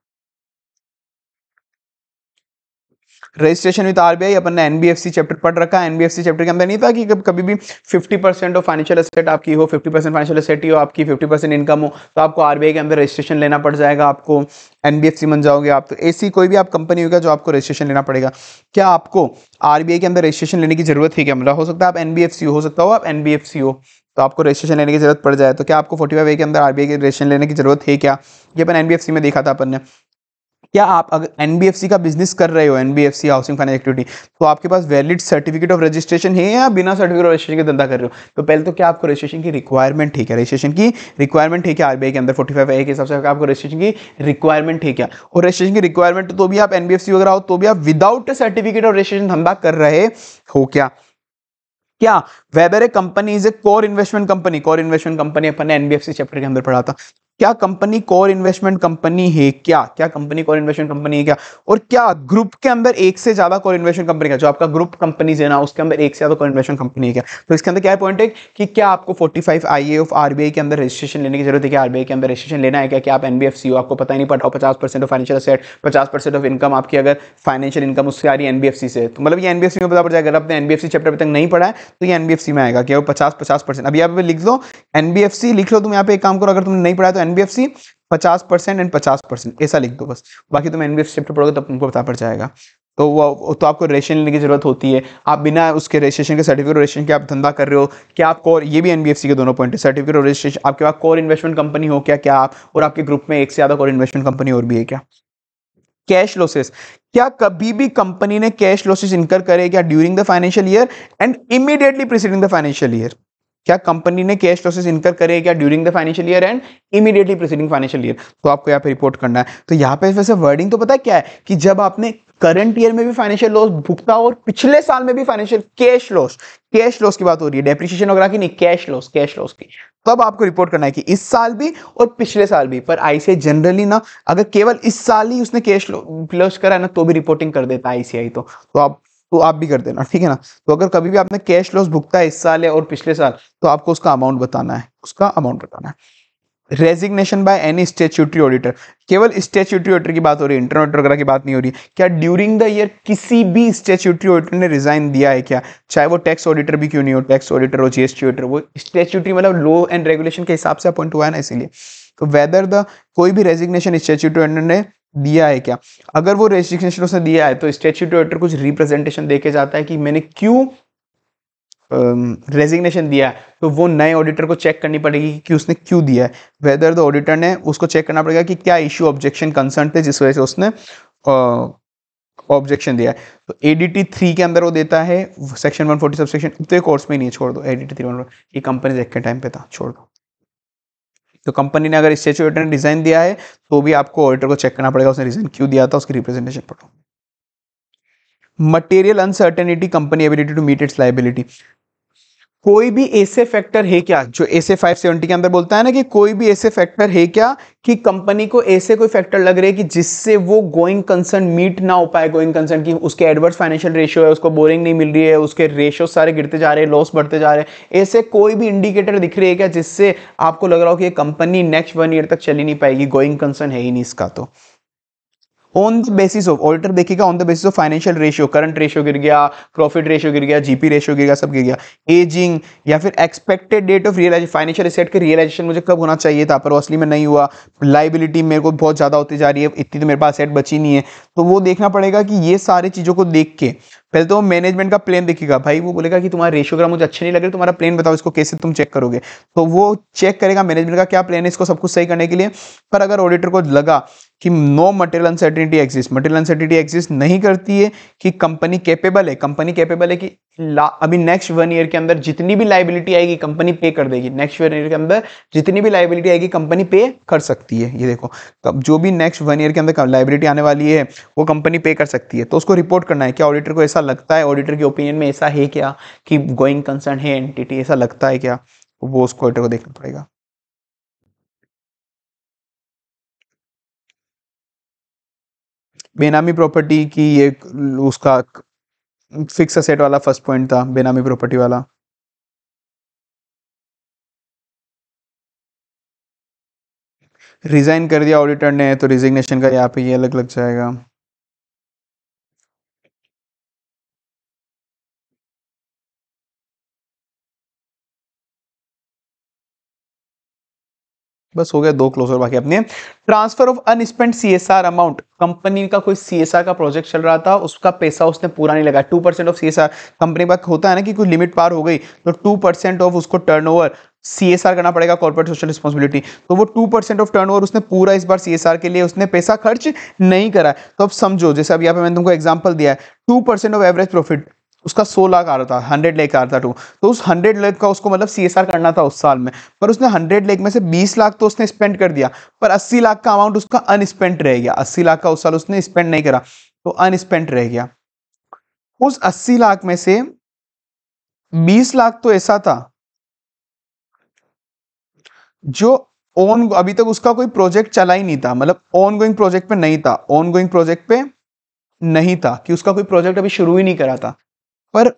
[SPEAKER 1] रजिस्ट्रेशन विद आरबीआई अपन ने एनबीएफसी चैप्टर पढ़ रखा है एनबीएफसी चैप्टर के अंदर नहीं था कि कभी भी 50 परसेंट ऑफ फाइनेंशियल एसेट आपकी हो 50 परसेंट फाइनेंशियल एसेट ही हो आपकी 50 परसेंट इनकम हो तो आपको आरबीआई के अंदर रजिस्ट्रेशन लेना पड़ जाएगा आपको एनबीएफसी बन जाओगे आप तो ऐसी कोई भी आप कंपनी होगा जो आपको रजिस्ट्रेशन लेना पड़ेगा क्या आपको आरबीआई के अंदर रजिस्ट्रेशन लेने की जरूरत है क्या मतलब हो सकता है आप एनबीएफसी हो सकता हो आप एनबीएफसी हो तो आपको रजिस्ट्रेशन लेने की जरूरत पड़ जाए तो क्या आपको फोर्टी फाइव ए के अंदर आरबीआई के रजिस्ट्रेशन लेने की जरूरत है क्या ये अपन एनबीएफसी में देखा था अपन ने क्या आप अगर एन का बिजनेस कर रहे हो एन हाउसिंग फाइनेंस एक्टिविटी तो आपके पास वैलिड सर्टिफिकेट ऑफ रजिस्ट्रेशन है या बिना सर्टिफिकेट ऑफ रजिस्ट्रेशन के धंधा कर रहे हो तो पहले तो क्या आपको रजिस्ट्रेशन की रिक्वायरमेंट ठीक है रजिस्ट्रेशन की रिक्वायरमेंट ठीक है आरबीआई के अंदर फोर्टी फाइव ए के हिसाब से आपको रजिस्ट्रेशन की रिक्वायरमेंट ठीक है और रजिस्ट्रेशन की रिक्वायरमेंट तो भी आप एन वगैरह हो तो भी आप विदाउट सर्टिफिकेट ऑफ रजिस्ट्रेशन धंधा कर रहे हो क्या क्या whether a company is a core investment company core investment company अपन ने एनबीएफसी चैप्टर के अंदर पढ़ा था क्या कंपनी कोर इन्वेस्टमेंट कंपनी है क्या क्या कंपनी कोर इन्वेस्टमेंट कंपनी है क्या और क्या ग्रुप के अंदर एक से ज्यादा कोर इन्वेस्टमेंट कंपनी का जो आपका ग्रुप कंपनीज है ना उसके अंदर एक से ज्यादा कोर इन्वेस्टमेंट कंपनी है क्या तो इसके अंदर क्या है पॉइंट है कि क्या आपको 45 फाइव आई ऑफ आरबीआई के अंदर रजिस्ट्रेशन लेने की जरूरत है क्या आरबीआई के अंदर रजिस्ट्रेशन लेना है क्या क्या आप एनबीएफसी हो आपको पता ही नहीं पड़ पचास परसेंट ऑफ फाइनेंशियल सेट पचास परसेंट ऑफ इनकम आपकी अगर फाइनेंशियल इनकम उससे आ रही है एनबीएफसी से तो मतलब ये एनबीएफसी में पता पड़ जाएगा अगर आपने एनबीएफसी चैप्टर अभी तक नहीं पढ़ा है तो ये एनबीएफसी में आएगा क्या पचास पचास परसेंट अभी आप लिख दो एनबीएफसी लिख लो तुम यहाँ पे एक काम करो अगर तुमने नहीं पढ़ा तो एनबीएफसी पचास परसेंट एंड पचास परसेंट ऐसा लिख दो बस बाकी तुम एनबीएफसी चैप्टर पढ़ोगे तो तुमको पता पड़ जाएगा तो वो तो आपको रजिस्ट्रेशन लेने की जरूरत होती है आप बिना उसके रजिस्ट्रेशन के सर्टिफिकेट रजिस्ट्रेशन के आप धंधा कर रहे हो क्या आप कोर ये भी एनबीएफसी के दोनों पॉइंट है सर्टिफिकेट और रजिस्ट्रेशन आपके पास कोर इन्वेस्टमेंट कंपनी हो क्या क्या आप और आपके ग्रुप में एक से ज़्यादा कोर इन्वेस्टमेंट कंपनी और भी है क्या कैश लॉसेस क्या कभी भी कंपनी ने कैश लॉसेस इनकर करे क्या during the financial year and immediately preceding the financial year क्या कंपनी ने कैश लॉसेस इनकर करे क्या during the financial year and immediately preceding financial year तो आपको यहाँ पे रिपोर्ट करना है तो यहाँ पे वैसे वर्डिंग तो पता है क्या है कि जब आपने करंट ईयर में भी फाइनेंशियल लॉस भुगता और पिछले साल में भी financial cash loss cash loss की बात हो रही है डेप्रिशिएशन वगैरह की नहीं कैश लॉस कैश लॉस की तब आपको रिपोर्ट करना है कि इस साल भी और पिछले साल भी पर आईसीआई जनरली ना अगर केवल इस साल ही उसने कैश लॉस करा ना तो भी रिपोर्टिंग कर देता है आईसीआई तो, तो आप तो आप भी कर देना ठीक है ना तो अगर कभी भी आपने कैश लॉस भुगता है इस साल या और पिछले साल तो आपको उसका अमाउंट बताना है उसका अमाउंट बताना है resignation by any statutory auditor केवल स्टेच्यूटरी ऑडिटर की बात हो रही है इंटरनेट वगैरह की बात नहीं हो रही है क्या ड्यूरिंग द ईयर किसी भी स्टेच्यूटरी ऑडिटर ने रिजाइन दिया है क्या चाहे वो टैक्स ऑडिटर भी क्यों नहीं हो टैक्स ऑडिटर हो जीएसटी ऑडिटर वो स्टेच्यूटरी मतलब लॉ एंड रेगुलेशन के हिसाब से अपॉइंट हुआ है ना इसीलिए तो वेदर द कोई भी रेजिग्नेशन स्टेच्यूटरी ऑडिटर ने दिया है क्या अगर वो रेजिग्नेशन उसने दिया है तो स्टेच्यूटोरेटर कुछ रिप्रेजेंटेशन देके जाता है कि मैंने क्यों रेजिग्नेशन uh, दिया तो वो नए ऑडिटर को चेक करनी पड़ेगी कि उसने क्यों दिया है वेदर द ऑडिटर ने उसको चेक करना पड़ेगा कि क्या इश्यू ऑब्जेक्शन कंसर्न थे जिस वजह से उसने ऑब्जेक्शन uh, दिया है तो एडीटी थ्री के अंदर वो देता है section one forty sub section तो कोर्स में ही नहीं छोड़ दो एडीटी थ्री वन ये कंपनी एक के टाइम पे था छोड़ दो तो कंपनी ने अगर स्टेचुएटर ने डिज़ाइन दिया है तो भी आपको ऑडिटर को चेक करना पड़ेगा उसने रीजन क्यों दिया था उसकी रिप्रेजेंटेशन पढ़ो material uncertainty company ability to meet its liability कोई भी ऐसे फैक्टर है क्या जो ऐसे 570 के अंदर बोलता है ना कि कोई भी ऐसे फैक्टर है क्या कि कंपनी को ऐसे कोई फैक्टर लग रहे हैं कि जिससे वो गोइंग कंसर्न मीट ना हो पाए गोइंग कंसर्न की उसके एडवर्स फाइनेंशियल रेशियो है उसको बोरिंग नहीं मिल रही है उसके रेशियो सारे गिरते जा रहे हैं लॉस बढ़ते जा रहे हैं ऐसे कोई भी इंडिकेटर दिख रही है क्या जिससे आपको लग रहा हो कि ये कंपनी नेक्स्ट वन ईयर तक चली नहीं पाएगी गोइंग कंसर्न है ही नहीं इसका तो on the basis of alter देखिएगा on the basis of financial ratio current ratio गिर गया प्रॉफिट रेशियो गिर गया जीपी रेशियो गिर गया सब गिर गया एजिंग या फिर expected date of realise financial asset के रियलाइजेशन मुझे कब होना चाहिए था पर असली में नहीं हुआ लाइबिलिटी मेरे को बहुत ज़्यादा होती जा रही है इतनी तो मेरे पास एसेट बची नहीं है तो वो देखना पड़ेगा कि ये सारी चीज़ों को देख के पहले तो मैनेजमेंट का प्लान देखेगा भाई वो बोलेगा कि तुम्हारा रेशियोग्राम मुझे अच्छे नहीं लग रहे तुम्हारा प्लान बताओ इसको कैसे तुम चेक करोगे तो वो चेक करेगा मैनेजमेंट का क्या प्लान है इसको सब कुछ सही करने के लिए पर अगर ऑडिटर को लगा कि no material uncertainty exist material uncertainty exist नहीं करती है कि कंपनी कैपेबल है कंपनी कैपेबल है कि अभी नेक्स्ट वन ईयर के अंदर जितनी भी लाइबिलिटी आएगी कंपनी पे कर देगी नेक्स्ट वन ईयर के अंदर जितनी भी लाइबिलिटी आएगी कंपनी पे कर सकती है ये देखो तब जो भी नेक्स्ट वन ईयर के अंदर लाइबिलिटी आने वाली है वो कंपनी पे कर सकती है तो उसको रिपोर्ट करना है क्या ऑडिटर को ऐसा लगता है ऑडिटर के ओपिनियन में ऐसा है क्या कि गोइंग कंसर्न है एंटिटी ऐसा लगता है क्या वो उसको ऑडिटर को देखना पड़ेगा
[SPEAKER 2] बेनामी प्रॉपर्टी की ये उसका फिक्स असेट वाला फर्स्ट पॉइंट था बेनामी प्रॉपर्टी वाला रिज़ाइन कर दिया ऑडिटर ने तो रिजिग्नेशन का यहाँ पे ये अलग लग जाएगा
[SPEAKER 1] बस हो गया दो क्लोजर बाकी अपने transfer of unspent C S R amount company का कोई सी एस आर का प्रोजेक्ट चल रहा था उसका पैसा उसने पूरा नहीं लगा two percent of C S R company का होता है ना कि कोई लिमिट पार हो गई तो टू परसेंट ऑफ उसको turnover C S R करना पड़ेगा कॉर्पोरेट सोशल रिस्पॉन्सिबिलिटी तो वो two percent of turnover उसने पूरा इस बार सी एस आर के लिए उसने पैसा खर्च नहीं करा तो अब समझो जैसे अब यहाँ पे मैंने तुमको एग्जाम्पल दिया है two percent of average profit उसका सौ लाख आ रहा था हंड्रेड लेख आ रहा था टू तो उस हंड्रेड लेख का उसको मतलब सी करना था उस साल में पर उसने हंड्रेड लेख में से बीस लाख तो उसने स्पेंड कर दिया पर अस्सी लाख का अमाउंट उसका अनस्पेंड रह गया अस्सी लाख का उस साल उसने स्पेंड नहीं करा तो अनस्पेंड रह गया उस अस्सी लाख में से बीस लाख तो ऐसा था जो ऑन अभी तक उसका कोई प्रोजेक्ट चला ही नहीं था मतलब ऑन गोइंग प्रोजेक्ट पे नहीं था ऑन गोइंग प्रोजेक्ट पे नहीं था कि उसका कोई प्रोजेक्ट अभी शुरू ही नहीं करा था पर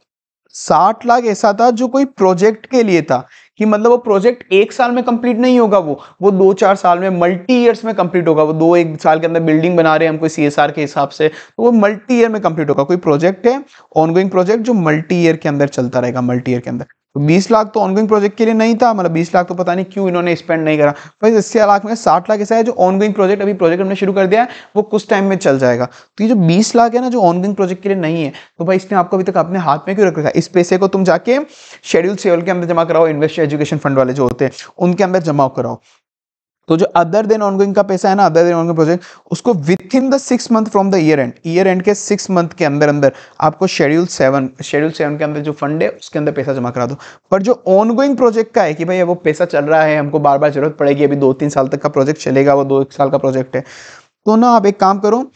[SPEAKER 1] साठ लाख ऐसा था जो कोई प्रोजेक्ट के लिए था कि मतलब वो प्रोजेक्ट एक साल में कंप्लीट नहीं होगा वो वो दो चार साल में मल्टी ईयर्स में कंप्लीट होगा वो दो एक साल के अंदर बिल्डिंग बना रहे हैं हम कोई सी के हिसाब से तो वो मल्टी ईयर में कंप्लीट होगा कोई प्रोजेक्ट है ऑनगोइंग प्रोजेक्ट जो मल्टी ईयर के अंदर चलता रहेगा मल्टी ईयर के अंदर तो 20 लाख तो ऑनगोइंग प्रोजेक्ट के लिए नहीं था मतलब 20 लाख तो पता नहीं क्यों इन्होंने स्पेंड नहीं करा भाई अस्सी लाख में साठ लाख ऐसा है जो ऑनगोइंग प्रोजेक्ट अभी प्रोजेक्ट हमने शुरू कर दिया है वो कुछ टाइम में चल जाएगा तो ये जो बीस लाख है ना जो ऑनगोइंग प्रोजेक्ट के लिए नहीं है तो भाई इसने आपको अभी तक अपने हाथ में क्यों रख रखा इस पैसे को तुम जाके शेड्यूल सेवल के अंदर जमा कराओ इन्वेस्ट एजुकेशन फंड वाले जो होते हैं उनके अंदर जमा कराओ तो जो अदर देन ऑनगोइंग का पैसा है ना अदर देन ऑनगोइंग प्रोजेक्ट उसको within the six month from the year end year end के सिक्स मंथ के अंदर अंदर आपको शेड्यूल सेवन शेड्यूल सेवन के अंदर जो फंड है उसके अंदर पैसा जमा करा दो पर जो ऑनगोइंग प्रोजेक्ट का है कि भाई वो पैसा चल रहा है हमको बार बार जरूरत पड़ेगी अभी दो तीन साल तक का प्रोजेक्ट चलेगा वो दो एक साल का प्रोजेक्ट है तो ना आप एक काम करो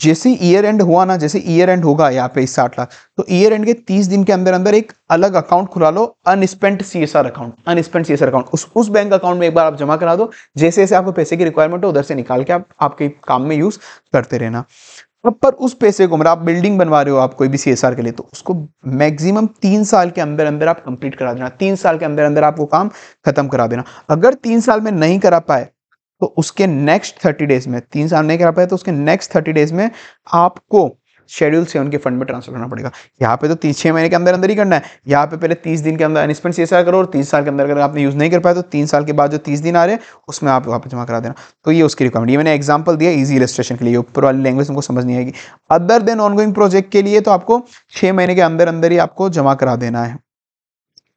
[SPEAKER 1] जैसे ईयर एंड हुआ ना जैसे ईयर एंड होगा यहाँ पे साठ लाख तो ईयर एंड के तीस दिन के अंदर अंदर एक अलग अकाउंट खुला लो unspent C S R account unspent C S R account उस उस बैंक अकाउंट में एक बार आप जमा करा दो जैसे जैसे आपको पैसे की रिक्वायरमेंट हो उधर से निकाल के आप आपके काम में यूज करते रहना अब पर उस पैसे को मतलब आप बिल्डिंग बनवा रहे हो आप कोई भी सी के लिए तो उसको मैक्सिमम तीन साल के अंदर अंदर आप कंप्लीट करा देना तीन साल के अंदर अंदर आपको काम खत्म करा देना अगर तीन साल में नहीं करा पाए तो उसके नेक्स्ट थर्टी डेज में तीन साल नहीं करा पाए तो उसके नेक्स्ट थर्टी डेज में आपको शेड्यूल सेवन के फंड में ट्रांसफर करना पड़ेगा यहाँ पे तो तीन छः महीने के अंदर अंदर ही करना है यहाँ पे पहले तीस दिन के अंदर अनस्पेंड सी करो और तीस साल के अंदर अगर आपने यूज़ नहीं कर पाया तो तीन साल के बाद जो तीस दिन आ रहे हैं उसमें आप वापस जमा करा देना तो ये उसकी रिक्वायरमेंट ये मैंने एग्जाम्पल दिया ईजी रजिस्ट्रेशन के लिए ऊपर वाली लैंग्वेज उनको समझ नहीं आएगी अदर देन ऑनगोइंग प्रोजेक्ट के लिए तो आपको छः महीने के अंदर अंदर ही आपको जमा करा देना है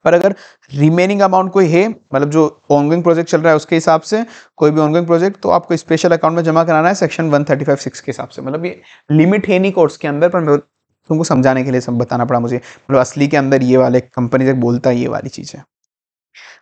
[SPEAKER 1] पर अगर रिमेनिंग अमाउंट कोई है मतलब जो ऑनगोइंग प्रोजेक्ट चल रहा है उसके हिसाब से कोई भी ऑनगोइंग प्रोजेक्ट तो आपको स्पेशल अकाउंट में जमा कराना है section one thirty five six के हिसाब से मतलब ये लिमिट है नहीं कोर्स के अंदर पर तुमको समझाने के लिए सब बताना पड़ा मुझे मतलब असली के अंदर ये वाले कंपनी से बोलता है ये वाली चीज़ है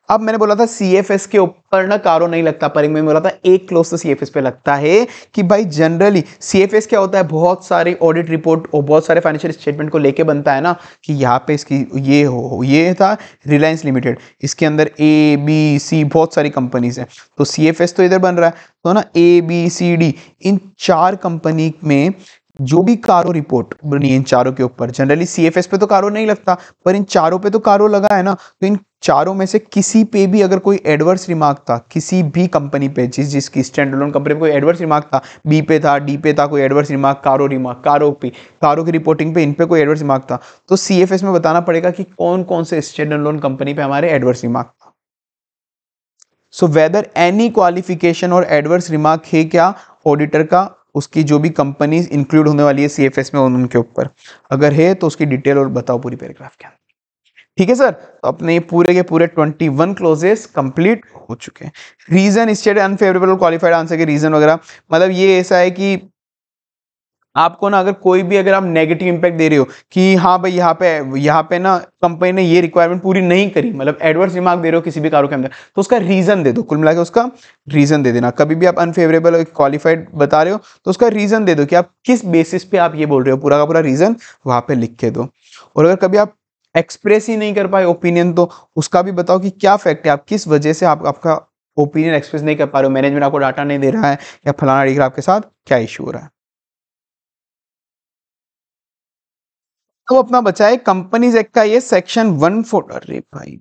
[SPEAKER 1] अब मैंने बोला था सी एफ एस के ऊपर ना कारो नहीं लगता पर मैंने बोला था एक क्लोज तो सी एफ एस पे लगता है कि भाई जनरली सी एफ एस क्या होता है बहुत सारे ऑडिट रिपोर्ट और बहुत सारे फाइनेंशियल स्टेटमेंट को लेके बनता है ना कि यहाँ पे इसकी ये हो ये था रिलायंस लिमिटेड इसके अंदर ए बी सी बहुत सारी कंपनीज हैं तो सी एफ एस तो इधर बन रहा है तो ना ए बी सी डी इन चार कंपनी में जो भी कारो रिपोर्ट बनी मतलब इन चारों के ऊपर जनरली सी एफ एस पे तो कारो नहीं लगता पर इन चारों पे तो कारो लगा है ना तो इन चारों में से किसी पे भी अगर कोई एडवर्स रिमार्क था किसी भी कंपनी पे जिस जिसकी स्टैंड लोन कंपनी पे कोई एडवर्स रिमार्क था बी पे था डी पे था कोई एडवर्स रिमार्क कारो रिमार्क कारो पे कारो की रिपोर्टिंग पे इन पे कोई एडवर्स रिमार्क था तो सी एफ एस में बताना पड़ेगा कि कौन कौन से स्टैंड लोन कंपनी पे हमारे एडवर्स रिमार्क था सो वेदर एनी क्वालिफिकेशन और एडवर्स रिमार्क है क्या ऑडिटर का उसकी जो भी कंपनी इंक्लूड होने वाली है सी एफ एस में उनके ऊपर अगर है तो उसकी डिटेल और बताओ पूरी पैराग्राफ के अंदर ठीक है सर तो अपने पूरे के पूरे 21 क्लोजेस कंप्लीट हो चुके हैं reason state unfavourable qualified answer के रीजन वगैरह मतलब ये ऐसा है कि आपको ना अगर कोई भी अगर आप नेगेटिव इंपैक्ट दे रहे हो कि हाँ भाई यहाँ पे यहाँ पे ना कंपनी ने ये रिक्वायरमेंट पूरी नहीं करी मतलब एडवर्स रिमार्क दे रहे हो किसी भी कारों के अंदर तो उसका रीज़न दे दो कुल मिला उसका रीज़न दे देना कभी भी आप अनफेवरेबल क्वालिफाइड बता रहे हो तो उसका रीज़न दे दो कि आप किस बेसिस पे आप ये बोल रहे हो पूरा का पूरा रीज़न वहाँ पे लिख के दो और अगर कभी आप एक्सप्रेस ही नहीं कर पाए ओपिनियन तो उसका भी बताओ कि क्या फैक्ट है आप किस वजह से आप आपका ओपिनियन एक्सप्रेस नहीं कर पा रहे हो मैनेजमेंट आपको डाटा नहीं दे रहा है या फलाना डिग्रा आपके साथ क्या इशू हो रहा है तो अपना बचा है कंपनीज एक्ट का ये
[SPEAKER 2] सेक्शन वन फोर्ट अरे भाई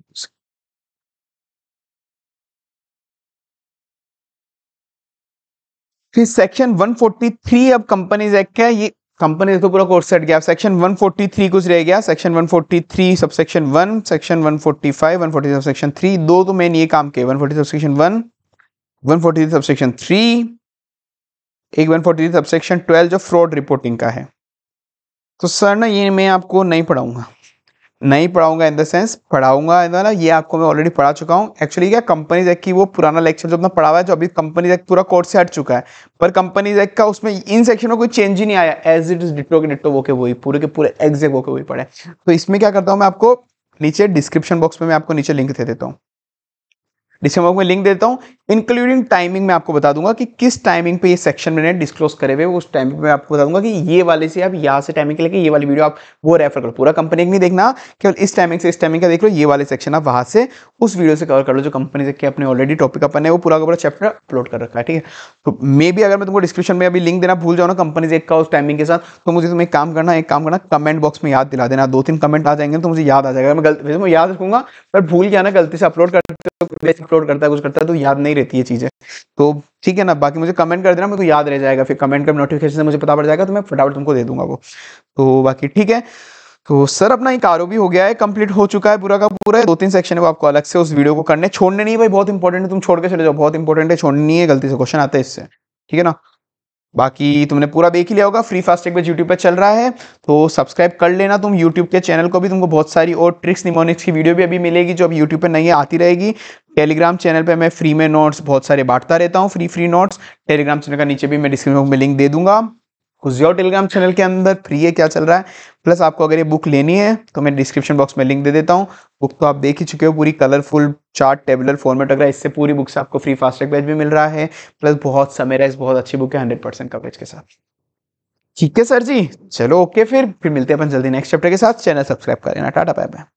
[SPEAKER 1] फिर सेक्शन 143 अब कंपनीज एक्ट है ये कंपनीज को तो पूरा कोर्स सेट गया सेक्शन 143 कुछ रह गया section 143 sub section one section 145 140 sub section three दो तो मेन ये काम के 140 sub section one 143 sub section three एक 143 सब सेक्शन ट्वेल्व जो फ्रॉड रिपोर्टिंग का है तो सर ना ये मैं आपको नहीं पढ़ाऊंगा नहीं पढ़ाऊंगा इन द सेंस पढ़ाऊंगा ना ये आपको मैं ऑलरेडी पढ़ा चुका हूँ एक्चुअली क्या कंपनीज एक्ट की वो पुराना लेक्चर जो अपना पढ़ा हुआ है जो अभी कंपनीज एक्ट पूरा कोर्ट से हट चुका है पर कंपनीज एक्ट का उसमें इन सेक्शन में कोई चेंज ही नहीं आया एज इट इज डिटो के डिटो वो के वही पूरे के पूरे एग्जेक्ट वो के वही पढ़े तो इसमें क्या करता हूँ मैं आपको नीचे डिस्क्रिप्शन बॉक्स में मैं आपको नीचे लिंक दे देता हूँ डिस्क्रिप्शन में लिंक देता हूँ इंक्लूडिंग टाइमिंग मैं आपको बता दूंगा कि किस टाइमिंग पे ये सेक्शन मैंने डिस्क्लोज करे हुए उस टाइमिंग में आपको बता दूंगा कि ये वाले से आप यहाँ से टाइमिंग के लेके ये वाली वीडियो आप वो रेफर करो पूरा कंपनी नहीं देखना केवल इस टाइमिंग से इस टाइमिंग का देख लो ये वाले सेक्शन आप वहाँ से उस वीडियो से कवर कर लो जो कंपनी के अपने ऑलरेडी टॉपिक अपन है वो पूरा का पूरा चैप्टर अपलोड कर रखा है ठीक है तो मे भी अगर मैं तुमको डिस्क्रिप्शन में अभी लिंक देना भूल जाओ ना कंपनी एक का उस टाइमिंग के साथ तो मुझे तुम्हें काम करना एक काम करना कमेंट बॉक्स में याद दिला देना दो तीन कमेंट आ जाएंगे तो मुझे याद आ जाएगा मैं गलती याद रखूंगा पर भूल गया ना गलती से अपलोड कर बेस अपलोड करता है कुछ करता है तो याद नहीं रहती है चीज़ें तो ठीक है ना बाकी मुझे कमेंट कर देना मेरे को याद रह जाएगा फिर कमेंट कर नोटिफिकेशन से मुझे पता पड़ जाएगा तो मैं फटाफट तुमको दे दूंगा वो तो बाकी ठीक है तो सर अपना एक आरो भी हो गया है कंप्लीट हो चुका है पूरा का पूरा दो तीन सेक्शन है वो आपको अलग से उस वीडियो को करने छोड़ने नहीं भाई बहुत इंपॉर्टेंट है तुम छोड़ के चले जाओ बहुत इंपॉर्टेंट है छोड़नी नहीं है गलती से क्वेश्चन आते हैं इससे ठीक है ना बाकी तुमने पूरा देख ही लिया होगा फ्री फास्ट एक यूट्यूब पर चल रहा है तो सब्सक्राइब कर लेना तुम यूट्यूब के चैनल को भी तुमको बहुत सारी और ट्रिक्स निमोनिक्स की वीडियो भी अभी मिलेगी जो अभी यूट्यूब पर नहीं आती रहेगी टेलीग्राम चैनल पे मैं फ्री में नोट्स बहुत सारे बांटता रहता हूँ free free notes Telegram channel का नीचे भी मैं डिस्क्रिप्शन में लिंक दे दूंगा घुस जाओ टेलीग्राम चैनल के अंदर फ्री है क्या चल रहा है प्लस आपको अगर ये बुक लेनी है तो मैं डिस्क्रिप्शन बॉक्स में लिंक दे देता हूँ बुक तो आप देख ही चुके हो पूरी कलरफुल चार्ट टेबलर फॉर्मेट वगैरह इससे पूरी बुक से आपको फ्री फास्ट्रैक बैच भी मिल रहा है प्लस बहुत समराइज बहुत अच्छी बुक है हंड्रेड परसेंट कवरेज के साथ ठीक है सर जी चलो ओके फिर फिर मिलते हैं अपन जल्दी नेक्स्ट चैप्टर के साथ चैनल सब्सक्राइब कर लेना टाटा बाय
[SPEAKER 2] बाय